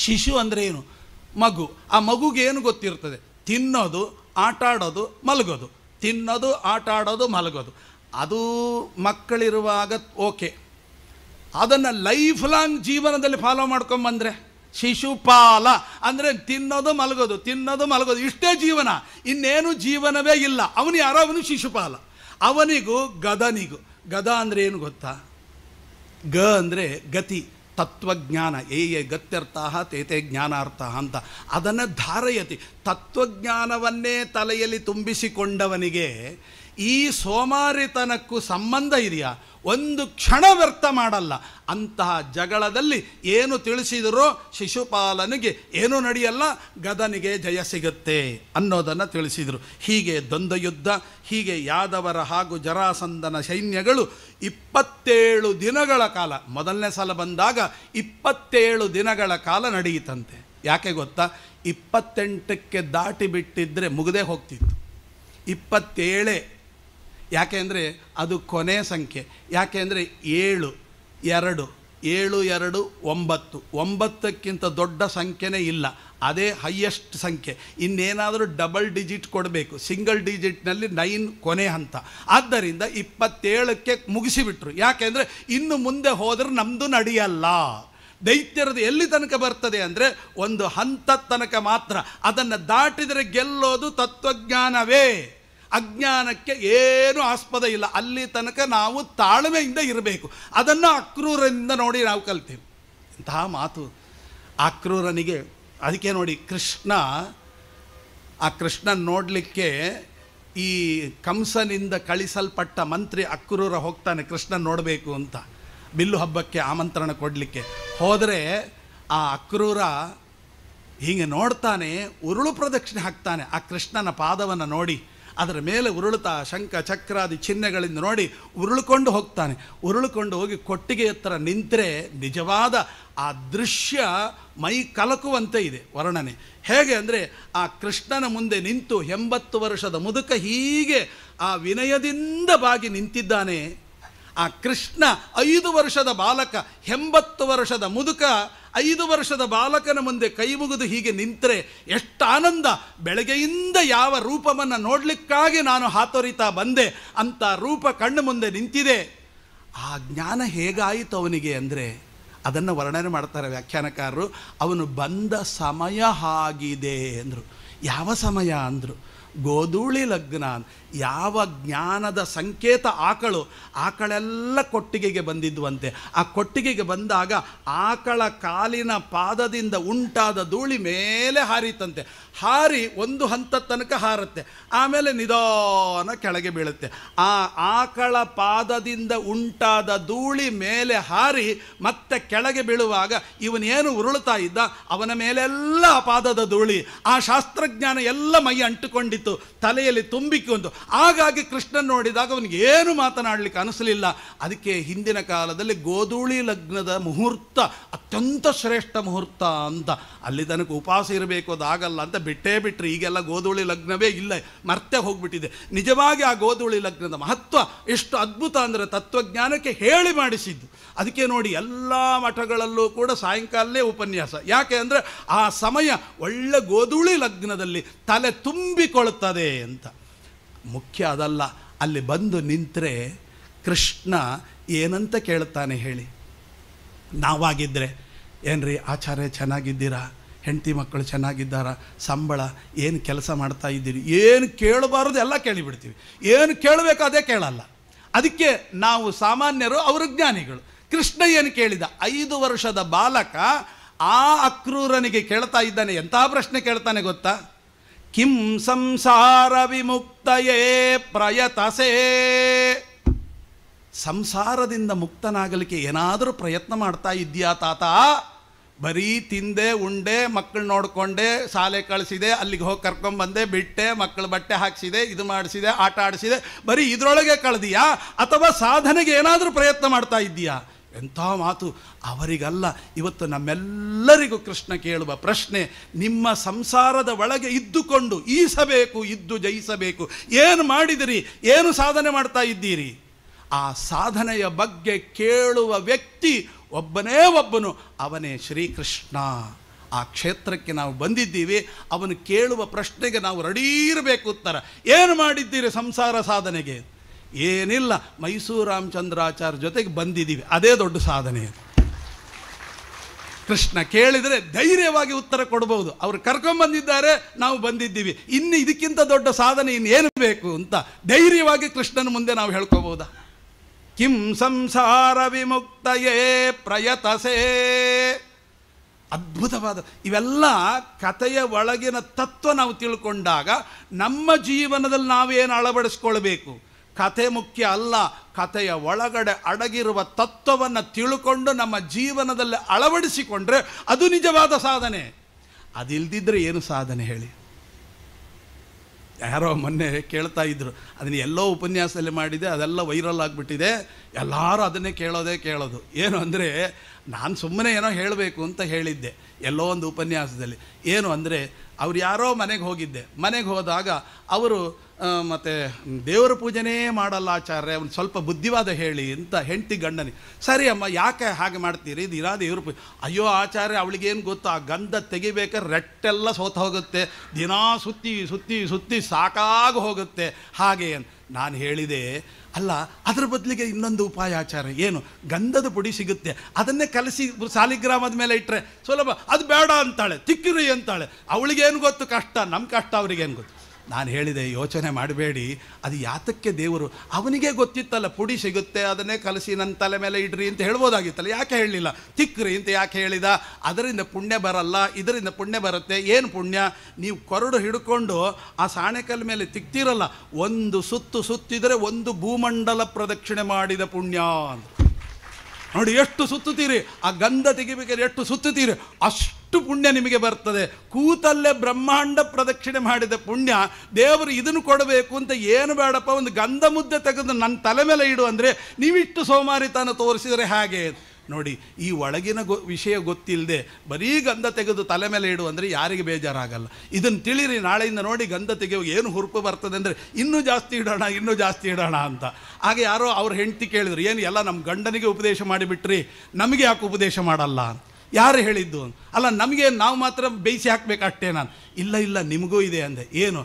ಶಿಶು ಅಂದರೆ ಏನು ಮಗು ಆ ಮಗುಗೇನು ಗೊತ್ತಿರ್ತದೆ ತಿನ್ನೋದು ಆಟಾಡೋದು ಮಲಗೋದು ತಿನ್ನೋದು ಆಟಾಡೋದು ಮಲಗೋದು ಅದು ಮಕ್ಕಳಿರುವಾಗ ಓಕೆ ಅದನ್ನು ಲೈಫ್ ಲಾಂಗ್ ಜೀವನದಲ್ಲಿ ಫಾಲೋ ಮಾಡ್ಕೊಂಬಂದರೆ ಶಿಶುಪಾಲ ಅಂದರೆ ತಿನ್ನೋದು ಮಲಗೋದು ತಿನ್ನೋದು ಮಲಗೋದು ಇಷ್ಟೇ ಜೀವನ ಇನ್ನೇನು ಜೀವನವೇ ಇಲ್ಲ ಅವನು ಯಾರೋ ಅವನು ಶಿಶುಪಾಲ ಅವನಿಗೂ ಗದನಿಗೂ ಗದ ಅಂದರೆ ಏನು ಗೊತ್ತಾ ಗ ಅಂದರೆ ಗತಿ ತತ್ವಜ್ಞಾನ ಏ ಏ ಗತ್ಯರ್ಥ ತೇತೆ ಜ್ಞಾನಾರ್ಥ ಅಂತ ಅದನ್ನು ಧಾರಯತಿ ತತ್ವಜ್ಞಾನವನ್ನೇ ತಲೆಯಲ್ಲಿ ತುಂಬಿಸಿಕೊಂಡವನಿಗೆ ಈ ಸೋಮಾರಿತನಕ್ಕೂ ಸಂಬಂಧ ಇದೆಯಾ ಒಂದು ಕ್ಷಣ ವ್ಯರ್ಥ ಮಾಡಲ್ಲ ಅಂತಹ ಜಗಳದಲ್ಲಿ ಏನು ತಿಳಿಸಿದರೂ ಶಿಶುಪಾಲನಿಗೆ ಏನೂ ನಡೆಯಲ್ಲ ಗದನಿಗೆ ಜಯ ಸಿಗುತ್ತೆ ಅನ್ನೋದನ್ನು ತಿಳಿಸಿದರು ಹೀಗೆ ದ್ವಂದ್ವಯುದ್ಧ ಹೀಗೆ ಯಾದವರ ಹಾಗೂ ಜರಾಸಂದನ ಸೈನ್ಯಗಳು ಇಪ್ಪತ್ತೇಳು ದಿನಗಳ ಕಾಲ ಮೊದಲನೇ ಸಲ ಬಂದಾಗ ಇಪ್ಪತ್ತೇಳು ದಿನಗಳ ಕಾಲ ನಡೆಯಿತಂತೆ ಯಾಕೆ ಗೊತ್ತಾ ಇಪ್ಪತ್ತೆಂಟಕ್ಕೆ ದಾಟಿ ಬಿಟ್ಟಿದ್ದರೆ ಮುಗದೆ ಹೋಗ್ತಿತ್ತು ಇಪ್ಪತ್ತೇಳೇ ಯಾಕೆಂದರೆ ಅದು ಕೊನೆ ಸಂಖ್ಯೆ ಯಾಕೆಂದರೆ ಏಳು ಎರಡು ಏಳು ಎರಡು ಒಂಬತ್ತು ಒಂಬತ್ತಕ್ಕಿಂತ ದೊಡ್ಡ ಸಂಖ್ಯೆನೇ ಇಲ್ಲ ಅದೇ ಹೈಯೆಸ್ಟ್ ಸಂಖ್ಯೆ ಇನ್ನೇನಾದರೂ ಡಬಲ್ ಡಿಜಿಟ್ ಕೊಡಬೇಕು ಸಿಂಗಲ್ ಡಿಜಿಟ್ನಲ್ಲಿ ನೈನ್ ಕೊನೆ ಹಂತ ಆದ್ದರಿಂದ ಇಪ್ಪತ್ತೇಳಕ್ಕೆ ಮುಗಿಸಿಬಿಟ್ರು ಯಾಕೆಂದರೆ ಇನ್ನು ಮುಂದೆ ಹೋದರೆ ನಮ್ಮದು ನಡೆಯಲ್ಲ ದೈತ್ಯರದು ಎಲ್ಲಿ ತನಕ ಬರ್ತದೆ ಅಂದರೆ ಒಂದು ಹಂತ ತನಕ ಮಾತ್ರ ಅದನ್ನು ದಾಟಿದರೆ ಗೆಲ್ಲೋದು ತತ್ವಜ್ಞಾನವೇ ಅಜ್ಞಾನಕ್ಕೆ ಏನು ಆಸ್ಪದ ಇಲ್ಲ ಅಲ್ಲಿ ತನಕ ನಾವು ತಾಳ್ಮೆಯಿಂದ ಇರಬೇಕು ಅದನ್ನು ಅಕ್ರೂರನಿಂದ ನೋಡಿ ನಾವು ಕಲ್ತೇವೆ ಇಂತಹ ಮಾತು ಅಕ್ರೂರನಿಗೆ ಅದಕ್ಕೆ ನೋಡಿ ಕೃಷ್ಣ ಆ ಕೃಷ್ಣನ ನೋಡಲಿಕ್ಕೆ ಈ ಕಂಸನಿಂದ ಕಳಿಸಲ್ಪಟ್ಟ ಮಂತ್ರಿ ಅಕ್ರೂರ ಹೋಗ್ತಾನೆ ಕೃಷ್ಣನ ನೋಡಬೇಕು ಅಂತ ಬಿಲ್ಲು ಹಬ್ಬಕ್ಕೆ ಆಮಂತ್ರಣ ಕೊಡಲಿಕ್ಕೆ ಹೋದರೆ ಆ ಅಕ್ರೂರ ಹೀಗೆ ನೋಡ್ತಾನೆ ಉರುಳು ಪ್ರದಕ್ಷಿಣೆ ಹಾಕ್ತಾನೆ ಆ ಕೃಷ್ಣನ ಪಾದವನ್ನು ನೋಡಿ ಅದರ ಮೇಲೆ ಉರುಳುತ್ತಾ ಶಂಖ ಚಕ್ರಾದಿ ಚಿಹ್ನೆಗಳಿಂದ ನೋಡಿ ಉರುಳುಕೊಂಡು ಹೋಗ್ತಾನೆ ಉರುಳುಕೊಂಡು ಹೋಗಿ ಕೊಟ್ಟಿಗೆ ಎತ್ತರ ನಿಂತರೆ ನಿಜವಾದ ಆ ದೃಶ್ಯ ಮೈ ಕಲಕುವಂತೆ ಇದೆ ವರ್ಣನೆ ಹೇಗೆ ಅಂದರೆ ಆ ಕೃಷ್ಣನ ಮುಂದೆ ನಿಂತು ಎಂಬತ್ತು ವರ್ಷದ ಮುದುಕ ಹೀಗೆ ಆ ವಿನಯದಿಂದ ಬಾಗಿ ನಿಂತಿದ್ದಾನೆ ಆ ಕೃಷ್ಣ ಐದು ವರ್ಷದ ಬಾಲಕ ಎಂಬತ್ತು ವರ್ಷದ ಮುದುಕ ಐದು ವರ್ಷದ ಬಾಲಕನ ಮುಂದೆ ಕೈ ಮುಗಿದು ಹೀಗೆ ನಿಂತರೆ ಎಷ್ಟು ಆನಂದ ಬೆಳಗ್ಗೆಯಿಂದ ಯಾವ ರೂಪವನ್ನು ನೋಡಲಿಕ್ಕಾಗಿ ನಾನು ಹಾತೊರಿತಾ ಬಂದೆ ಅಂತ ರೂಪ ಕಣ್ಣು ಮುಂದೆ ನಿಂತಿದೆ ಆ ಜ್ಞಾನ ಹೇಗಾಯಿತು ಅವನಿಗೆ ಅಂದರೆ ಅದನ್ನು ವರ್ಣನೆ ಮಾಡ್ತಾರೆ ವ್ಯಾಖ್ಯಾನಕಾರರು ಅವನು ಬಂದ ಸಮಯ ಆಗಿದೆ ಅಂದರು ಯಾವ ಸಮಯ ಅಂದರು ಗೋಧೂಳಿ ಲಗ್ನ ಯಾವ ಜ್ಞಾನದ ಸಂಕೇತ ಆಕಳು ಆಕಳೆಲ್ಲ ಕೊಟ್ಟಿಗೆಗೆ ಬಂದಿದ್ವಂತೆ ಆ ಕೊಟ್ಟಿಗೆಗೆ ಬಂದಾಗ ಆಕಳ ಕಾಲಿನ ಪಾದದಿಂದ ಉಂಟಾದ ಧೂಳಿ ಮೇಲೆ ಹಾರಿತಂತೆ ಹಾರಿ ಒಂದು ಹಂತ ತನಕ ಹಾರುತ್ತೆ ಆಮೇಲೆ ನಿಧಾನ ಕೆಳಗೆ ಬೀಳುತ್ತೆ ಆ ಆಕಳ ಪಾದದಿಂದ ಉಂಟಾದ ಧೂಳಿ ಮೇಲೆ ಹಾರಿ ಮತ್ತೆ ಕೆಳಗೆ ಬೀಳುವಾಗ ಇವನೇನು ಉರುಳುತ್ತಾ ಇದ್ದ ಅವನ ಮೇಲೆಲ್ಲ ಆ ಪಾದದ ಧೂಳಿ ಆ ಶಾಸ್ತ್ರಜ್ಞಾನ ಎಲ್ಲ ಮೈ ಅಂಟುಕೊಂಡಿತ್ತು ತಲೆಯಲ್ಲಿ ತುಂಬಿಕೊಂಡು ಹಾಗಾಗಿ ಕೃಷ್ಣನ್ ನೋಡಿದಾಗ ಅವನಿಗೆ ಏನು ಮಾತನಾಡಲಿಕ್ಕೆ ಅನಿಸಲಿಲ್ಲ ಅದಕ್ಕೆ ಹಿಂದಿನ ಕಾಲದಲ್ಲಿ ಗೋಧೂಳಿ ಲಗ್ನದ ಮುಹೂರ್ತ ಅತ್ಯಂತ ಶ್ರೇಷ್ಠ ಮುಹೂರ್ತ ಅಂತ ಅಲ್ಲಿ ತನಕ ಉಪವಾಸ ಇರಬೇಕು ಅದಾಗಲ್ಲ ಅಂತ ಬಿಟ್ಟೇ ಬಿಟ್ಟರೆ ಈಗೆಲ್ಲ ಗೋಧೂಳಿ ಲಗ್ನವೇ ಇಲ್ಲ ಮರ್ತೆ ಹೋಗ್ಬಿಟ್ಟಿದೆ ನಿಜವಾಗಿ ಆ ಗೋಧೂಳಿ ಲಗ್ನದ ಮಹತ್ವ ಎಷ್ಟು ಅದ್ಭುತ ಅಂದರೆ ತತ್ವಜ್ಞಾನಕ್ಕೆ ಹೇಳಿ ಮಾಡಿಸಿದ್ದು ಅದಕ್ಕೆ ನೋಡಿ ಎಲ್ಲ ಮಠಗಳಲ್ಲೂ ಕೂಡ ಸಾಯಂಕಾಲನೇ ಉಪನ್ಯಾಸ ಯಾಕೆ ಅಂದರೆ ಆ ಸಮಯ ಒಳ್ಳೆ ಗೋಧೂಳಿ ಲಗ್ನದಲ್ಲಿ ತಲೆ ತುಂಬಿಕೊಳ್ಳುತ್ತದೆ ಅಂತ ಮುಖ್ಯ ಅದಲ್ಲ ಅಲ್ಲಿ ಬಂದು ನಿಂತರೆ ಕೃಷ್ಣ ಏನಂತ ಕೇಳ್ತಾನೆ ಹೇಳಿ ನಾವಾಗಿದ್ದರೆ ಏನ್ರಿ ಆಚಾರ್ಯ ಚೆನ್ನಾಗಿದ್ದೀರಾ ಹೆಂಡತಿ ಮಕ್ಕಳು ಚೆನ್ನಾಗಿದ್ದಾರಾ ಸಂಬಳ ಏನು ಕೆಲಸ ಮಾಡ್ತಾ ಇದ್ದೀರಿ ಏನು ಕೇಳಬಾರ್ದು ಎಲ್ಲ ಕೇಳಿಬಿಡ್ತೀವಿ ಏನು ಕೇಳಬೇಕು ಅದೇ ಕೇಳಲ್ಲ ಅದಕ್ಕೆ ನಾವು ಸಾಮಾನ್ಯರು ಅವರು ಜ್ಞಾನಿಗಳು ಕೃಷ್ಣ ಏನು ಕೇಳಿದ ಐದು ವರ್ಷದ ಬಾಲಕ ಆ ಅಕ್ರೂರನಿಗೆ ಕೇಳ್ತಾ ಇದ್ದಾನೆ ಎಂಥ ಪ್ರಶ್ನೆ ಕೇಳ್ತಾನೆ ಗೊತ್ತಾ ಕಿಂ ಸಂಸಾರ ವಿಮುಕ್ತಯೇ ಪ್ರಯತಸೇ ಸಂಸಾರದಿಂದ ಮುಕ್ತನಾಗಲಿಕ್ಕೆ ಏನಾದರೂ ಪ್ರಯತ್ನ ಮಾಡ್ತಾ ಇದೆಯಾ ತಾತ ಬರೀ ತಿಂದೆ ಉಂಡೆ ಮಕ್ಕಳು ನೋಡಿಕೊಂಡೆ ಶಾಲೆ ಕಳಿಸಿದೆ ಅಲ್ಲಿಗೆ ಹೋಗಿ ಕರ್ಕೊಂಬಂದೆ ಬಿಟ್ಟೆ ಮಕ್ಕಳು ಬಟ್ಟೆ ಹಾಕಿಸಿದೆ ಇದು ಮಾಡಿಸಿದೆ ಆಟ ಆಡಿಸಿದೆ ಬರೀ ಇದರೊಳಗೆ ಕಳೆದಿಯಾ ಅಥವಾ ಸಾಧನೆಗೆ ಏನಾದರೂ ಪ್ರಯತ್ನ ಮಾಡ್ತಾ ಇದ್ದೀಯಾ ಎಂಥ ಮಾತು ಅವರಿಗಲ್ಲ ಇವತ್ತು ನಮ್ಮೆಲ್ಲರಿಗೂ ಕೃಷ್ಣ ಕೇಳುವ ಪ್ರಶ್ನೆ ನಿಮ್ಮ ಸಂಸಾರದ ಒಳಗೆ ಇದ್ದುಕೊಂಡು ಈಸಬೇಕು ಇದ್ದು ಜಯಿಸಬೇಕು ಏನು ಮಾಡಿದಿರಿ ಏನು ಸಾಧನೆ ಮಾಡ್ತಾ ಇದ್ದೀರಿ ಆ ಸಾಧನೆಯ ಬಗ್ಗೆ ಕೇಳುವ ವ್ಯಕ್ತಿ ಒಬ್ಬನೇ ಒಬ್ಬನು ಅವನೇ ಶ್ರೀಕೃಷ್ಣ ಆ ಕ್ಷೇತ್ರಕ್ಕೆ ನಾವು ಬಂದಿದ್ದೀವಿ ಅವನು ಕೇಳುವ ಪ್ರಶ್ನೆಗೆ ನಾವು ರೆಡಿ ಇರಬೇಕು ಉತ್ತರ ಏನು ಮಾಡಿದ್ದೀರಿ ಸಂಸಾರ ಸಾಧನೆಗೆ ಏನಿಲ್ಲ ಮೈಸೂರು ರಾಮಚಂದ್ರಾಚಾರ್ಯ ಜೊತೆಗೆ ಬಂದಿದ್ದೀವಿ ಅದೇ ದೊಡ್ಡ ಸಾಧನೆ ಕೃಷ್ಣ ಕೇಳಿದರೆ ಧೈರ್ಯವಾಗಿ ಉತ್ತರ ಕೊಡ್ಬೋದು ಅವರು ಕರ್ಕೊಂಬಂದಿದ್ದಾರೆ ನಾವು ಬಂದಿದ್ದೀವಿ ಇನ್ನು ಇದಕ್ಕಿಂತ ದೊಡ್ಡ ಸಾಧನೆ ಇನ್ನೇನು ಬೇಕು ಅಂತ ಧೈರ್ಯವಾಗಿ ಕೃಷ್ಣನ ಮುಂದೆ ನಾವು ಹೇಳ್ಕೋಬೋದಾ ಕಿಂ ಸಂಸಾರ ವಿಮುಕ್ತಯೇ ಪ್ರಯತಸೇ ಅದ್ಭುತವಾದ ಇವೆಲ್ಲ ಕಥೆಯ ಒಳಗಿನ ತತ್ವ ನಾವು ತಿಳ್ಕೊಂಡಾಗ ನಮ್ಮ ಜೀವನದಲ್ಲಿ ನಾವೇನು ಅಳವಡಿಸ್ಕೊಳ್ಬೇಕು ಕತೆ ಮುಖ್ಯ ಅಲ್ಲ ಕಥೆಯ ಒಳಗಡೆ ಅಡಗಿರುವ ತತ್ವವನ್ನು ತಿಳ್ಕೊಂಡು ನಮ್ಮ ಜೀವನದಲ್ಲಿ ಅಳವಡಿಸಿಕೊಂಡ್ರೆ ಅದು ನಿಜವಾದ ಸಾಧನೆ ಅದಿಲ್ದಿದ್ರೆ ಏನು ಸಾಧನೆ ಹೇಳಿ ಯಾರೋ ಮೊನ್ನೆ ಕೇಳ್ತಾ ಇದ್ರು ಅದನ್ನು ಎಲ್ಲೋ ಉಪನ್ಯಾಸದಲ್ಲಿ ಮಾಡಿದೆ ಅದೆಲ್ಲ ವೈರಲ್ ಆಗಿಬಿಟ್ಟಿದೆ ಎಲ್ಲರೂ ಅದನ್ನೇ ಕೇಳೋದೇ ಕೇಳೋದು ಏನು ಅಂದರೆ ನಾನು ಸುಮ್ಮನೆ ಏನೋ ಹೇಳಬೇಕು ಅಂತ ಹೇಳಿದ್ದೆ ಎಲ್ಲೋ ಒಂದು ಉಪನ್ಯಾಸದಲ್ಲಿ ಏನು ಅಂದರೆ ಅವ್ರು ಯಾರೋ ಮನೆಗೆ ಹೋಗಿದ್ದೆ ಮನೆಗೆ ಹೋದಾಗ ಅವರು ಮತ್ತು ದೇವರ ಪೂಜೆನೇ ಮಾಡಲ್ಲ ಆಚಾರ್ಯ ಅವ್ನು ಸ್ವಲ್ಪ ಬುದ್ಧಿವಾದ ಹೇಳಿ ಅಂತ ಹೆಂಡತಿ ಗಂಡನಿ ಸರಿ ಅಮ್ಮ ಯಾಕೆ ಹಾಗೆ ಮಾಡ್ತೀರಿ ಇದು ದೇವರು ದೇವ್ರ ಪೂಜೆ ಅಯ್ಯೋ ಆಚಾರ್ಯ ಅವಳಿಗೇನು ಗೊತ್ತು ಆ ಗಂಧ ತೆಗಿಬೇಕಾದ್ರೆ ರೆಟ್ಟೆಲ್ಲ ಸೋತ ಹೋಗುತ್ತೆ ದಿನಾ ಸುತ್ತಿ ಸುತ್ತಿ ಸುತ್ತಿ ಸಾಕಾಗಿ ಹೋಗುತ್ತೆ ಹಾಗೆ ನಾನು ಹೇಳಿದೆ ಅಲ್ಲ ಅದರ ಬದಲಿಗೆ ಇನ್ನೊಂದು ಉಪಾಯ ಆಚಾರ ಏನು ಗಂಧದ ಪುಡಿ ಸಿಗುತ್ತೆ ಅದನ್ನೇ ಕಲಸಿ ಸಾಲಿಗ್ರಾಮದ ಮೇಲೆ ಇಟ್ಟರೆ ಸುಲಭ ಅದು ಬೇಡ ಅಂತಾಳೆ ತಿಕ್ಕಿರಿ ಅಂತಾಳೆ ಅವಳಿಗೇನು ಗೊತ್ತು ಕಷ್ಟ ನಮ್ಮ ಕಷ್ಟ ಅವ್ರಿಗೇನು ಗೊತ್ತು ನಾನು ಹೇಳಿದೆ ಯೋಚನೆ ಮಾಡಬೇಡಿ ಅದು ಯಾತಕ್ಕೆ ದೇವರು ಅವನಿಗೆ ಗೊತ್ತಿತ್ತಲ್ಲ ಪುಡಿ ಸಿಗುತ್ತೆ ಅದನ್ನೇ ಕಲಸಿ ನನ್ನ ತಲೆ ಮೇಲೆ ಇಡ್ರಿ ಅಂತ ಹೇಳ್ಬೋದಾಗಿತ್ತಲ್ಲ ಯಾಕೆ ಹೇಳಲಿಲ್ಲ ತಿಕ್ಕ್ರಿ ಅಂತ ಯಾಕೆ ಹೇಳಿದ ಅದರಿಂದ ಪುಣ್ಯ ಬರಲ್ಲ ಇದರಿಂದ ಪುಣ್ಯ ಬರುತ್ತೆ ಏನು ಪುಣ್ಯ ನೀವು ಕೊರಡು ಹಿಡ್ಕೊಂಡು ಆ ಸಾಣೆಕಲ್ ಮೇಲೆ ತಿಕ್ತಿರಲ್ಲ ಒಂದು ಸುತ್ತು ಸುತ್ತಿದರೆ ಒಂದು ಭೂಮಂಡಲ ಪ್ರದಕ್ಷಿಣೆ ಮಾಡಿದ ಪುಣ್ಯ ಅಂತ ನೋಡಿ ಎಷ್ಟು ಸುತ್ತುತ್ತೀರಿ ಆ ಗಂಧ ತೆಗಿಬೇಕಾದ್ರೆ ಎಷ್ಟು ಸುತ್ತುತ್ತೀರಿ ಅಷ್ಟು ಪುಣ್ಯ ನಿಮಗೆ ಬರ್ತದೆ ಕೂತಲ್ಲೇ ಬ್ರಹ್ಮಾಂಡ ಪ್ರದಕ್ಷಿಣೆ ಮಾಡಿದ ಪುಣ್ಯ ದೇವರು ಇದನ್ನು ಕೊಡಬೇಕು ಅಂತ ಏನು ಬೇಡಪ್ಪ ಒಂದು ಗಂಧ ಮುದ್ದೆ ತೆಗೆದು ನನ್ನ ತಲೆ ಮೇಲೆ ಇಡು ಅಂದರೆ ನೀವಿಷ್ಟು ಸೋಮಾರಿತನ ತೋರಿಸಿದರೆ ಹಾಗೆ ನೋಡಿ ಈ ಒಳಗಿನ ಗೊ ವಿಷಯ ಗೊತ್ತಿಲ್ಲದೆ ಬರೀ ಗಂಧ ತೆಗೆದು ತಲೆ ಮೇಲೆ ಇಡು ಅಂದರೆ ಯಾರಿಗೆ ಬೇಜಾರಾಗಲ್ಲ ಇದನ್ನು ತಿಳಿರಿ ನಾಳೆಯಿಂದ ನೋಡಿ ಗಂಧ ತೆಗೆಯೋ ಏನು ಹುರುಪು ಬರ್ತದೆ ಅಂದರೆ ಇನ್ನೂ ಜಾಸ್ತಿ ಇಡೋಣ ಇನ್ನೂ ಜಾಸ್ತಿ ಇಡೋಣ ಅಂತ ಆಗ ಯಾರೋ ಅವ್ರ ಹೆಂಡತಿ ಕೇಳಿದ್ರು ಏನು ಎಲ್ಲ ನಮ್ಮ ಗಂಡನಿಗೆ ಉಪದೇಶ ಮಾಡಿಬಿಟ್ರಿ ನಮಗೆ ಯಾಕೆ ಉಪದೇಶ ಮಾಡಲ್ಲ ಯಾರು ಹೇಳಿದ್ದು ಅಲ್ಲ ನಮಗೆ ನಾವು ಮಾತ್ರ ಬೇಯಿಸಿ ಹಾಕಬೇಕಷ್ಟೇ ನಾನು ಇಲ್ಲ ಇಲ್ಲ ನಿಮಗೂ ಇದೆ ಅಂದೆ ಏನು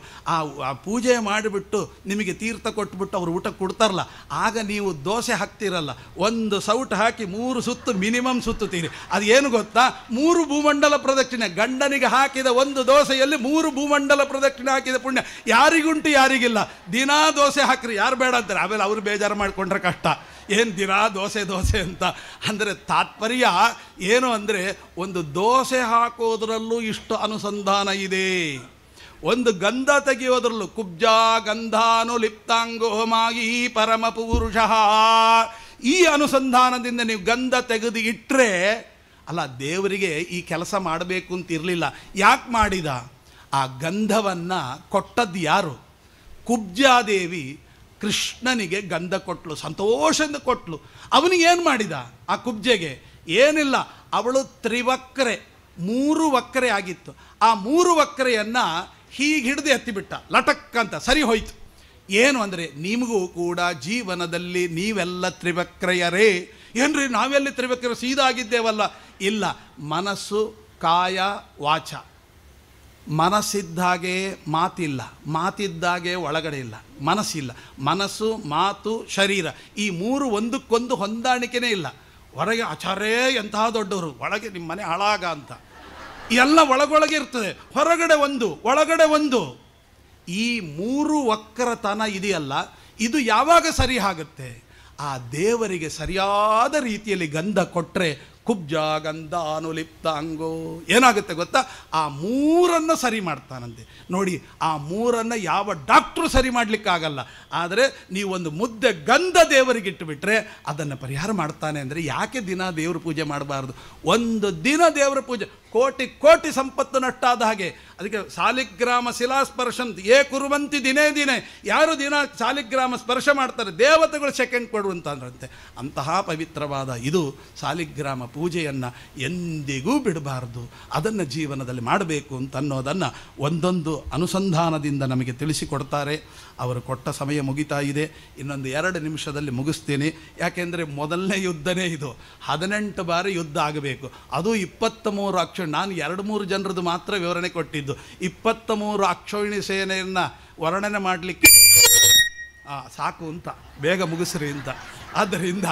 ಆ ಪೂಜೆ ಮಾಡಿಬಿಟ್ಟು ನಿಮಗೆ ತೀರ್ಥ ಕೊಟ್ಟುಬಿಟ್ಟು ಅವರು ಊಟ ಕೊಡ್ತಾರಲ್ಲ ಆಗ ನೀವು ದೋಸೆ ಹಾಕ್ತಿರಲ್ಲ ಒಂದು ಸೌಟ್ ಹಾಕಿ ಮೂರು ಸುತ್ತು ಮಿನಿಮಮ್ ಸುತ್ತುತ್ತೀರಿ ಅದು ಏನು ಗೊತ್ತಾ ಮೂರು ಭೂಮಂಡಲ ಪ್ರದಕ್ಷಿಣೆ ಗಂಡನಿಗೆ ಹಾಕಿದ ಒಂದು ದೋಸೆಯಲ್ಲಿ ಮೂರು ಭೂಮಂಡಲ ಪ್ರದಕ್ಷಿಣೆ ಹಾಕಿದ ಪುಣ್ಯ ಯಾರಿಗುಂಟು ಯಾರಿಗಿಲ್ಲ ದಿನಾ ದೋಸೆ ಹಾಕ್ರಿ ಯಾರು ಬೇಡ ಅಂತಾರೆ ಆಮೇಲೆ ಅವರು ಬೇಜಾರು ಮಾಡಿಕೊಂಡ್ರೆ ಕಷ್ಟ ಏನು ದಿನ ದೋಸೆ ದೋಸೆ ಅಂತ ಅಂದರೆ ತಾತ್ಪರ್ಯ ಏನು ಅಂದರೆ ಒಂದು ದೋಸೆ ಹಾಕೋದ್ರಲ್ಲೂ ಇಷ್ಟು ಅನುಸಂಧಾನ ಇದೆ ಒಂದು ಗಂಧ ತೆಗೆಯೋದ್ರಲ್ಲೂ ಕುಬ್ಜ ಗಂಧಾನು ಲಿಪ್ತಾಂಗೋಮಾಗಿ ಪರಮ ಪುರುಷ ಈ ಅನುಸಂಧಾನದಿಂದ ನೀವು ಗಂಧ ತೆಗೆದು ಇಟ್ಟರೆ ಅಲ್ಲ ದೇವರಿಗೆ ಈ ಕೆಲಸ ಮಾಡಬೇಕು ಅಂತ ಇರಲಿಲ್ಲ ಯಾಕೆ ಮಾಡಿದ ಆ ಗಂಧವನ್ನು ಕೊಟ್ಟದ್ದು ಯಾರು ಕುಬ್ಜಾದೇವಿ ಕೃಷ್ಣನಿಗೆ ಗಂಧ ಕೊಟ್ಟಲು ಸಂತೋಷದಿಂದ ಕೊಟ್ಟಳು ಅವನಿಗೇನು ಮಾಡಿದ ಆ ಕುಬ್ಜೆಗೆ ಏನಿಲ್ಲ ಅವಳು ತ್ರಿವಕ್ರೆ ಮೂರು ವಕ್ರೆ ಆಗಿತ್ತು ಆ ಮೂರು ವಕ್ರೆಯನ್ನು ಹೀಗೆ ಹಿಡಿದು ಎತ್ತಿಬಿಟ್ಟ ಲಟಕ್ ಅಂತ ಸರಿ ಹೋಯ್ತು ಏನು ಅಂದರೆ ನಿಮಗೂ ಕೂಡ ಜೀವನದಲ್ಲಿ ನೀವೆಲ್ಲ ತ್ರಿವಕ್ರೆಯರೇ ಏನ್ರಿ ನಾವೆಲ್ಲಿ ತ್ರಿವಕ್ರ ಸೀದಾಗಿದ್ದೇವಲ್ಲ ಇಲ್ಲ ಮನಸ್ಸು ಕಾಯ ವಾಚ ಮನಸ್ಸಿದ್ದಾಗೆ ಮಾತಿಲ್ಲ ಮಾತಿದ್ದಾಗೆ ಒಳಗಡೆ ಇಲ್ಲ ಮನಸ್ಸಿಲ್ಲ ಮನಸ್ಸು ಮಾತು ಶರೀರ ಈ ಮೂರು ಒಂದಕ್ಕೊಂದು ಹೊಂದಾಣಿಕೆನೇ ಇಲ್ಲ ಹೊರಗೆ ಆಚಾರೇ ಎಂತಹ ದೊಡ್ಡವರು ಒಳಗೆ ನಿಮ್ಮ ಮನೆ ಹಾಳಾಗ ಅಂತ ಎಲ್ಲ ಒಳಗೊಳಗೆ ಇರ್ತದೆ ಹೊರಗಡೆ ಒಂದು ಒಳಗಡೆ ಒಂದು ಈ ಮೂರು ವಕ್ರತನ ಇದೆಯಲ್ಲ ಇದು ಯಾವಾಗ ಸರಿ ಆಗುತ್ತೆ ಆ ದೇವರಿಗೆ ಸರಿಯಾದ ರೀತಿಯಲ್ಲಿ ಗಂಧ ಕೊಟ್ಟರೆ ಕುಬ್ಜ ಗಂಧ ಅನುಲಿಪ್ತ ಅಂಗೋ ಏನಾಗುತ್ತೆ ಗೊತ್ತಾ ಆ ಮೂರನ್ನು ಸರಿ ಮಾಡ್ತಾನಂತೆ ನೋಡಿ ಆ ಮೂರನ್ನು ಯಾವ ಡಾಕ್ಟ್ರು ಸರಿ ಮಾಡಲಿಕ್ಕಾಗಲ್ಲ ಆದರೆ ನೀವೊಂದು ಮುದ್ದೆ ಗಂಧ ದೇವರಿಗೆ ಇಟ್ಟುಬಿಟ್ರೆ ಅದನ್ನು ಪರಿಹಾರ ಮಾಡ್ತಾನೆ ಅಂದರೆ ಯಾಕೆ ದಿನ ದೇವ್ರ ಪೂಜೆ ಮಾಡಬಾರ್ದು ಒಂದು ದಿನ ದೇವರ ಪೂಜೆ ಕೋಟಿ ಕೋಟಿ ಸಂಪತ್ತು ನಟ್ಟಾದ ಹಾಗೆ ಅದಕ್ಕೆ ಸಾಲಿಗ್ರಾಮ ಅಂತ ಏ ಕುರುವಂತಿ ದಿನೇ ದಿನೇ ಯಾರು ದಿನ ಸಾಲಿಗ್ರಾಮ ಸ್ಪರ್ಶ ಮಾಡ್ತಾರೆ ದೇವತೆಗಳು ಸೆಕೆಂಡ್ ಕೊಡುವಂತಂದ್ರಂತೆ ಅಂತಹ ಪವಿತ್ರವಾದ ಇದು ಸಾಲಿಗ್ರಾಮ ಪೂಜೆಯನ್ನು ಎಂದಿಗೂ ಬಿಡಬಾರ್ದು ಅದನ್ನು ಜೀವನದಲ್ಲಿ ಮಾಡಬೇಕು ಅಂತ ಅನ್ನೋದನ್ನು ಒಂದೊಂದು ಅನುಸಂಧಾನದಿಂದ ನಮಗೆ ತಿಳಿಸಿಕೊಡ್ತಾರೆ ಅವರು ಕೊಟ್ಟ ಸಮಯ ಮುಗಿತಾ ಇದೆ ಇನ್ನೊಂದು ಎರಡು ನಿಮಿಷದಲ್ಲಿ ಮುಗಿಸ್ತೀನಿ ಯಾಕೆಂದರೆ ಮೊದಲನೇ ಯುದ್ಧನೇ ಇದು ಹದಿನೆಂಟು ಬಾರಿ ಯುದ್ಧ ಆಗಬೇಕು ಅದು ಇಪ್ಪತ್ತ್ಮೂರು ಮೂರು ನಾನು ಎರಡು ಮೂರು ಜನರದ್ದು ಮಾತ್ರ ವಿವರಣೆ ಕೊಟ್ಟಿದ್ದು ಇಪ್ಪತ್ತ ಮೂರು ಅಕ್ಷೋಹಿಣಿ ಸೇನೆಯನ್ನು ವರ್ಣನೆ ಮಾಡಲಿಕ್ಕೆ ಸಾಕು ಅಂತ ಬೇಗ ಮುಗಿಸ್ರಿ ಅಂತ ಆದ್ದರಿಂದ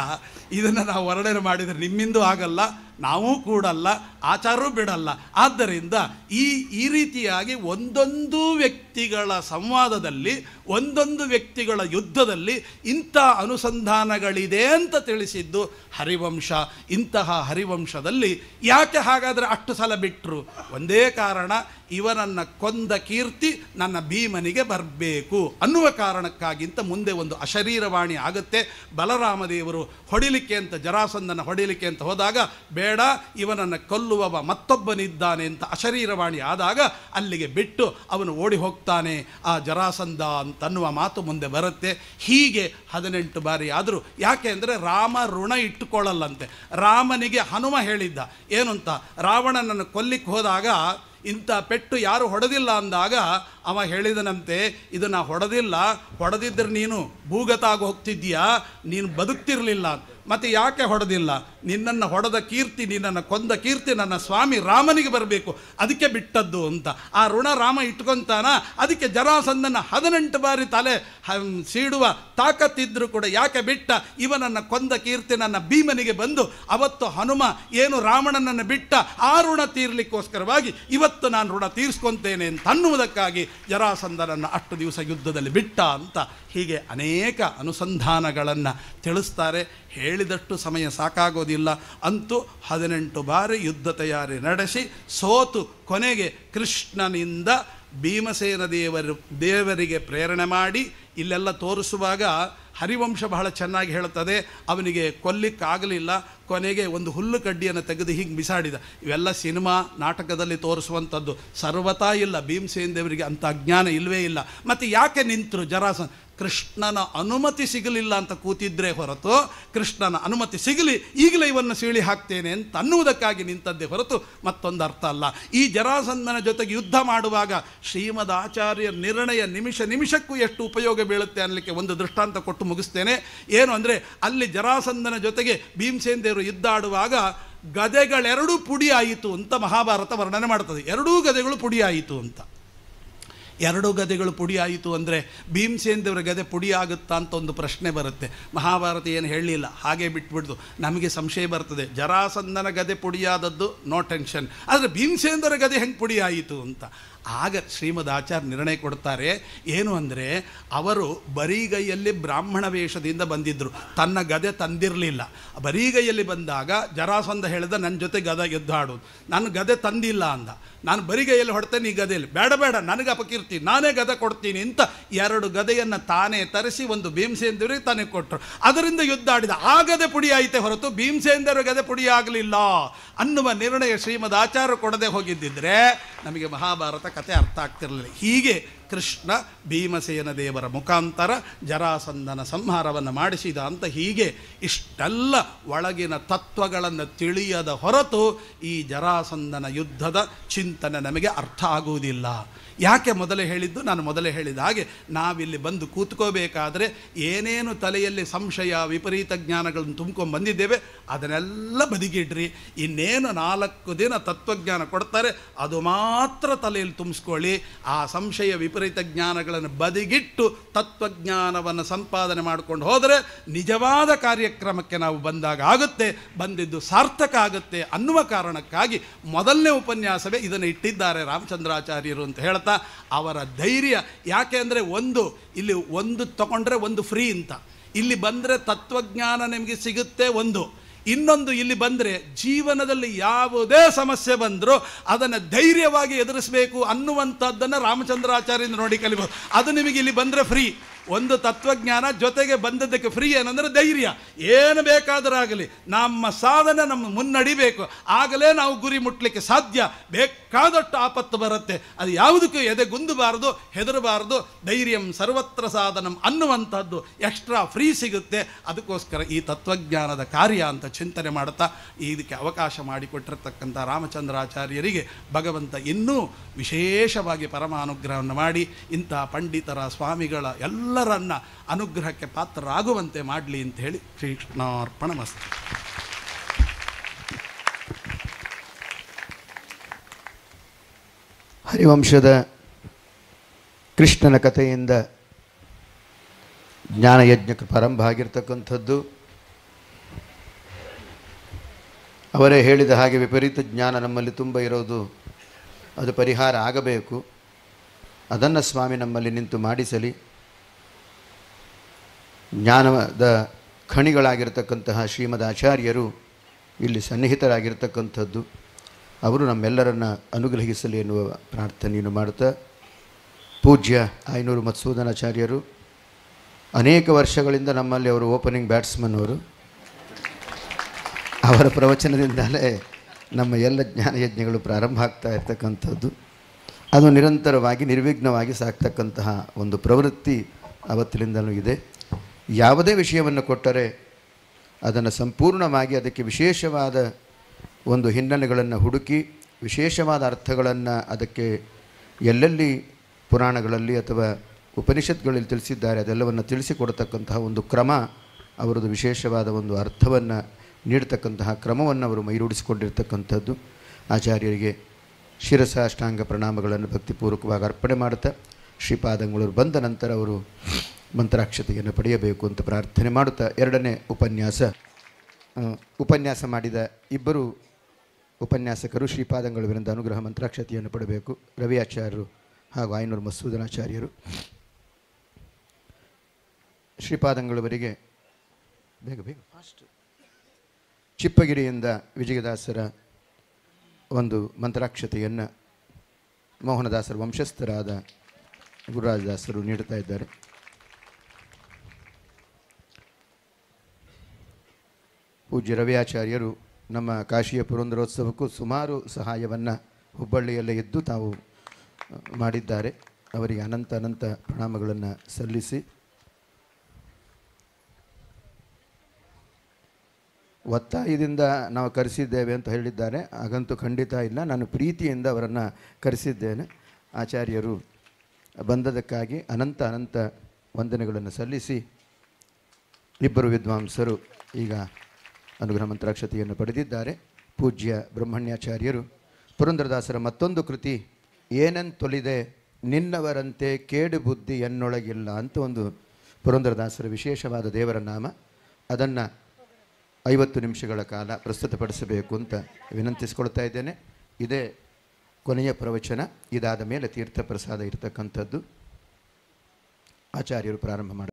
ಇದನ್ನು ನಾವು ವರ್ಣನೆ ಮಾಡಿದರೆ ನಿಮ್ಮಿಂದೂ ಆಗಲ್ಲ ನಾವೂ ಕೂಡಲ್ಲ ಆಚಾರೂ ಬಿಡಲ್ಲ ಆದ್ದರಿಂದ ಈ ಈ ರೀತಿಯಾಗಿ ಒಂದೊಂದು ವ್ಯಕ್ತಿಗಳ ಸಂವಾದದಲ್ಲಿ ಒಂದೊಂದು ವ್ಯಕ್ತಿಗಳ ಯುದ್ಧದಲ್ಲಿ ಇಂಥ ಅನುಸಂಧಾನಗಳಿದೆ ಅಂತ ತಿಳಿಸಿದ್ದು ಹರಿವಂಶ ಇಂತಹ ಹರಿವಂಶದಲ್ಲಿ ಯಾಕೆ ಹಾಗಾದರೆ ಅಷ್ಟು ಸಲ ಬಿಟ್ಟರು ಒಂದೇ ಕಾರಣ ಇವನನ್ನು ಕೊಂದ ಕೀರ್ತಿ ನನ್ನ ಭೀಮನಿಗೆ ಬರಬೇಕು ಅನ್ನುವ ಕಾರಣಕ್ಕಾಗಿಂತ ಮುಂದೆ ಒಂದು ಅಶರೀರವಾಣಿ ಆಗುತ್ತೆ ಬಲರಾಮ ರಾಮದೇವರು ಹೊಡಿಲಿಕ್ಕೆ ಅಂತ ಜರಾಸಂದನ ಹೊಡಿಲಿಕ್ಕೆ ಅಂತ ಹೋದಾಗ ಬೇಡ ಇವನನ್ನು ಕೊಲ್ಲುವವ ಮತ್ತೊಬ್ಬನಿದ್ದಾನೆ ಅಂತ ಅಶರೀರವಾಣಿ ಆದಾಗ ಅಲ್ಲಿಗೆ ಬಿಟ್ಟು ಅವನು ಓಡಿ ಹೋಗ್ತಾನೆ ಆ ಜರಾಸಂದ ಅಂತನ್ನುವ ಮಾತು ಮುಂದೆ ಬರುತ್ತೆ ಹೀಗೆ ಹದಿನೆಂಟು ಬಾರಿ ಆದರೂ ಯಾಕೆ ಅಂದರೆ ರಾಮ ಋಣ ಇಟ್ಟುಕೊಳ್ಳಲ್ಲಂತೆ ರಾಮನಿಗೆ ಹನುಮ ಹೇಳಿದ್ದ ಏನು ಅಂತ ರಾವಣನನ್ನು ಕೊಲ್ಲಿಕ್ಕೆ ಹೋದಾಗ ಇಂಥ ಪೆಟ್ಟು ಯಾರು ಹೊಡೆದಿಲ್ಲ ಅಂದಾಗ ಅವ ಹೇಳಿದನಂತೆ ಇದನ್ನು ಹೊಡೆದಿಲ್ಲ ಹೊಡೆದಿದ್ದರೆ ನೀನು ಭೂಗತ ಹೋಗ್ತಿದ್ದೀಯಾ ನೀನು ಬದುಕ್ತಿರಲಿಲ್ಲ ಮತ್ತು ಯಾಕೆ ಹೊಡೆದಿಲ್ಲ ನಿನ್ನನ್ನು ಹೊಡೆದ ಕೀರ್ತಿ ನಿನ್ನನ್ನು ಕೊಂದ ಕೀರ್ತಿ ನನ್ನ ಸ್ವಾಮಿ ರಾಮನಿಗೆ ಬರಬೇಕು ಅದಕ್ಕೆ ಬಿಟ್ಟದ್ದು ಅಂತ ಆ ಋಣ ರಾಮ ಇಟ್ಕೊತಾನ ಅದಕ್ಕೆ ಜರಾಸಂದನ ಹದಿನೆಂಟು ಬಾರಿ ತಲೆ ಸೀಡುವ ತಾಕತ್ತಿದ್ದರೂ ಕೂಡ ಯಾಕೆ ಬಿಟ್ಟ ಇವನನ್ನು ಕೊಂದ ಕೀರ್ತಿ ನನ್ನ ಭೀಮನಿಗೆ ಬಂದು ಅವತ್ತು ಹನುಮ ಏನು ರಾವಣನನ್ನು ಬಿಟ್ಟ ಆ ಋಣ ತೀರ್ಲಿಕ್ಕೋಸ್ಕರವಾಗಿ ಇವತ್ತು ನಾನು ಋಣ ತೀರಿಸ್ಕೊತೇನೆ ಅಂತ ಅನ್ನುವುದಕ್ಕಾಗಿ ಜರಾಸಂದನನ್ನು ಅಷ್ಟು ದಿವಸ ಯುದ್ಧದಲ್ಲಿ ಬಿಟ್ಟ ಅಂತ ಹೀಗೆ ಅನೇಕ ಅನುಸಂಧಾನಗಳನ್ನು ತಿಳಿಸ್ತಾರೆ ಹೇಳಿದಷ್ಟು ಸಮಯ ಸಾಕಾಗೋದಿಲ್ಲ ಇಲ್ಲ ಅಂತೂ ಹದಿನೆಂಟು ಬಾರಿ ಯುದ್ಧ ತಯಾರಿ ನಡೆಸಿ ಸೋತು ಕೊನೆಗೆ ಕೃಷ್ಣನಿಂದ ಭೀಮಸೇನ ದೇವರು ದೇವರಿಗೆ ಪ್ರೇರಣೆ ಮಾಡಿ ಇಲ್ಲೆಲ್ಲ ತೋರಿಸುವಾಗ ಹರಿವಂಶ ಬಹಳ ಚೆನ್ನಾಗಿ ಹೇಳುತ್ತದೆ ಅವನಿಗೆ ಕೊಲ್ಲಿಕ್ಕಾಗಲಿಲ್ಲ ಕೊನೆಗೆ ಒಂದು ಹುಲ್ಲು ಕಡ್ಡಿಯನ್ನು ತೆಗೆದು ಹೀಗೆ ಬಿಸಾಡಿದ ಇವೆಲ್ಲ ಸಿನಿಮಾ ನಾಟಕದಲ್ಲಿ ತೋರಿಸುವಂಥದ್ದು ಸರ್ವತಾ ಇಲ್ಲ ಭೀಮಸೇನ ದೇವರಿಗೆ ಅಂಥ ಅಜ್ಞಾನ ಇಲ್ಲವೇ ಇಲ್ಲ ಮತ್ತು ಯಾಕೆ ನಿಂತರು ಜರಾಸನ್ ಕೃಷ್ಣನ ಅನುಮತಿ ಸಿಗಲಿಲ್ಲ ಅಂತ ಕೂತಿದ್ದರೆ ಹೊರತು ಕೃಷ್ಣನ ಅನುಮತಿ ಸಿಗಲಿ ಈಗಲೇ ಇವನ್ನು ಸೀಳಿ ಹಾಕ್ತೇನೆ ಅಂತ ಅನ್ನುವುದಕ್ಕಾಗಿ ನಿಂತದ್ದೇ ಹೊರತು ಮತ್ತೊಂದು ಅರ್ಥ ಅಲ್ಲ ಈ ಜರಾಸಂಧನ ಜೊತೆಗೆ ಯುದ್ಧ ಮಾಡುವಾಗ ಶ್ರೀಮದ್ ಆಚಾರ್ಯ ನಿರ್ಣಯ ನಿಮಿಷ ನಿಮಿಷಕ್ಕೂ ಎಷ್ಟು ಉಪಯೋಗ ಬೀಳುತ್ತೆ ಅನ್ನಲಿಕ್ಕೆ ಒಂದು ದೃಷ್ಟಾಂತ ಕೊಟ್ಟು ಮುಗಿಸ್ತೇನೆ ಏನು ಅಂದರೆ ಅಲ್ಲಿ ಜರಾಸಂಧನ ಜೊತೆಗೆ ಭೀಮಸೇನ್ ದೇವರು ಯುದ್ಧ ಆಡುವಾಗ ಗದೆಗಳೆರಡೂ ಪುಡಿಯಾಯಿತು ಅಂತ ಮಹಾಭಾರತ ವರ್ಣನೆ ಮಾಡ್ತದೆ ಎರಡೂ ಗದೆಗಳು ಪುಡಿಯಾಯಿತು ಅಂತ ಎರಡು ಗದೆಗಳು ಪುಡಿಯಾಯಿತು ಅಂದರೆ ಭೀಮಸೇಂದ್ರ ಗದೆ ಪುಡಿ ಆಗುತ್ತಾ ಅಂತ ಒಂದು ಪ್ರಶ್ನೆ ಬರುತ್ತೆ ಮಹಾಭಾರತ ಏನು ಹೇಳಲಿಲ್ಲ ಹಾಗೆ ಬಿಟ್ಬಿಡ್ದು ನಮಗೆ ಸಂಶಯ ಬರ್ತದೆ ಜರಾಸಂದನ ಗದೆ ಪುಡಿಯಾದದ್ದು ನೋ ಟೆನ್ಷನ್ ಆದರೆ ಭೀಮಸೇಂದ್ರ ಗದೆ ಹೆಂಗೆ ಪುಡಿಯಾಯಿತು ಅಂತ ಆಗ ಶ್ರೀಮದ್ ಆಚಾರ್ಯ ನಿರ್ಣಯ ಕೊಡ್ತಾರೆ ಏನು ಅಂದರೆ ಅವರು ಬರೀಗೈಯಲ್ಲಿ ಬ್ರಾಹ್ಮಣ ವೇಷದಿಂದ ಬಂದಿದ್ದರು ತನ್ನ ಗದೆ ತಂದಿರಲಿಲ್ಲ ಬರೀಗೈಯಲ್ಲಿ ಬಂದಾಗ ಜರಾಸಂಧ ಹೇಳಿದ ನನ್ನ ಜೊತೆ ಗದ ಯುದ್ಧ ಆಡೋದು ನಾನು ಗದೆ ತಂದಿಲ್ಲ ಅಂದ ನಾನು ಬರಿಗೈಯಲ್ಲಿ ಹೊಡ್ತೇನೆ ಈ ಗದೆಯಲ್ಲಿ ಬೇಡ ಬೇಡ ನನಗೆ ಅಪಕೀರ್ತಿ ನಾನೇ ಗದ ಕೊಡ್ತೀನಿ ಅಂತ ಎರಡು ಗದೆಯನ್ನು ತಾನೇ ತರಿಸಿ ಒಂದು ಭೀಮಸೇಂದ್ರಿಗೆ ತಾನೇ ಕೊಟ್ಟರು ಅದರಿಂದ ಯುದ್ಧ ಆಡಿದ ಆ ಗದೆ ಪುಡಿ ಆಯಿತೆ ಹೊರತು ಭೀಮಸೇಂದ್ರ ಗದೆ ಪುಡಿ ಆಗಲಿಲ್ಲ ಅನ್ನುವ ನಿರ್ಣಯ ಶ್ರೀಮದ್ ಆಚಾರ ಕೊಡದೆ ಹೋಗಿದ್ದಿದ್ರೆ ನಮಗೆ ಮಹಾಭಾರತ ಕತೆ ಅರ್ಥ ಆಗ್ತಿರಲಿಲ್ಲ ಹೀಗೆ ಕೃಷ್ಣ ಭೀಮಸೇನ ದೇವರ ಮುಖಾಂತರ ಜರಾಸಂದನ ಸಂಹಾರವನ್ನು ಮಾಡಿಸಿದ ಅಂತ ಹೀಗೆ ಇಷ್ಟೆಲ್ಲ ಒಳಗಿನ ತತ್ವಗಳನ್ನು ತಿಳಿಯದ ಹೊರತು ಈ ಜರಾಸಂದನ ಯುದ್ಧದ ಚಿಂತನೆ ನಮಗೆ ಅರ್ಥ ಆಗುವುದಿಲ್ಲ ಯಾಕೆ ಮೊದಲೇ ಹೇಳಿದ್ದು ನಾನು ಮೊದಲೇ ಹೇಳಿದ ಹಾಗೆ ನಾವಿಲ್ಲಿ ಬಂದು ಕೂತ್ಕೋಬೇಕಾದರೆ ಏನೇನು ತಲೆಯಲ್ಲಿ ಸಂಶಯ ವಿಪರೀತ ಜ್ಞಾನಗಳನ್ನು ತುಂಬ್ಕೊಂಡು ಬಂದಿದ್ದೇವೆ ಅದನ್ನೆಲ್ಲ ಬದಿಗಿಡ್ರಿ ಇನ್ನೇನು ನಾಲ್ಕು ದಿನ ತತ್ವಜ್ಞಾನ ಕೊಡ್ತಾರೆ ಅದು ಮಾತ್ರ ತಲೆಯಲ್ಲಿ ತುಂಬಿಸ್ಕೊಳ್ಳಿ ಆ ಸಂಶಯ ವಿಪರೀತ ಜ್ಞಾನಗಳನ್ನು ಬದಿಗಿಟ್ಟು ತತ್ವಜ್ಞಾನವನ್ನು ಸಂಪಾದನೆ ಮಾಡಿಕೊಂಡು ಹೋದರೆ ನಿಜವಾದ ಕಾರ್ಯಕ್ರಮಕ್ಕೆ ನಾವು ಬಂದಾಗ ಆಗುತ್ತೆ ಬಂದಿದ್ದು ಸಾರ್ಥಕ ಆಗುತ್ತೆ ಅನ್ನುವ ಕಾರಣಕ್ಕಾಗಿ ಮೊದಲನೇ ಉಪನ್ಯಾಸವೇ ಇದನ್ನು ಇಟ್ಟಿದ್ದಾರೆ ರಾಮಚಂದ್ರಾಚಾರ್ಯರು ಅಂತ ಹೇಳ್ತಾರೆ ಅವರ ಧೈರ್ಯ ಯಾಕೆ ಅಂದರೆ ಒಂದು ಇಲ್ಲಿ ಒಂದು ತಗೊಂಡ್ರೆ ಒಂದು ಫ್ರೀ ಅಂತ ಇಲ್ಲಿ ಬಂದರೆ ತತ್ವಜ್ಞಾನ ನಿಮಗೆ ಸಿಗುತ್ತೆ ಒಂದು ಇನ್ನೊಂದು ಇಲ್ಲಿ ಬಂದರೆ ಜೀವನದಲ್ಲಿ ಯಾವುದೇ ಸಮಸ್ಯೆ ಬಂದರೂ ಅದನ್ನು ಧೈರ್ಯವಾಗಿ ಎದುರಿಸಬೇಕು ಅನ್ನುವಂಥದ್ದನ್ನು ರಾಮಚಂದ್ರಾಚಾರ್ಯಂದು ನೋಡಿ ಕಲಿಬೋದು ಅದು ನಿಮಗೆ ಇಲ್ಲಿ ಬಂದರೆ ಫ್ರೀ ಒಂದು ತತ್ವಜ್ಞಾನ ಜೊತೆಗೆ ಬಂದದ್ದಕ್ಕೆ ಫ್ರೀ ಏನಂದರೆ ಧೈರ್ಯ ಏನು ಬೇಕಾದರೂ ಆಗಲಿ ನಮ್ಮ ಸಾಧನೆ ನಮ್ಮ ಮುನ್ನಡಿಬೇಕು ಆಗಲೇ ನಾವು ಗುರಿ ಮುಟ್ಟಲಿಕ್ಕೆ ಸಾಧ್ಯ ಬೇಕಾದಷ್ಟು ಆಪತ್ತು ಬರುತ್ತೆ ಅದು ಯಾವುದಕ್ಕೂ ಎದೆ ಗುಂದುಬಾರ್ದು ಹೆದರಬಾರದು ಧೈರ್ಯಂ ಸರ್ವತ್ರ ಸಾಧನಂ ಅನ್ನುವಂಥದ್ದು ಎಕ್ಸ್ಟ್ರಾ ಫ್ರೀ ಸಿಗುತ್ತೆ ಅದಕ್ಕೋಸ್ಕರ ಈ ತತ್ವಜ್ಞಾನದ ಕಾರ್ಯ ಅಂತ ಚಿಂತನೆ ಮಾಡುತ್ತಾ ಇದಕ್ಕೆ ಅವಕಾಶ ಮಾಡಿಕೊಟ್ಟಿರ್ತಕ್ಕಂಥ ರಾಮಚಂದ್ರಾಚಾರ್ಯರಿಗೆ ಭಗವಂತ ಇನ್ನೂ ವಿಶೇಷವಾಗಿ ಪರಮಾನುಗ್ರಹವನ್ನು ಮಾಡಿ ಇಂಥ ಪಂಡಿತರ ಸ್ವಾಮಿಗಳ ಎಲ್ಲ ಎಲ್ಲರನ್ನ ಅನುಗ್ರಹಕ್ಕೆ ಪಾತ್ರರಾಗುವಂತೆ ಮಾಡಲಿ ಅಂತ ಹೇಳಿ ಶ್ರೀಕೃಷ್ಣಾರ್ಪಣ ಮಸ್ತು ಹರಿವಂಶದ ಕೃಷ್ಣನ ಕಥೆಯಿಂದ ಜ್ಞಾನಯಜ್ಞಕ್ಕೆ ಪ್ರಾರಂಭ ಆಗಿರ್ತಕ್ಕಂಥದ್ದು ಅವರೇ ಹೇಳಿದ ಹಾಗೆ ವಿಪರೀತ ಜ್ಞಾನ ನಮ್ಮಲ್ಲಿ ತುಂಬ ಇರೋದು ಅದು ಪರಿಹಾರ ಆಗಬೇಕು ಅದನ್ನು ಸ್ವಾಮಿ ನಮ್ಮಲ್ಲಿ ನಿಂತು ಮಾಡಿಸಲಿ ಜ್ಞಾನದ ಖಣಿಗಳಾಗಿರ್ತಕ್ಕಂತಹ ಶ್ರೀಮದ್ ಆಚಾರ್ಯರು ಇಲ್ಲಿ ಸನ್ನಿಹಿತರಾಗಿರ್ತಕ್ಕಂಥದ್ದು ಅವರು ನಮ್ಮೆಲ್ಲರನ್ನು ಅನುಗ್ರಹಿಸಲಿ ಎನ್ನುವ ಪ್ರಾರ್ಥನೆಯನ್ನು ಮಾಡುತ್ತಾ ಪೂಜ್ಯ ಐನೂರು ಮತ್ಸೂದನಾಚಾರ್ಯರು ಅನೇಕ ವರ್ಷಗಳಿಂದ ನಮ್ಮಲ್ಲಿ ಅವರು ಓಪನಿಂಗ್ ಬ್ಯಾಟ್ಸ್ಮನ್ ಅವರು ಅವರ ಪ್ರವಚನದಿಂದಲೇ ನಮ್ಮ ಎಲ್ಲ ಜ್ಞಾನಯಜ್ಞಗಳು ಪ್ರಾರಂಭ ಆಗ್ತಾ ಇರ್ತಕ್ಕಂಥದ್ದು ಅದು ನಿರಂತರವಾಗಿ ನಿರ್ವಿಘ್ನವಾಗಿ ಸಾಕ್ತಕ್ಕಂತಹ ಒಂದು ಪ್ರವೃತ್ತಿ ಅವತ್ತಿನಿಂದಲೂ ಇದೆ ಯಾವುದೇ ವಿಷಯವನ್ನು ಕೊಟ್ಟರೆ ಅದನ್ನು ಸಂಪೂರ್ಣವಾಗಿ ಅದಕ್ಕೆ ವಿಶೇಷವಾದ ಒಂದು ಹಿನ್ನೆಲೆಗಳನ್ನು ಹುಡುಕಿ ವಿಶೇಷವಾದ ಅರ್ಥಗಳನ್ನು ಅದಕ್ಕೆ ಎಲ್ಲೆಲ್ಲಿ ಪುರಾಣಗಳಲ್ಲಿ ಅಥವಾ ಉಪನಿಷತ್ಗಳಲ್ಲಿ ತಿಳಿಸಿದ್ದಾರೆ ಅದೆಲ್ಲವನ್ನು ತಿಳಿಸಿಕೊಡತಕ್ಕಂತಹ ಒಂದು ಕ್ರಮ ಅವರದ್ದು ವಿಶೇಷವಾದ ಒಂದು ಅರ್ಥವನ್ನು ನೀಡತಕ್ಕಂತಹ ಕ್ರಮವನ್ನು ಅವರು ಮೈರೂಡಿಸಿಕೊಂಡಿರ್ತಕ್ಕಂಥದ್ದು ಆಚಾರ್ಯರಿಗೆ ಶಿರಸಾಷ್ಟಾಂಗ ಪ್ರಣಾಮಗಳನ್ನು ಭಕ್ತಿಪೂರ್ವಕವಾಗಿ ಅರ್ಪಣೆ ಮಾಡ್ತಾ ಶ್ರೀಪಾದಂಗಳೂರು ಬಂದ ನಂತರ ಅವರು ಮಂತ್ರಾಕ್ಷತೆಯನ್ನು ಪಡೆಯಬೇಕು ಅಂತ ಪ್ರಾರ್ಥನೆ ಮಾಡುತ್ತಾ ಎರಡನೇ ಉಪನ್ಯಾಸ ಉಪನ್ಯಾಸ ಮಾಡಿದ ಇಬ್ಬರು ಉಪನ್ಯಾಸಕರು ಶ್ರೀಪಾದಂಗಳವರಿಂದ ಅನುಗ್ರಹ ಮಂತ್ರಾಕ್ಷತೆಯನ್ನು ಪಡಬೇಕು ರವಿ ಆಚಾರ್ಯರು ಹಾಗೂ ಆಯನೂರು ಮಸೂದನಾಚಾರ್ಯರು ಶ್ರೀಪಾದಂಗಳವರಿಗೆ ಬೇಗ ಬೇಗ ಫಾಸ್ಟ್ ಚಿಪ್ಪಗಿರಿಯಿಂದ ವಿಜಯದಾಸರ ಒಂದು ಮಂತ್ರಾಕ್ಷತೆಯನ್ನು ಮೋಹನದಾಸರ ವಂಶಸ್ಥರಾದ ಗುರುರಾಜದಾಸರು ನೀಡುತ್ತಾ ಇದ್ದಾರೆ ಪೂಜ್ಯ ರವಿಯಾಚಾರ್ಯರು ನಮ್ಮ ಕಾಶಿಯ ಪುರಂದರೋತ್ಸವಕ್ಕೂ ಸುಮಾರು ಸಹಾಯವನ್ನು ಹುಬ್ಬಳ್ಳಿಯಲ್ಲೇ ಇದ್ದು ತಾವು ಮಾಡಿದ್ದಾರೆ ಅವರಿಗೆ ಅನಂತ ಅನಂತ ಪ್ರಣಾಮಗಳನ್ನು ಸಲ್ಲಿಸಿ ಒತ್ತಾಯದಿಂದ ನಾವು ಕರೆಸಿದ್ದೇವೆ ಅಂತ ಹೇಳಿದ್ದಾರೆ ಹಾಗಂತೂ ಖಂಡಿತ ಇಲ್ಲ ನಾನು ಪ್ರೀತಿಯಿಂದ ಅವರನ್ನು ಕರೆಸಿದ್ದೇನೆ ಆಚಾರ್ಯರು ಬಂದದಕ್ಕಾಗಿ ಅನಂತ ಅನಂತ ವಂದನೆಗಳನ್ನು ಸಲ್ಲಿಸಿ ಇಬ್ಬರು ವಿದ್ವಾಂಸರು ಈಗ ಅನುಗ್ರಹ ಮಂತ್ರಾಕ್ಷತೆಯನ್ನು ಪಡೆದಿದ್ದಾರೆ ಪೂಜ್ಯ ಬ್ರಹ್ಮಣ್ಯಾಚಾರ್ಯರು ಪುರಂದ್ರದಾಸರ ಮತ್ತೊಂದು ಕೃತಿ ಏನಂತೊಲಿದೆ ನಿನ್ನವರಂತೆ ಕೇಡು ಬುದ್ಧಿ ಎನ್ನೊಳಗಿಲ್ಲ ಅಂತ ಒಂದು ಪುರಂದ್ರದಾಸರ ವಿಶೇಷವಾದ ದೇವರ ನಾಮ ಅದನ್ನು ಐವತ್ತು ನಿಮಿಷಗಳ ಕಾಲ ಪ್ರಸ್ತುತಪಡಿಸಬೇಕು ಅಂತ ವಿನಂತಿಸ್ಕೊಳ್ತಾ ಇದ್ದೇನೆ ಇದೇ ಕೊನೆಯ ಪ್ರವಚನ ಇದಾದ ಮೇಲೆ ತೀರ್ಥ ಪ್ರಸಾದ ಇರತಕ್ಕಂಥದ್ದು ಆಚಾರ್ಯರು ಪ್ರಾರಂಭ ಮಾಡಿ